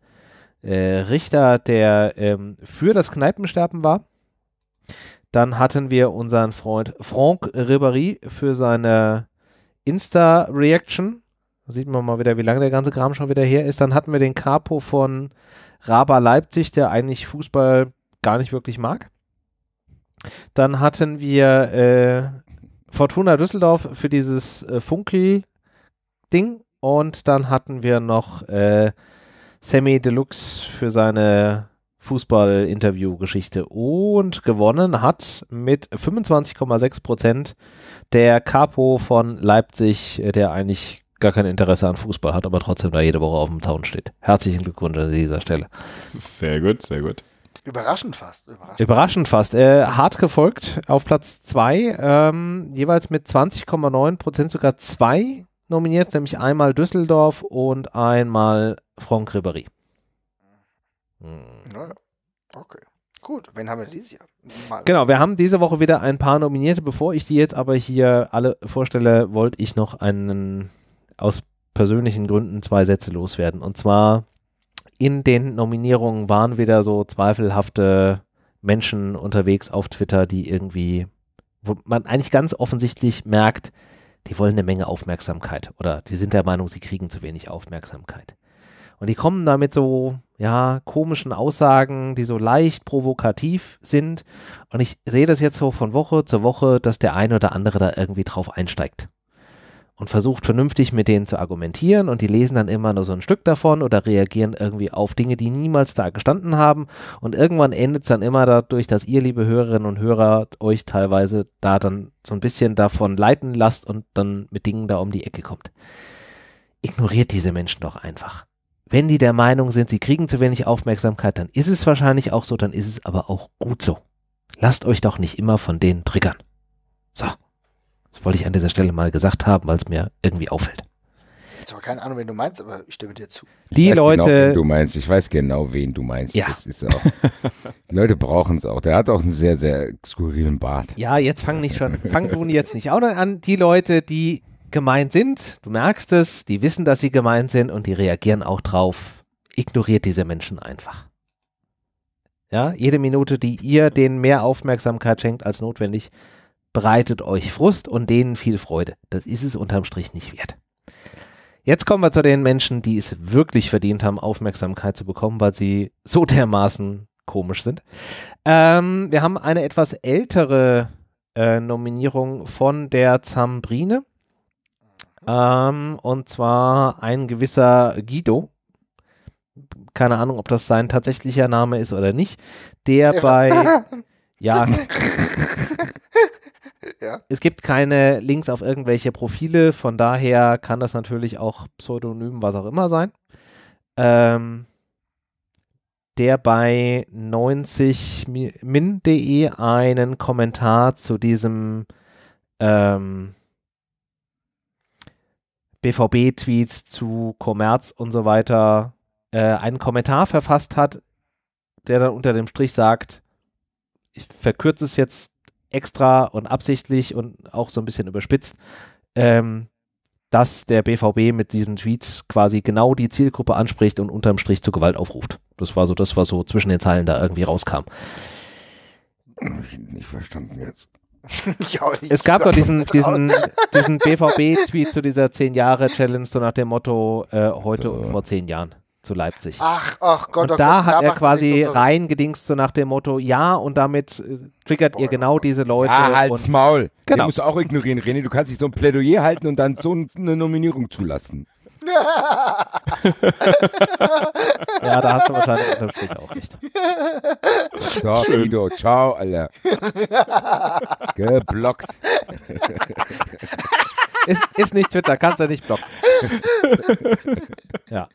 äh, Richter, der ähm, für das Kneipensterben war dann hatten wir unseren Freund Franck Ribéry für seine Insta-Reaction. Da Sieht man mal wieder, wie lange der ganze Kram schon wieder her ist. Dann hatten wir den Capo von Raba Leipzig, der eigentlich Fußball gar nicht wirklich mag. Dann hatten wir äh, Fortuna Düsseldorf für dieses äh, Funkel-Ding. Und dann hatten wir noch äh, Sammy Deluxe für seine Fußball-Interview-Geschichte und gewonnen hat mit 25,6 Prozent der Capo von Leipzig, der eigentlich gar kein Interesse an Fußball hat, aber trotzdem da jede Woche auf dem Town steht. Herzlichen Glückwunsch an dieser Stelle. Sehr gut, sehr gut. Überraschend fast. Überraschend, überraschend fast. Äh, hart gefolgt auf Platz 2, ähm, jeweils mit 20,9 Prozent sogar zwei nominiert, nämlich einmal Düsseldorf und einmal Franck Ribéry. Hm. Okay. Gut, wen haben wir dieses Jahr? Mal. Genau, wir haben diese Woche wieder ein paar Nominierte. Bevor ich die jetzt aber hier alle vorstelle, wollte ich noch einen aus persönlichen Gründen zwei Sätze loswerden. Und zwar in den Nominierungen waren wieder so zweifelhafte Menschen unterwegs auf Twitter, die irgendwie, wo man eigentlich ganz offensichtlich merkt, die wollen eine Menge Aufmerksamkeit oder die sind der Meinung, sie kriegen zu wenig Aufmerksamkeit. Und die kommen damit so ja, komischen Aussagen, die so leicht provokativ sind. Und ich sehe das jetzt so von Woche zu Woche, dass der eine oder andere da irgendwie drauf einsteigt und versucht vernünftig mit denen zu argumentieren und die lesen dann immer nur so ein Stück davon oder reagieren irgendwie auf Dinge, die niemals da gestanden haben und irgendwann endet es dann immer dadurch, dass ihr, liebe Hörerinnen und Hörer, euch teilweise da dann so ein bisschen davon leiten lasst und dann mit Dingen da um die Ecke kommt. Ignoriert diese Menschen doch einfach wenn die der Meinung sind, sie kriegen zu wenig Aufmerksamkeit, dann ist es wahrscheinlich auch so, dann ist es aber auch gut so. Lasst euch doch nicht immer von denen triggern. So, das wollte ich an dieser Stelle mal gesagt haben, weil es mir irgendwie auffällt. Jetzt aber keine Ahnung, wen du meinst, aber ich stimme dir zu. Die genau, Leute. Genau, wen du meinst, ich weiß genau, wen du meinst. Ja. Das ist auch, die Leute brauchen es auch. Der hat auch einen sehr, sehr skurrilen Bart. Ja, jetzt fang nicht schon. Fang du jetzt nicht auch noch an. Die Leute, die gemeint sind. Du merkst es, die wissen, dass sie gemeint sind und die reagieren auch drauf. Ignoriert diese Menschen einfach. Ja, jede Minute, die ihr denen mehr Aufmerksamkeit schenkt als notwendig, bereitet euch Frust und denen viel Freude. Das ist es unterm Strich nicht wert. Jetzt kommen wir zu den Menschen, die es wirklich verdient haben, Aufmerksamkeit zu bekommen, weil sie so dermaßen komisch sind. Ähm, wir haben eine etwas ältere äh, Nominierung von der Zambrine. Ähm, und zwar ein gewisser Guido. Keine Ahnung, ob das sein tatsächlicher Name ist oder nicht. Der ja. bei. (laughs) ja. ja. Es gibt keine Links auf irgendwelche Profile, von daher kann das natürlich auch Pseudonym, was auch immer sein. Ähm, der bei 90min.de einen Kommentar zu diesem ähm, BVB-Tweets zu Kommerz und so weiter äh, einen Kommentar verfasst hat, der dann unter dem Strich sagt, ich verkürze es jetzt extra und absichtlich und auch so ein bisschen überspitzt, ähm, dass der BVB mit diesem Tweet quasi genau die Zielgruppe anspricht und unterm Strich zu Gewalt aufruft. Das war so das, was so zwischen den Zeilen da irgendwie rauskam. Hab ich nicht verstanden jetzt ja, es gab doch diesen, diesen, diesen BVB-Tweet zu dieser 10-Jahre-Challenge, so nach dem Motto, äh, heute so. und vor 10 Jahren zu Leipzig. Ach, ach Gott, und oh da Gott, hat er quasi reingedingst so nach dem Motto, ja, und damit äh, triggert Boah, ihr genau oh diese Leute. Ah, ja, halt's Maul. Genau. Den musst du auch ignorieren, René. Du kannst nicht so ein Plädoyer halten und dann so eine Nominierung zulassen ja, da hast du wahrscheinlich unterm Strich auch recht. So, Schön. Ido, ciao, Alter. Geblockt. ist, ist nicht Twitter, kannst du nicht blocken. ja.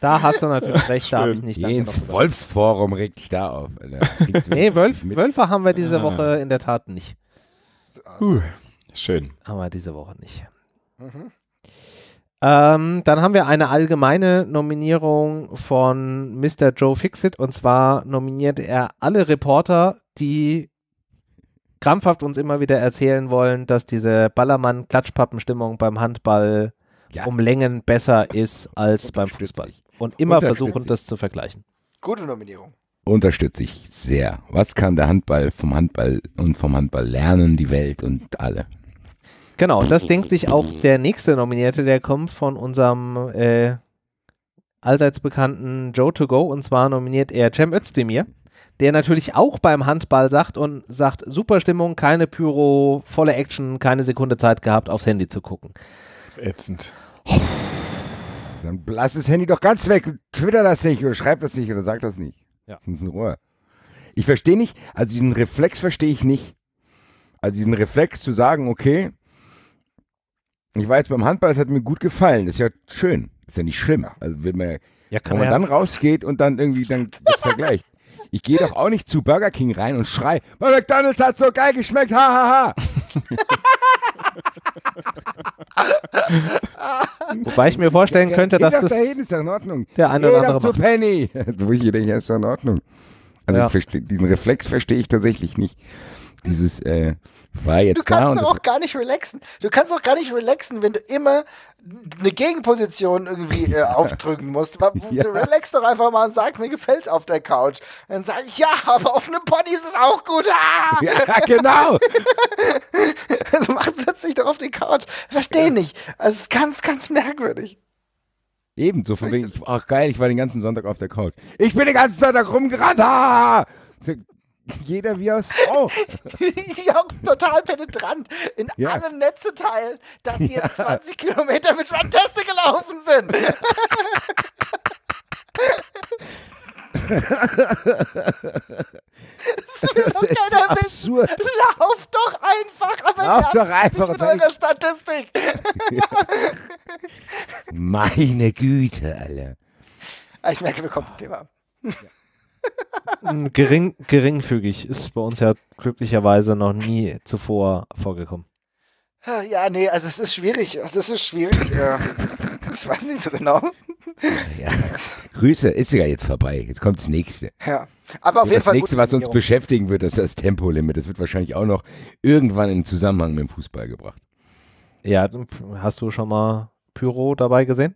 Da hast du natürlich recht, da habe ich nicht Geh Ins Wolfsforum regt dich da auf. Alter. nee, Wölf, Wölfe haben wir diese ah. Woche in der Tat nicht. Uh, schön. Haben wir diese Woche nicht. Mhm. Ähm, dann haben wir eine allgemeine Nominierung von Mr. Joe Fixit und zwar nominiert er alle Reporter, die krampfhaft uns immer wieder erzählen wollen, dass diese ballermann klatschpappen stimmung beim Handball ja. um Längen besser ist als beim Fußball. Und immer versuchen, das zu vergleichen. Gute Nominierung. Unterstütze ich sehr. Was kann der Handball vom Handball und vom Handball lernen, die Welt und alle? Genau, das denkt sich auch der nächste Nominierte, der kommt von unserem äh, allseits bekannten Joe to go und zwar nominiert er Cem Özdemir, der natürlich auch beim Handball sagt und sagt super Stimmung, keine Pyro, volle Action, keine Sekunde Zeit gehabt aufs Handy zu gucken. Das ist ätzend. Dann lass das Handy doch ganz weg, twitter das nicht oder schreib das nicht oder sag das nicht. Ja. Sonst in Ruhe. Ich verstehe nicht, also diesen Reflex verstehe ich nicht. Also diesen Reflex zu sagen, okay, ich war jetzt beim Handball, es hat mir gut gefallen. Das ist ja schön. Das ist ja nicht schlimm. Also wenn man, ja, wenn man ja. dann rausgeht und dann irgendwie dann das (laughs) vergleicht. Ich gehe doch auch nicht zu Burger King rein und schrei, bei McDonalds hat so geil geschmeckt, ha Ha, ha. (laughs) Wobei ich mir vorstellen könnte, dass das. Dahin, ist doch in Ordnung. Der eine oder andere. Zu Penny. (laughs) Wo ich hier denke, ist doch in Ordnung. Also ja. diesen Reflex verstehe ich tatsächlich nicht. Dieses, äh, war jetzt du kannst auch gar nicht relaxen. Du kannst auch gar nicht relaxen, wenn du immer eine Gegenposition irgendwie äh, (laughs) aufdrücken musst. (laughs) ja. Relax doch einfach mal und sag, mir gefällt's auf der Couch. Dann sage ich, ja, aber auf einem Pony ist es auch gut. Ah! (laughs) Ja, genau. also mach, setz dich doch auf die Couch. Verstehe ja. nicht. Also es ist ganz, ganz merkwürdig. Ebenso von wegen, ach geil, ich war den ganzen Sonntag auf der Couch. Ich bin den ganzen Sonntag rumgerannt. Ah! Jeder wie aus Frau. (laughs) ja, total penetrant. In ja. Netze teilen, dass wir ja. 20 Kilometer mit run gelaufen sind. (laughs) das will doch keiner so wissen. Lauf doch einfach, aber Lauf doch einfach mit eurer Statistik. (laughs) Ja. Meine Güte, alle. Ah, ich merke, wir kommen zum Thema. Ja. Hm, gering, geringfügig ist bei uns ja glücklicherweise noch nie zuvor vorgekommen. Ja, nee, also es ist schwierig. Das ist schwierig. Äh, ich weiß nicht so genau. Ja. Grüße, ist ja jetzt vorbei. Jetzt kommt das nächste. Ja. Aber auf jeden das Fall nächste, was uns beschäftigen wird, ist das Tempolimit. Das wird wahrscheinlich auch noch irgendwann in Zusammenhang mit dem Fußball gebracht. Ja, hast du schon mal Pyro dabei gesehen?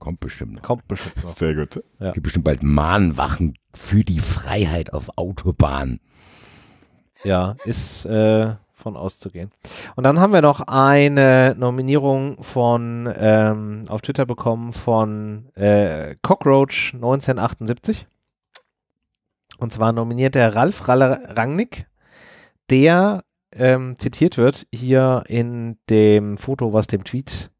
Kommt bestimmt noch. Kommt bestimmt noch. Sehr gut. Ja. Es gibt bestimmt bald Mahnwachen für die Freiheit auf Autobahnen. Ja, ist äh, von auszugehen. Und dann haben wir noch eine Nominierung von ähm, auf Twitter bekommen von äh, Cockroach 1978. Und zwar nominiert der Ralf Rangnick, der ähm, zitiert wird hier in dem Foto, was dem Tweet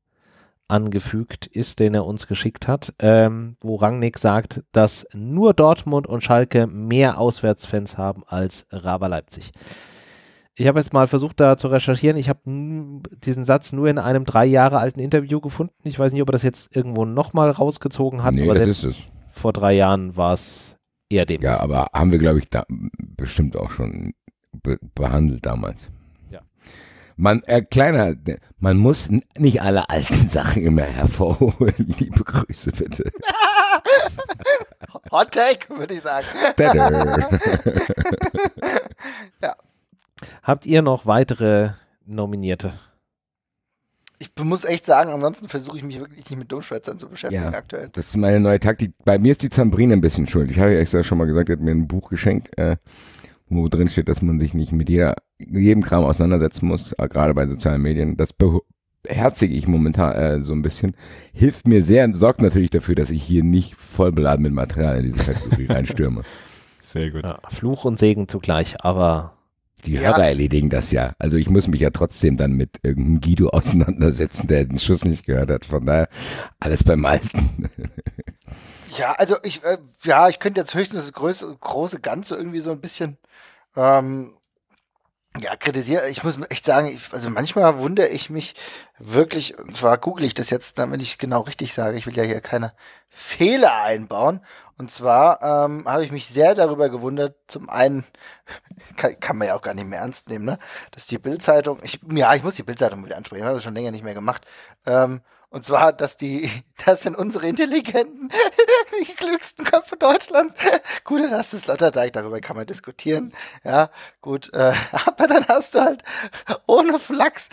angefügt ist, den er uns geschickt hat, ähm, wo Rangnick sagt, dass nur Dortmund und Schalke mehr Auswärtsfans haben als Raber Leipzig. Ich habe jetzt mal versucht, da zu recherchieren. Ich habe diesen Satz nur in einem drei Jahre alten Interview gefunden. Ich weiß nicht, ob er das jetzt irgendwo nochmal rausgezogen hat. Nee, das ist es. Vor drei Jahren war es eher dem. Ja, aber haben wir, glaube ich, da bestimmt auch schon be behandelt damals. Man, äh, kleiner, man muss nicht alle alten (laughs) Sachen immer hervorholen. (laughs) Liebe Grüße bitte. Hot Take, würde ich sagen. (laughs) ja. Habt ihr noch weitere Nominierte? Ich muss echt sagen, ansonsten versuche ich mich wirklich nicht mit Dummschwätzern zu beschäftigen ja, aktuell. Das ist meine neue Taktik. Bei mir ist die Zambrine ein bisschen schuld. Ich habe ja extra schon mal gesagt, er hat mir ein Buch geschenkt, äh, wo drin steht, dass man sich nicht mit jeder jedem Kram auseinandersetzen muss, äh, gerade bei sozialen Medien. Das beherzige ich momentan äh, so ein bisschen. Hilft mir sehr, und sorgt natürlich dafür, dass ich hier nicht voll beladen mit Material in diese Kategorie (laughs) reinstürme. Sehr gut. Ja, Fluch und Segen zugleich, aber. Die ja. Hörer erledigen das ja. Also ich muss mich ja trotzdem dann mit irgendeinem Guido (laughs) auseinandersetzen, der den Schuss nicht gehört hat. Von daher alles beim Alten. (laughs) Ja, also ich, äh, ja, ich könnte jetzt höchstens das größte, große Ganze irgendwie so ein bisschen ähm, ja, kritisiere, ich muss echt sagen, ich, also manchmal wundere ich mich wirklich, und zwar google ich das jetzt, damit ich genau richtig sage, ich will ja hier keine Fehler einbauen. Und zwar ähm, habe ich mich sehr darüber gewundert, zum einen, (laughs) kann, kann, man ja auch gar nicht mehr ernst nehmen, ne? dass die Bildzeitung, ich, ja, ich muss die Bildzeitung wieder ansprechen, ich habe das schon länger nicht mehr gemacht, ähm, und zwar, dass die, (laughs) das sind unsere intelligenten, (laughs) die klügsten Köpfe Deutschlands. (laughs) Gut, dann hast du Sloterdijk, darüber kann man diskutieren. Ja, gut, äh, aber dann hast du halt ohne Flachs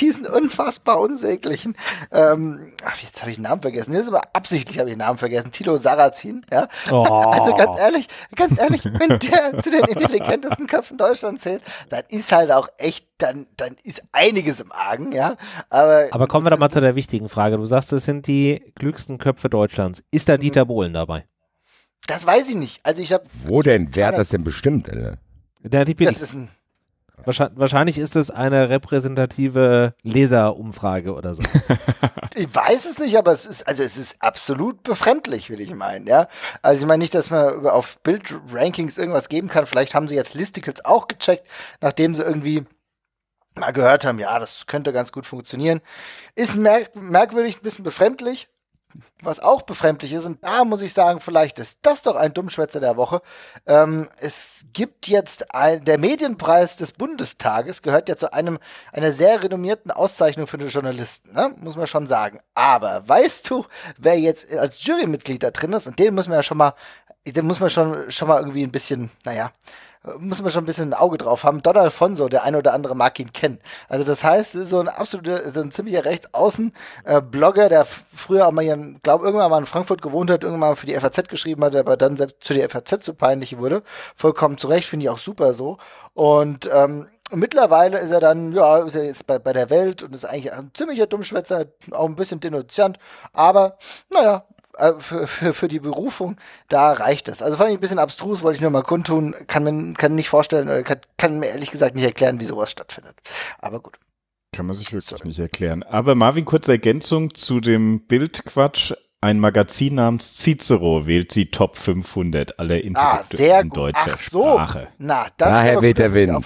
diesen unfassbar unsäglichen, ähm, ach, jetzt habe ich den Namen vergessen. Jetzt aber absichtlich habe ich den Namen vergessen. Tilo Sarrazin, ja. Oh. Also ganz ehrlich, ganz ehrlich, wenn der zu den intelligentesten Köpfen Deutschlands zählt, dann ist halt auch echt dann, dann ist einiges im Argen, ja. Aber, Aber kommen wir doch mal zu (laughs) der wichtigen Frage. Du sagst, das sind die klügsten Köpfe Deutschlands. Ist da mhm. Dieter Bohlen dabei? Das weiß ich nicht. Also ich habe. Wo denn? Wer hat das denn bestimmt? Der das ist ein Wahrscheinlich, wahrscheinlich ist es eine repräsentative Leserumfrage oder so. (laughs) ich weiß es nicht, aber es ist, also es ist absolut befremdlich, will ich meinen, ja. Also ich meine nicht, dass man auf Bild-Rankings irgendwas geben kann. Vielleicht haben sie jetzt Listicles auch gecheckt, nachdem sie irgendwie mal gehört haben, ja, das könnte ganz gut funktionieren. Ist merk merkwürdig, ein bisschen befremdlich, was auch befremdlich ist, und da muss ich sagen, vielleicht ist das doch ein Dummschwätzer der Woche. Ähm, es gibt jetzt ein, der Medienpreis des Bundestages gehört ja zu einem einer sehr renommierten Auszeichnung für den Journalisten, ne? muss man schon sagen. Aber weißt du, wer jetzt als Jurymitglied da drin ist? Und den müssen wir ja schon mal, den muss man schon schon mal irgendwie ein bisschen, naja, muss man schon ein bisschen ein Auge drauf haben. Don Alfonso, der eine oder andere mag ihn kennen. Also das heißt, so ein absoluter, so ein ziemlicher Rechtsaußen-Blogger, äh, der früher auch mal hier einen glaube, irgendwann mal in Frankfurt gewohnt hat, irgendwann mal für die FAZ geschrieben hat, aber dann selbst für die FAZ zu peinlich wurde. Vollkommen zurecht, finde ich auch super so. Und ähm, mittlerweile ist er dann, ja, ist er jetzt bei, bei der Welt und ist eigentlich ein ziemlicher Dummschwätzer, auch ein bisschen denunziant, aber naja, äh, für, für, für, die Berufung, da reicht es. Also fand ich ein bisschen abstrus, wollte ich nur mal kundtun, kann man kann nicht vorstellen, äh, kann, kann mir ehrlich gesagt nicht erklären, wie sowas stattfindet. Aber gut. Kann man sich wirklich nicht erklären. Aber Marvin, kurze Ergänzung zu dem Bildquatsch. Ein Magazin namens Cicero wählt die Top 500 aller ah, Intellektuellen ah, in deutscher Ach, so. Sprache. Na, Daher wird er winnen.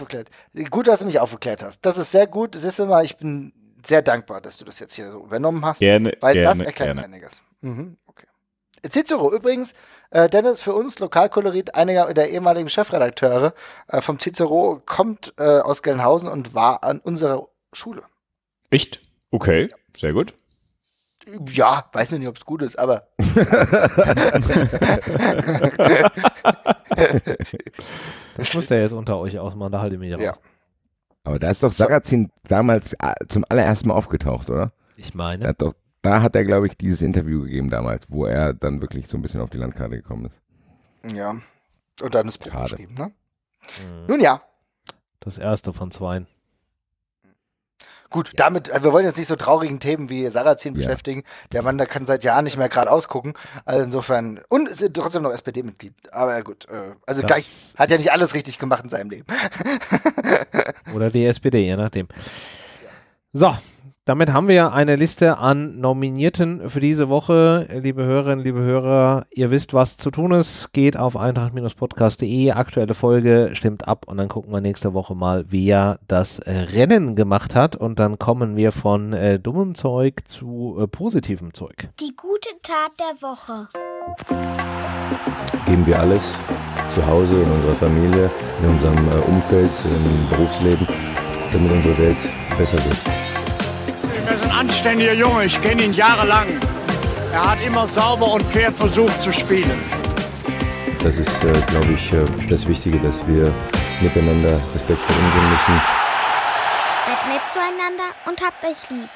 Gut, dass du mich aufgeklärt hast. Das ist sehr gut. Das ist immer, ich bin sehr dankbar, dass du das jetzt hier so übernommen hast. Gerne, weil gerne, das erklärt gerne. einiges. Mhm, okay. Cicero, übrigens, äh, Dennis, für uns Lokalkolorit, einiger der ehemaligen Chefredakteure äh, vom Cicero, kommt äh, aus Gelnhausen und war an unserer Schule. Echt? Okay, ja. sehr gut. Ja, weiß nicht, ob es gut ist, aber. (laughs) das muss der jetzt unter euch ausmachen, da halte ich mich raus. Ja. Aber da ist doch Sarrazin damals äh, zum allerersten Mal aufgetaucht, oder? Ich meine. Hat doch, da hat er, glaube ich, dieses Interview gegeben damals, wo er dann wirklich so ein bisschen auf die Landkarte gekommen ist. Ja. Und dann ist Buch geschrieben, ne? Mhm. Nun ja. Das erste von zweien. Gut, damit, äh, wir wollen jetzt nicht so traurigen Themen wie Sarrazin ja. beschäftigen. Der Mann, der kann seit Jahren nicht mehr gerade ausgucken. Also insofern, und ist trotzdem noch SPD-Mitglied. Aber gut, äh, also das gleich hat ja nicht alles richtig gemacht in seinem Leben. Oder die SPD, je nachdem. So, damit haben wir eine Liste an Nominierten für diese Woche. Liebe Hörerinnen, liebe Hörer, ihr wisst, was zu tun ist. Geht auf eintracht-podcast.de, aktuelle Folge, stimmt ab und dann gucken wir nächste Woche mal, wer das Rennen gemacht hat. Und dann kommen wir von äh, dummem Zeug zu äh, positivem Zeug. Die gute Tat der Woche. Geben wir alles zu Hause, in unserer Familie, in unserem äh, Umfeld, im Berufsleben, damit unsere Welt besser wird anständiger Junge, ich kenne ihn jahrelang. Er hat immer sauber und fair versucht zu spielen. Das ist, äh, glaube ich, äh, das Wichtige, dass wir miteinander respektvoll umgehen müssen. Seid nett zueinander und habt euch lieb.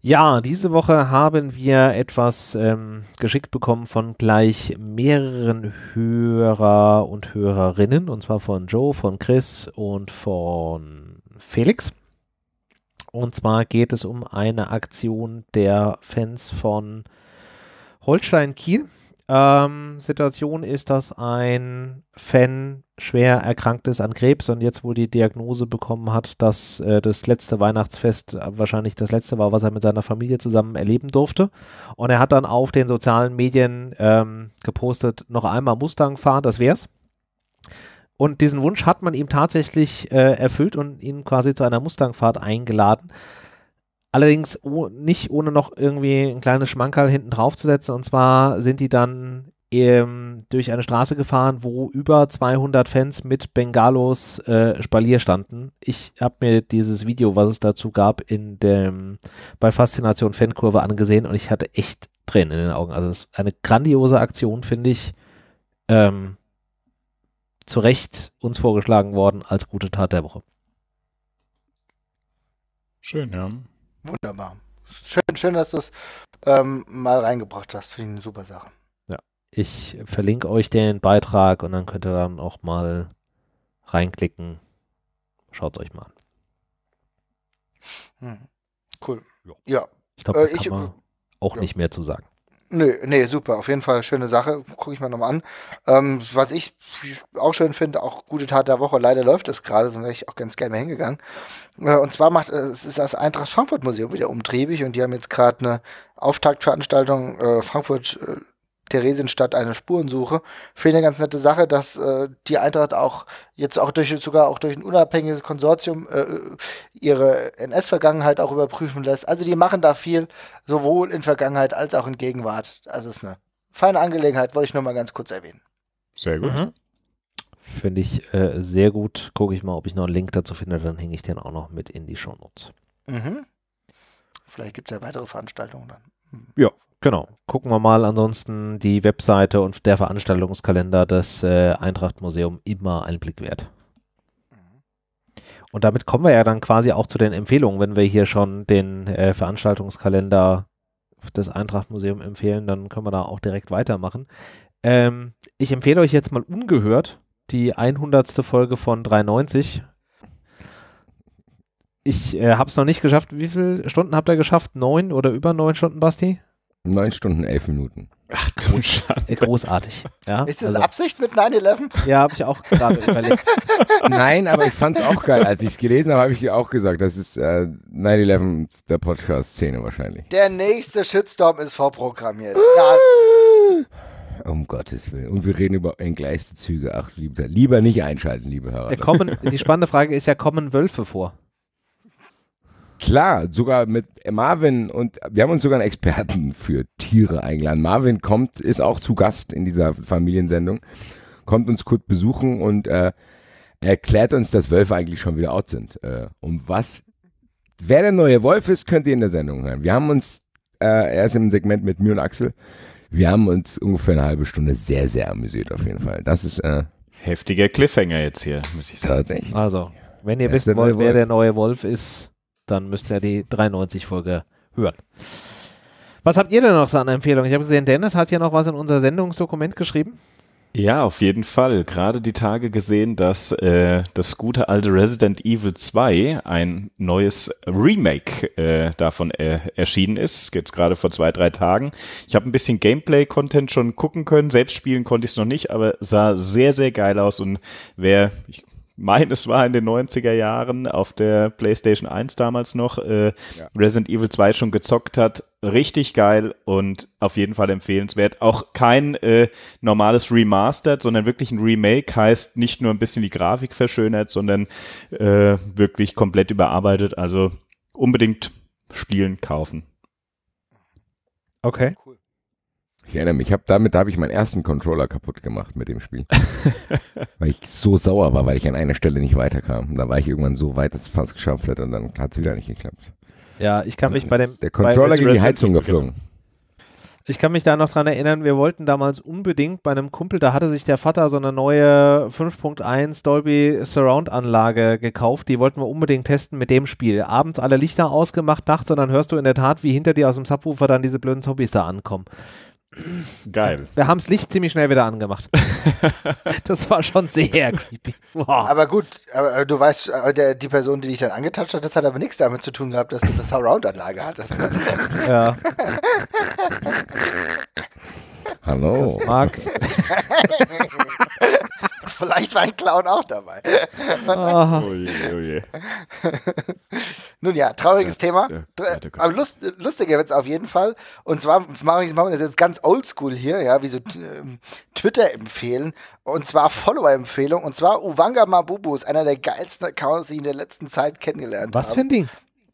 Ja, diese Woche haben wir etwas ähm, geschickt bekommen von gleich mehreren Hörer und Hörerinnen, und zwar von Joe, von Chris und von Felix. Und zwar geht es um eine Aktion der Fans von Holstein Kiel. Ähm, Situation ist, dass ein Fan schwer erkrankt ist an Krebs und jetzt wohl die Diagnose bekommen hat, dass äh, das letzte Weihnachtsfest äh, wahrscheinlich das letzte war, was er mit seiner Familie zusammen erleben durfte. Und er hat dann auf den sozialen Medien ähm, gepostet, noch einmal Mustang fahren, das wär's. Und diesen Wunsch hat man ihm tatsächlich äh, erfüllt und ihn quasi zu einer Mustangfahrt eingeladen. Allerdings oh, nicht ohne noch irgendwie ein kleines Schmankerl hinten drauf zu setzen. Und zwar sind die dann ähm, durch eine Straße gefahren, wo über 200 Fans mit Bengalos äh, Spalier standen. Ich habe mir dieses Video, was es dazu gab, in dem, bei Faszination Fankurve angesehen und ich hatte echt Tränen in den Augen. Also es ist eine grandiose Aktion, finde ich. Ähm, zu Recht uns vorgeschlagen worden als gute Tat der Woche. Schön, ja. Wunderbar. Schön, schön dass du es ähm, mal reingebracht hast. Finde ich eine super Sache. Ja, ich verlinke euch den Beitrag und dann könnt ihr dann auch mal reinklicken. Schaut es euch mal an. Hm. Cool. Ja. ja. Ich glaube, äh, ich, auch ja. nicht mehr zu sagen. Nö, nee, super, auf jeden Fall schöne Sache, gucke ich mir nochmal an. Ähm, was ich auch schön finde, auch gute Tat der Woche, leider läuft es gerade, sonst wäre ich auch ganz gerne mehr hingegangen. Äh, und zwar macht, äh, es ist das Eintracht Frankfurt Museum wieder umtriebig und die haben jetzt gerade eine Auftaktveranstaltung äh, Frankfurt äh, Theresienstadt eine Spurensuche. Finde eine ganz nette Sache, dass äh, die Eintracht auch jetzt auch durch sogar auch durch ein unabhängiges Konsortium äh, äh ihre NS-Vergangenheit auch überprüfen lässt. Also die machen da viel, sowohl in Vergangenheit als auch in Gegenwart. Also ist eine feine Angelegenheit, wollte ich nur mal ganz kurz erwähnen. Sehr gut. Mhm. Finde ich äh, sehr gut. Gucke ich mal, ob ich noch einen Link dazu finde, dann hänge ich den auch noch mit in die Shownotes. Mhm. Vielleicht gibt es ja weitere Veranstaltungen dann. Mhm. Ja, Genau. Gucken wir mal ansonsten die Webseite und der Veranstaltungskalender des äh, Eintracht Museum immer einen Blick wert. Mhm. Und damit kommen wir ja dann quasi auch zu den Empfehlungen. Wenn wir hier schon den äh, Veranstaltungskalender des Eintracht Museum empfehlen, dann können wir da auch direkt weitermachen. Ähm, ich empfehle euch jetzt mal ungehört die 100. Folge von 93. Ich äh, habe es noch nicht geschafft. Wie viele Stunden habt ihr geschafft? Neun oder über neun Stunden, Basti? 9 Stunden, 11 Minuten. Ach du Groß, Großartig. Ja, ist das also. Absicht mit 9-11? Ja, habe ich auch gerade überlegt. (laughs) Nein, aber ich fand es auch geil. Als ich es gelesen habe, habe ich auch gesagt, das ist äh, 9-11 der Podcast-Szene wahrscheinlich. Der nächste Shitstorm ist vorprogrammiert. um Gottes Willen. Und wir reden über entgleiste Züge. Ach, lieber, nicht einschalten, liebe Hörer. kommen, die spannende Frage ist ja, kommen Wölfe vor? Klar, sogar mit Marvin und wir haben uns sogar einen Experten für Tiere eingeladen. Marvin kommt, ist auch zu Gast in dieser Familiensendung, kommt uns kurz besuchen und äh, erklärt uns, dass Wölfe eigentlich schon wieder out sind. Äh, um was, wer der neue Wolf ist, könnt ihr in der Sendung hören. Wir haben uns, äh, er ist im Segment mit mir und Axel, wir haben uns ungefähr eine halbe Stunde sehr, sehr amüsiert auf jeden Fall. Das ist äh, heftiger Cliffhanger jetzt hier, muss ich sagen. Tatsächlich. Also, wenn ihr wissen wollt, wer der neue Wolf ist, dann müsst ihr die 93-Folge hören. Was habt ihr denn noch so an Empfehlungen? Ich habe gesehen, Dennis hat ja noch was in unser Sendungsdokument geschrieben. Ja, auf jeden Fall. Gerade die Tage gesehen, dass äh, das gute alte Resident Evil 2 ein neues Remake äh, davon äh, erschienen ist. Jetzt gerade vor zwei, drei Tagen. Ich habe ein bisschen Gameplay-Content schon gucken können. Selbst spielen konnte ich es noch nicht, aber sah sehr, sehr geil aus. Und wer, ich meine, es war in den 90er Jahren auf der PlayStation 1 damals noch, äh, ja. Resident Evil 2 schon gezockt hat. Richtig geil und auf jeden Fall empfehlenswert. Auch kein äh, normales Remastered, sondern wirklich ein Remake heißt nicht nur ein bisschen die Grafik verschönert, sondern äh, wirklich komplett überarbeitet. Also unbedingt spielen, kaufen. Okay. Cool. Ich erinnere mich, ich hab damit da habe ich meinen ersten Controller kaputt gemacht mit dem Spiel. (laughs) weil ich so sauer war, weil ich an einer Stelle nicht weiterkam. Und da war ich irgendwann so weit, dass es fast geschafft hat und dann hat es wieder nicht geklappt. Ja, ich kann mich bei dem. Der Controller gegen die Heizung geflogen. Ich kann mich da noch dran erinnern, wir wollten damals unbedingt bei einem Kumpel, da hatte sich der Vater so eine neue 5.1 Dolby Surround Anlage gekauft, die wollten wir unbedingt testen mit dem Spiel. Abends alle Lichter ausgemacht, nachts und dann hörst du in der Tat, wie hinter dir aus dem Subwoofer dann diese blöden Zombies da ankommen. Geil. Wir haben das Licht ziemlich schnell wieder angemacht. (laughs) das war schon sehr creepy. Wow. Aber gut, aber du weißt, äh, der, die Person, die dich dann angetatscht hat, das hat aber nichts damit zu tun gehabt, dass du eine Surround-Anlage hattest. ja. (laughs) Hallo. Das mag. (laughs) Vielleicht war ein Clown auch dabei. oh je, oh je. (laughs) Nun ja, trauriges ja, Thema. Ja, aber lust, lustiger wird es auf jeden Fall. Und zwar mache ich, mach das jetzt ganz oldschool hier, ja, wie so äh, Twitter empfehlen. Und zwar Follower-Empfehlung. Und zwar Uwanga Mabubu ist einer der geilsten Accounts, die ich in der letzten Zeit kennengelernt Was habe. Was für ein Ding?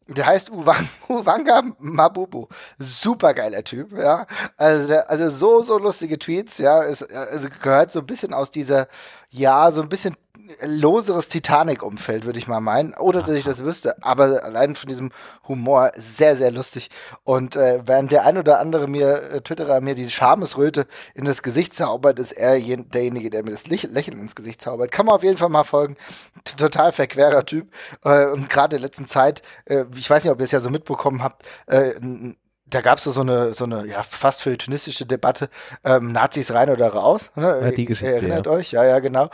Der heißt Uwang, (laughs) Uwanga Mabubu. supergeiler Typ, ja. Also, also so, so lustige Tweets, ja. Es, also gehört so ein bisschen aus dieser ja, so ein bisschen loseres Titanic-Umfeld, würde ich mal meinen. Oder dass ich das wüsste. Aber allein von diesem Humor sehr, sehr lustig. Und äh, während der ein oder andere mir, äh, Twitterer mir die Schamesröte in das Gesicht zaubert, ist er derjenige, der mir das Lächeln ins Gesicht zaubert. Kann man auf jeden Fall mal folgen. T Total verquerer Typ. Äh, und gerade in der letzten Zeit, äh, ich weiß nicht, ob ihr es ja so mitbekommen habt, ein äh, da gab es so eine, so eine ja, fast feuilletonistische Debatte, ähm, Nazis rein oder raus. Ne? Ja, die Geschichte, Erinnert ja. euch, ja, ja, genau.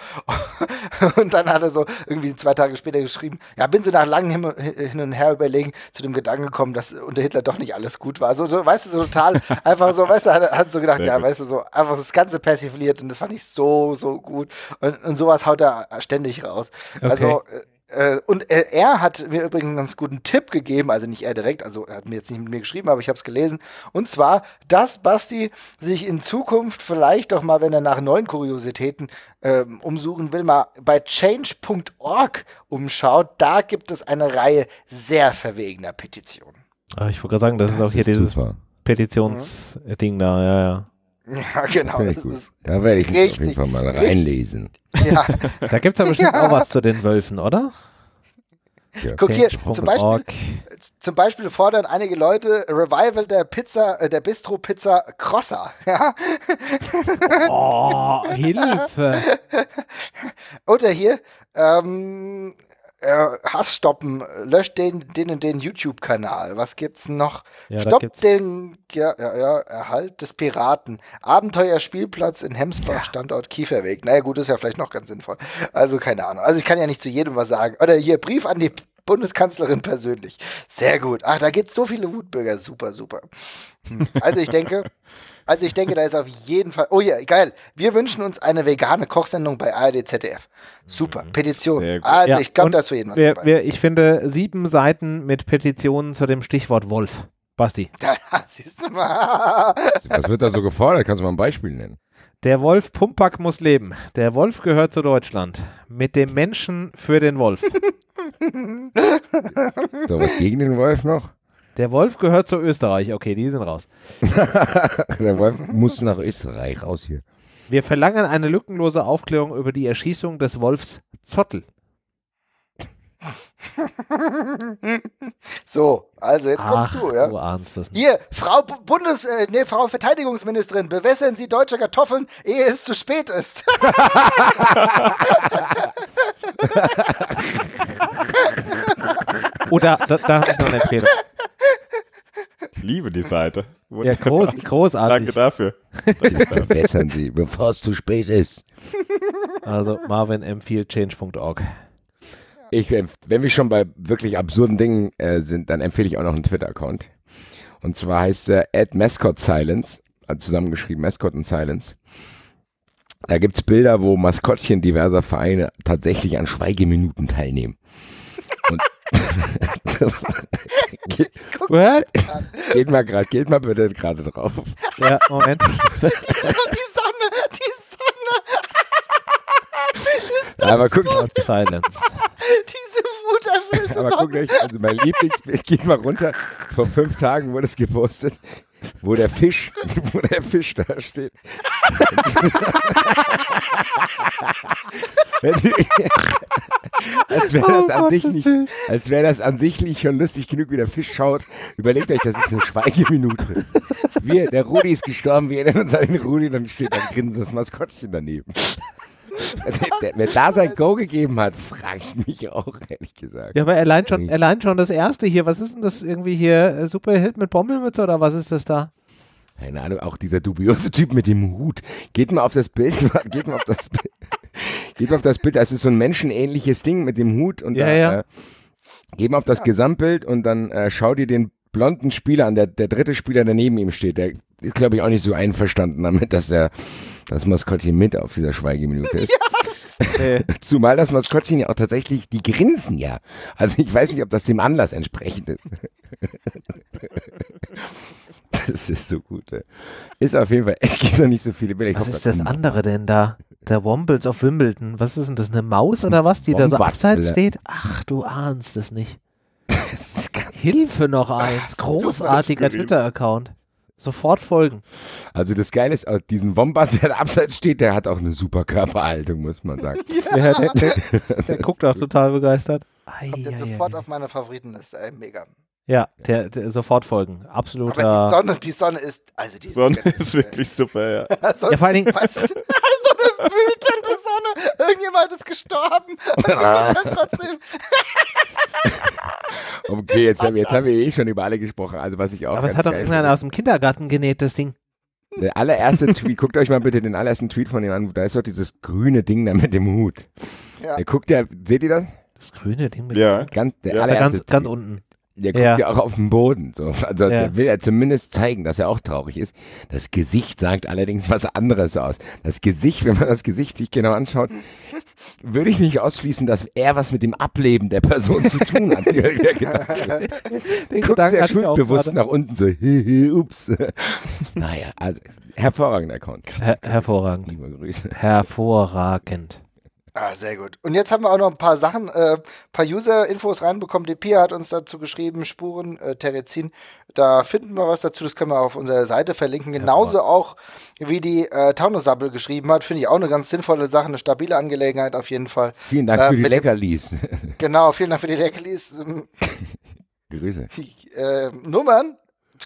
(laughs) und dann hat er so irgendwie zwei Tage später geschrieben, ja, bin so nach langem Hin und Her überlegen zu dem Gedanken gekommen, dass unter Hitler doch nicht alles gut war. So, so weißt du, so total (laughs) einfach so, weißt du, hat, hat so gedacht, Sehr ja, gut. weißt du, so einfach das Ganze persifliert und das fand ich so, so gut. Und, und sowas haut er ständig raus. Okay. Also äh, äh, und er, er, hat mir übrigens einen ganz guten Tipp gegeben, also nicht er direkt, also er hat mir jetzt nicht mit mir geschrieben, aber ich habe es gelesen. Und zwar, dass Basti sich in Zukunft vielleicht doch mal, wenn er nach neuen Kuriositäten ähm, umsuchen will, mal bei change.org umschaut. Da gibt es eine Reihe sehr verwegener Petitionen. Ah, ich wollte gerade sagen, das, das, ist auch hier dieses Petitionsding mhm. da, ja, ja. (laughs) Ja, genau. da werde ich mich richtig, auf jeden Fall mal reinlesen. (laughs) Ja. da gibt es ja bestimmt (laughs) ja. auch was zu den Wölfen, oder? Ja. Guck hier, zum Beispiel, zum Beispiel fordern einige Leute Revival der Pizza, äh, der Bistro-Pizza Crosser. Ja? Oh, Hilfe! Oder hier, ähm, äh, Hass stoppen, löscht den, den und den YouTube-Kanal. Was gibt's noch? Ja, Stoppt den ja, ja, ja, Erhalt des Piraten. Abenteuerspielplatz in Hemsbach, ja. Standort Kieferweg. Naja, gut, ist ja vielleicht noch ganz sinnvoll. Also keine Ahnung. Also ich kann ja nicht zu jedem was sagen. Oder hier Brief an die Bundeskanzlerin persönlich. Sehr gut. Ach, da gibt es so viele Wutbürger. Super, super. Hm. Also ich denke, also ich denke, da ist auf jeden Fall. Oh ja, geil. Wir wünschen uns eine vegane Kochsendung bei ARD ZDF. Super. Mhm. Petition. Also ja, ich glaube, das für jeden wir, dabei. Wir, ich finde sieben Seiten mit Petitionen zu dem Stichwort Wolf. Basti. (laughs) Da, siehst du mal. Was wird da so gefordert? Kannst du mal ein Beispiel nennen? Der Wolf Pumpack muss leben. Der Wolf gehört zu Deutschland. Mit dem Menschen für den Wolf. (laughs) so, was gegen den Wolf noch? Der Wolf gehört zu Österreich. Okay, die sind raus. (laughs) Der Wolf muss nach Österreich, raus hier. Wir verlangen eine lückenlose Aufklärung über die Erschießung des Wolfs Zottel. (laughs) so, also jetzt kommst Ach, du, ja. Du Hier, Frau Bundes, äh, nee, Frau Verteidigungsministerin, bewässern Sie deutsche Kartoffeln, ehe es zu spät ist. (laughs) Oder da, da habe ich noch eine Empfehlung. Ich liebe die Seite. Ja, groß, großartig. Danke dafür. Bewässern Sie, bevor es zu spät ist. Also Marvin empfiehlt change.org. Ich, äh, wenn wir schon bei wirklich absurden Dingen äh, sind, dann empfehle ich auch noch einen Twitter-Account. Und zwar heißt er äh, Mascot Silence, also zusammengeschrieben Mascot und Silence. Da gibt es Bilder, wo Maskottchen diverser Vereine tatsächlich an Schweigeminuten teilnehmen. Und (laughs) geht, What? geht mal gerade, geht mal bitte gerade drauf. Ja, Moment. (laughs) Ja, aber guckt mal Silence. (laughs) Diese Wut Aber guckt euch, also mein Lieblings, ich geh mal runter, vor fünf Tagen wurde es gepostet, wo der Fisch, wo der Fisch da steht. als wäre oh das, an sich nicht, als wäre das an sich nicht schon lustig genug, wie der Fisch schaut. Überlegt euch, das ist eine Schweigeminute. Wir, der Rudi ist gestorben, wir erinnern uns an den Rudi, dann steht ein grinsendes Maskottchen daneben. (laughs) wer, da sein Go gegeben hat, frage ich mich auch, ehrlich gesagt. Ja, aber allein schon, allein schon das erste hier, was ist denn das irgendwie hier? Äh, Superhit mit Bombenmütze oder was ist das da? Keine Ahnung, auch dieser dubiose Typ mit dem Hut. Geht mal auf das Bild, (laughs) geht mal auf das Bild. Geht mal auf das Bild, das ist so ein menschenähnliches Ding mit dem Hut und ja, da, ja. Äh, geh mal auf das ja. Gesamtbild und dann äh, schau dir den blonden Spieler an, der, der dritte Spieler, der neben ihm steht. Der ist, glaube ich, auch nicht so einverstanden damit, dass er das Maskottchen mit auf dieser Schweigeminute ist. (laughs) Ja. (laughs) Zumal das Maskottchen ja auch tatsächlich, die grinsen ja. Also ich weiß nicht, ob das dem Anlass entsprechend ist. (laughs) das ist so gut. Ist auf jeden Fall, es gibt noch nicht so viele Bilder. Ich was hoffe, ist das, das andere denn da? Der Wombles auf Wimbledon. Was ist denn das? Eine Maus oder was, die Wombat, da so abseits Alter. steht? Ach, du ahnst es nicht. Hilfe noch ah, eins. Großartig als Twitter-Account. Sofort folgen. Also das Geile ist, äh, diesen Wombat, der da abseits steht, der hat auch eine super Körperhaltung, muss man sagen. (laughs) ja. der, der, der, (laughs) guckt auch total begeistert. Kommt jetzt sofort auf meine Favoritenliste, ey, mega. Ja, der, der sofort folgen. Absolut. Aber die Sonne, die Sonne ist, also die Sonne ist wirklich super, ja. (laughs) so, ja vor allen Dingen. Was, (laughs) so eine wütende Sonne. Irgendjemand ist gestorben. Also (laughs) trotzdem. okay, jetzt haben, jetzt haben wir eh schon über alle gesprochen. Also was ich auch. Aber es hat doch irgendeiner aus dem Kindergarten genäht, das Ding. Der allererste Tweet, guckt euch mal bitte den allerersten Tweet von ihm an. Da ist doch dieses grüne Ding da mit dem Hut. Ja. Der guckt ja, seht ihr das? Das grüne Ding mit ja. dem Hut. Ganz, der ja. allererste ganz, ganz unten der guckt ja. ja, auch auf den Boden. So. Also ja. will er zumindest zeigen, dass er auch traurig ist. Das Gesicht sagt allerdings was anderes aus. Das Gesicht, wenn man das Gesicht sich genau anschaut, würde ich nicht ausschließen, dass er was mit dem Ableben der Person zu tun hat. der (laughs) Gedanke. Den guckt Gedanken sehr schuldbewusst nach unten so, ups. naja, also hervorragender Account. Her hervorragend. Liebe Grüße. Hervorragend. Ah, sehr gut. Und jetzt haben wir auch noch ein paar Sachen, äh, paar User-Infos reinbekommen. Die Pia hat uns dazu geschrieben, Spuren, äh, Terezin. Da finden wir was dazu, das können wir auf unserer Seite verlinken. Genauso ja, auch, wie die äh, taunus geschrieben hat, finde ich auch eine ganz sinnvolle Sache, eine stabile Angelegenheit auf jeden Fall. Vielen Dank äh, für die Leckerlies. Genau, vielen Dank für die Leckerlies. (laughs) Ähm, Grüße. (laughs) äh, Nummern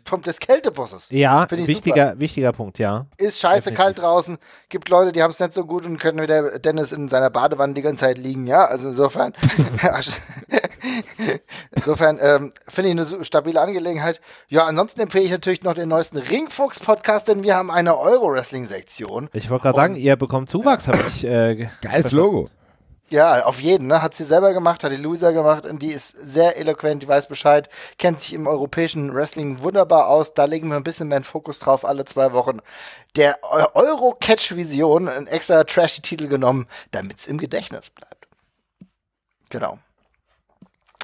Punkt des Kältebosses. Ja, wichtiger, wichtiger Punkt, ja. Ist scheiße Definitiv. kalt draußen, gibt Leute, die haben es nicht so gut und können wieder Dennis in seiner Badewanne die ganze Zeit liegen, ja. Also insofern, (laughs) insofern ähm, finde ich eine stabile Angelegenheit. Ja, ansonsten empfehle ich natürlich noch den neuesten Ringfuchs-Podcast, denn wir haben eine Euro-Wrestling-Sektion. Ich wollte gerade sagen, ihr bekommt Zuwachs, habe ich. Äh, Geiles Logo. Ja, auf jeden. Ne? Hat sie selber gemacht, hat die Luisa gemacht und die ist sehr eloquent, die weiß Bescheid, kennt sich im europäischen Wrestling wunderbar aus. Da legen wir ein bisschen mehr Fokus drauf alle zwei Wochen. Der Euro-Catch-Vision, ein extra trashy Titel genommen, damit es im Gedächtnis bleibt. Genau.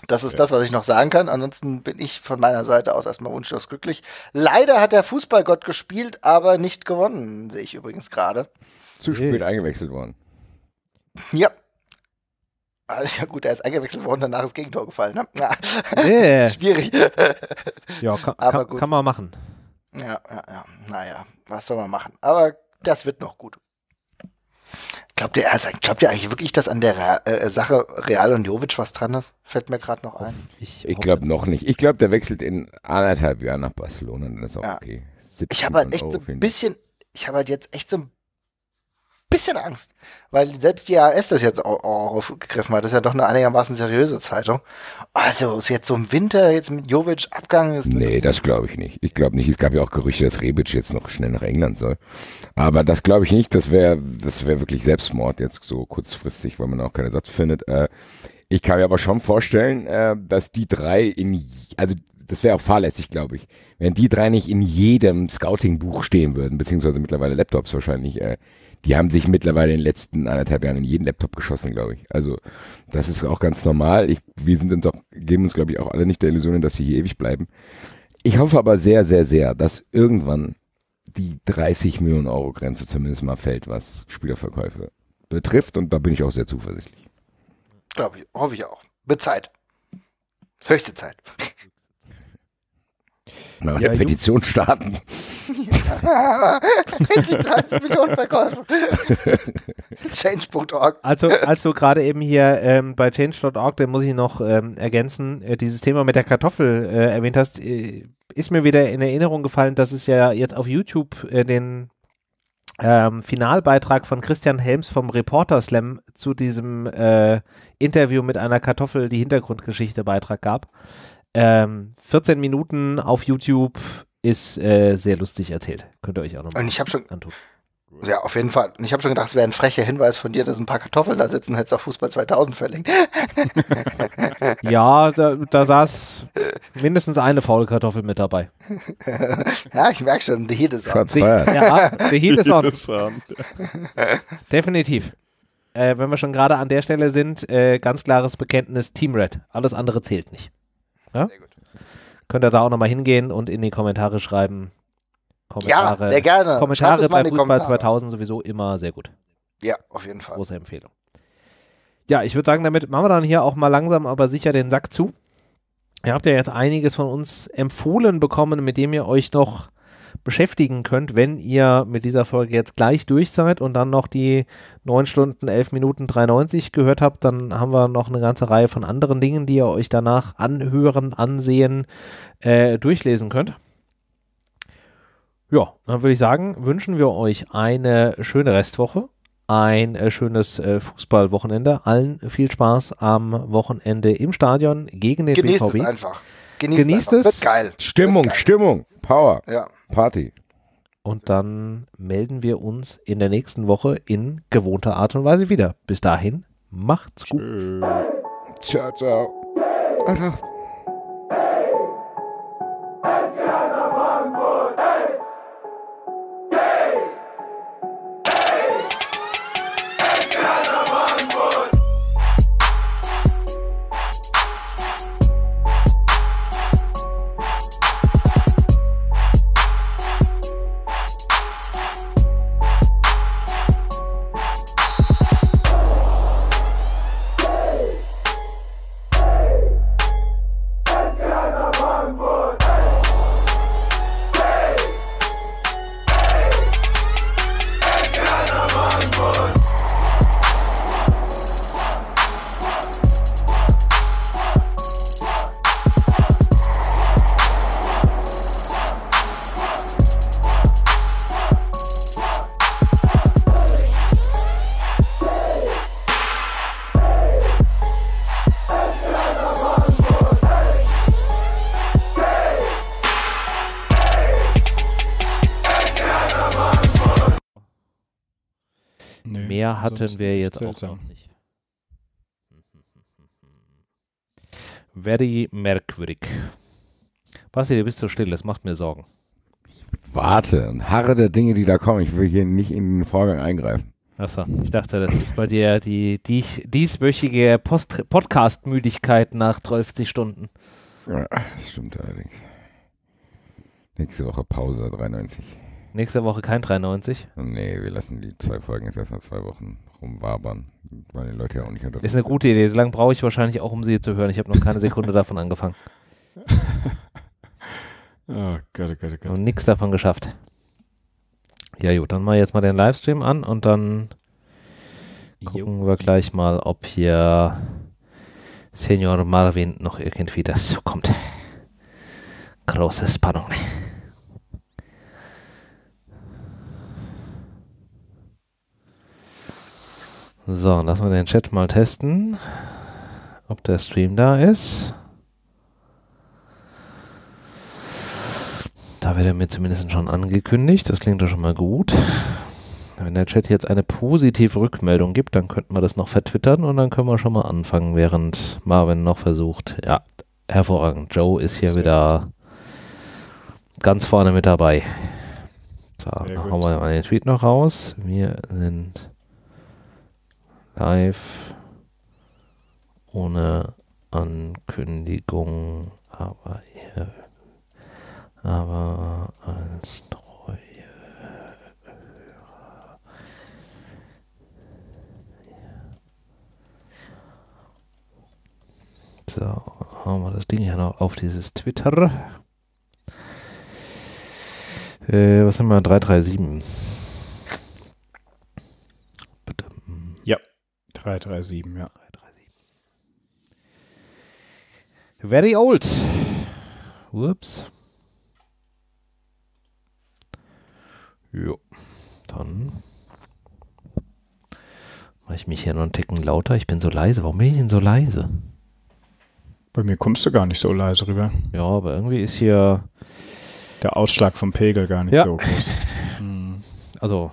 Das ist ja. das, was ich noch sagen kann. Ansonsten bin ich von meiner Seite aus erstmal wunschlos glücklich. Leider hat der Fußballgott gespielt, aber nicht gewonnen, sehe ich übrigens gerade. Zu spät hey. eingewechselt worden. Ja, Ah, ja gut, er ist eingewechselt worden, danach ist Gegentor gefallen. Ne? Na, yeah. (laughs) Schwierig. (laughs) Ja, kann, Aber gut. kann man machen. Ja, ja, ja, naja, was soll man machen? Aber das wird noch gut. Glaubt ihr, glaubt ihr eigentlich wirklich, dass an der Re äh, Sache Real und Jovic was dran ist? Fällt mir gerade noch ein. Ich, ich glaube noch nicht. Ich glaube, der wechselt in anderthalb Jahren nach Barcelona und ist auch ja. okay. Ich habe halt echt so ein bisschen, ich habe halt jetzt echt so ein bisschen Angst, weil selbst die AS das jetzt auch, aufgegriffen hat. Das ist ja doch eine einigermaßen seriöse Zeitung. Also ist jetzt so im Winter jetzt mit Jovic abgegangen ist. Nee, das glaube ich nicht. Ich glaube nicht. Es gab ja auch Gerüchte, dass Rebic jetzt noch schnell nach England soll. Aber das glaube ich nicht. Das wäre das wäre wirklich Selbstmord jetzt so kurzfristig, weil man auch keinen Ersatz findet. Äh, ich kann mir aber schon vorstellen, äh, dass die drei in also das wäre auch fahrlässig, glaube ich. Wenn die drei nicht in jedem Scouting-Buch stehen würden, beziehungsweise mittlerweile Laptops wahrscheinlich, äh, die haben sich mittlerweile in den letzten anderthalb Jahren in jeden Laptop geschossen, glaube ich. Also das ist auch ganz normal. Ich, wir sind uns auch, geben uns, glaube ich, auch alle nicht der Illusion, dass sie hier ewig bleiben. Ich hoffe aber sehr, sehr, sehr, dass irgendwann die 30 Millionen Euro Grenze zumindest mal fällt, was Spielerverkäufe betrifft. Und da bin ich auch sehr zuversichtlich. Glaube ich, hoffe ich auch. Bezahlt. Höchste Zeit. Mal ja, eine Petition Ju starten. (laughs) Die 30 Millionen Verkäufe. (laughs) Change.org. Also, als du gerade eben hier ähm, bei Change.org, den muss ich noch ähm, ergänzen, äh, dieses Thema mit der Kartoffel äh, erwähnt hast, äh, ist mir wieder in Erinnerung gefallen, dass es ja jetzt auf YouTube äh, den ähm, Finalbeitrag von Christian Helms vom Reporter Slam zu diesem äh, Interview mit einer Kartoffel, die Hintergrundgeschichte Beitrag gab. Ähm, 14 Minuten auf YouTube ist äh, sehr lustig erzählt. Könnt ihr euch auch nochmal antun. Ja, auf jeden Fall. ich habe schon gedacht, es wäre ein frecher Hinweis von dir, dass ein paar Kartoffeln da sitzen, hättest auf Fußball 2000 verlinkt. (laughs) ja, da, da, (laughs) saß mindestens eine faule Kartoffel mit dabei. (laughs) ja, ich merke schon, die heat ist on. The, ja, the heat is on. Definitiv. Äh, wenn wir schon gerade an der Stelle sind, äh, ganz klares Bekenntnis, Team Red. Alles andere zählt nicht. Ja? Sehr gut. Könnt ihr da auch nochmal hingehen und in die Kommentare schreiben. Kommentare, ja, sehr gerne. Kommentare bei Fußball 2000 sowieso immer sehr gut. Ja, auf jeden Fall. Große Empfehlung. Ja, ich würde sagen, damit machen wir dann hier auch mal langsam, aber sicher den Sack zu. Ihr habt ja jetzt einiges von uns empfohlen bekommen, mit dem ihr euch noch beschäftigen könnt, wenn ihr mit dieser Folge jetzt gleich durch seid und dann noch die 9 Stunden, 11 Minuten 93 gehört habt, dann haben wir noch eine ganze Reihe von anderen Dingen, die ihr euch danach anhören, ansehen, äh, durchlesen könnt. Ja, dann würde ich sagen, wünschen wir euch eine schöne Restwoche, ein äh, schönes äh, Fußballwochenende. Allen viel Spaß am Wochenende im Stadion gegen den Genießt BVB. Es einfach. Genießt, Genießt es. Wird geil. Stimmung, Wird geil. Stimmung, Power, ja. Party. Und dann melden wir uns in der nächsten Woche in gewohnter Art und Weise wieder. Bis dahin, macht's gut. Tschö. Ciao, ciao. Alter. hatten wir jetzt auch noch nicht. Very merkwürdig. Basti, du bist so still, das macht mir Sorgen. Ich warte und harre der Dinge, die da kommen. Ich will hier nicht in den Vorgang eingreifen. Achso, ich dachte, das ist bei dir die, die dieswöchige Podcast-Müdigkeit nach 12 Stunden. Ja, das stimmt allerdings. Nächste Woche Pause 93. Nächste Woche kein 93. Nee, wir lassen die zwei Folgen jetzt erstmal zwei Wochen rumwabern, weil die Leute ja auch nicht Ist eine gute Idee. So lange brauche ich wahrscheinlich auch, um sie zu hören. Ich habe noch keine Sekunde davon angefangen. (laughs) oh Gott, oh Gott, oh Gott. Und nichts davon geschafft. Ja, gut, dann mal jetzt mal den Livestream an und dann gucken jo. wir gleich mal, ob hier Senior Marvin noch irgendwie dazu kommt. Große Spannung. So, lassen wir den Chat mal testen, ob der Stream da ist. Da wird er mir zumindest schon angekündigt. Das klingt doch schon mal gut. Wenn der Chat jetzt eine positive Rückmeldung gibt, dann könnten wir das noch vertwittern und dann können wir schon mal anfangen, während Marvin noch versucht. Ja, hervorragend. Joe ist hier Sehr wieder ganz vorne mit dabei. So, dann hauen wir mal den Tweet noch raus. Wir sind live ohne Ankündigung, aber ihr, aber als treue Hörer. So, haben wir das Ding hier noch auf dieses Twitter. Äh, was haben wir? 337. 337, ja. 337. Very old. Ups. Jo, dann mache ich mich hier noch einen Ticken lauter. Ich bin so leise. Warum bin ich denn so leise? Bei mir kommst du gar nicht so leise rüber. Ja, aber irgendwie ist hier der Ausschlag vom Pegel gar nicht ja. so groß. Also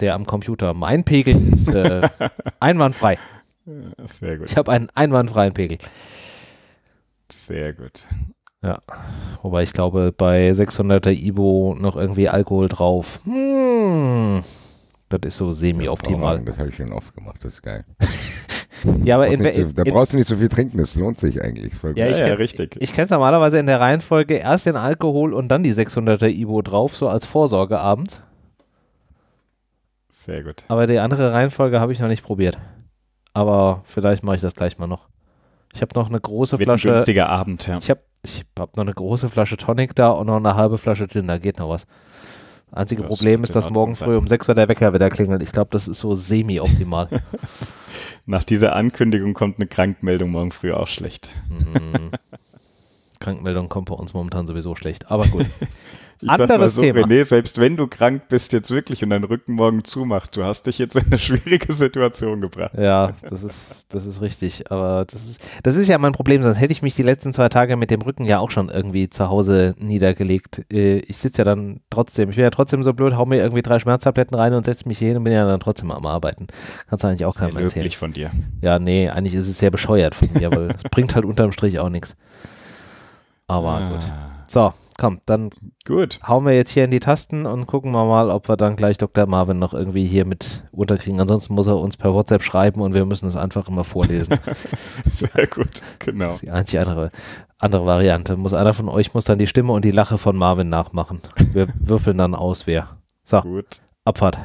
der am Computer. Mein Pegel ist äh, (laughs) einwandfrei. Sehr gut. Ich habe einen einwandfreien Pegel. Sehr gut. Ja, wobei ich glaube, bei 600er Ibo noch irgendwie Alkohol drauf. Hm. Das ist so semi-optimal. Das habe ich schon oft gemacht, das ist geil. (laughs) ja, aber in, in, da brauchst du nicht so viel trinken, das lohnt sich eigentlich. Voll ja, gut. ich kenn, ja, richtig. Ich kenne es normalerweise in der Reihenfolge erst den Alkohol und dann die 600er Ibo drauf, so als Vorsorge abends. Sehr gut. Aber die andere Reihenfolge habe ich noch nicht probiert. Aber vielleicht mache ich das gleich mal noch. Ich habe noch eine große Wird Flasche. Ein günstiger Abend, ja. Ich habe ich hab noch eine große Flasche Tonic da und noch eine halbe Flasche Gin, da geht noch was. Einzige das Problem ist, dass morgen früh um 6 Uhr der Wecker wieder klingelt. Ich glaube, das ist so semi-optimal. (laughs) (laughs) Nach dieser Ankündigung kommt eine Krankmeldung morgen früh auch schlecht. Mhm. Krankmeldung kommt bei uns momentan sowieso schlecht, aber gut. Ich (laughs) Anderes so, Thema. René, selbst wenn du krank bist jetzt wirklich und dein Rücken morgen zumacht, du hast dich jetzt in eine schwierige Situation gebracht. Ja, das ist, das ist richtig. Aber das ist, das ist ja mein Problem, sonst hätte ich mich die letzten zwei Tage mit dem Rücken ja auch schon irgendwie zu Hause niedergelegt. Äh, ich sitze ja dann trotzdem, ich bin ja trotzdem so blöd, hau mir irgendwie drei Schmerztabletten rein und setze mich hier hin und bin ja dann trotzdem am Arbeiten. Kannst du eigentlich auch keinem erzählen. von dir. Ja, nee, eigentlich ist es sehr bescheuert von mir, weil (laughs) es bringt halt unterm Strich auch nichts. Aber ah. gut. So, komm, dann gut. hauen wir jetzt hier in die Tasten und gucken wir mal, ob wir dann gleich Dr. Marvin noch irgendwie hier mit unterkriegen. Ansonsten muss er uns per WhatsApp schreiben und wir müssen es einfach immer vorlesen. (laughs) Sehr gut, genau. Das ist die einzige andere, andere Variante. Muss einer von euch muss dann die Stimme und die Lache von Marvin nachmachen. Wir würfeln dann aus, wer. So, gut. Abfahrt.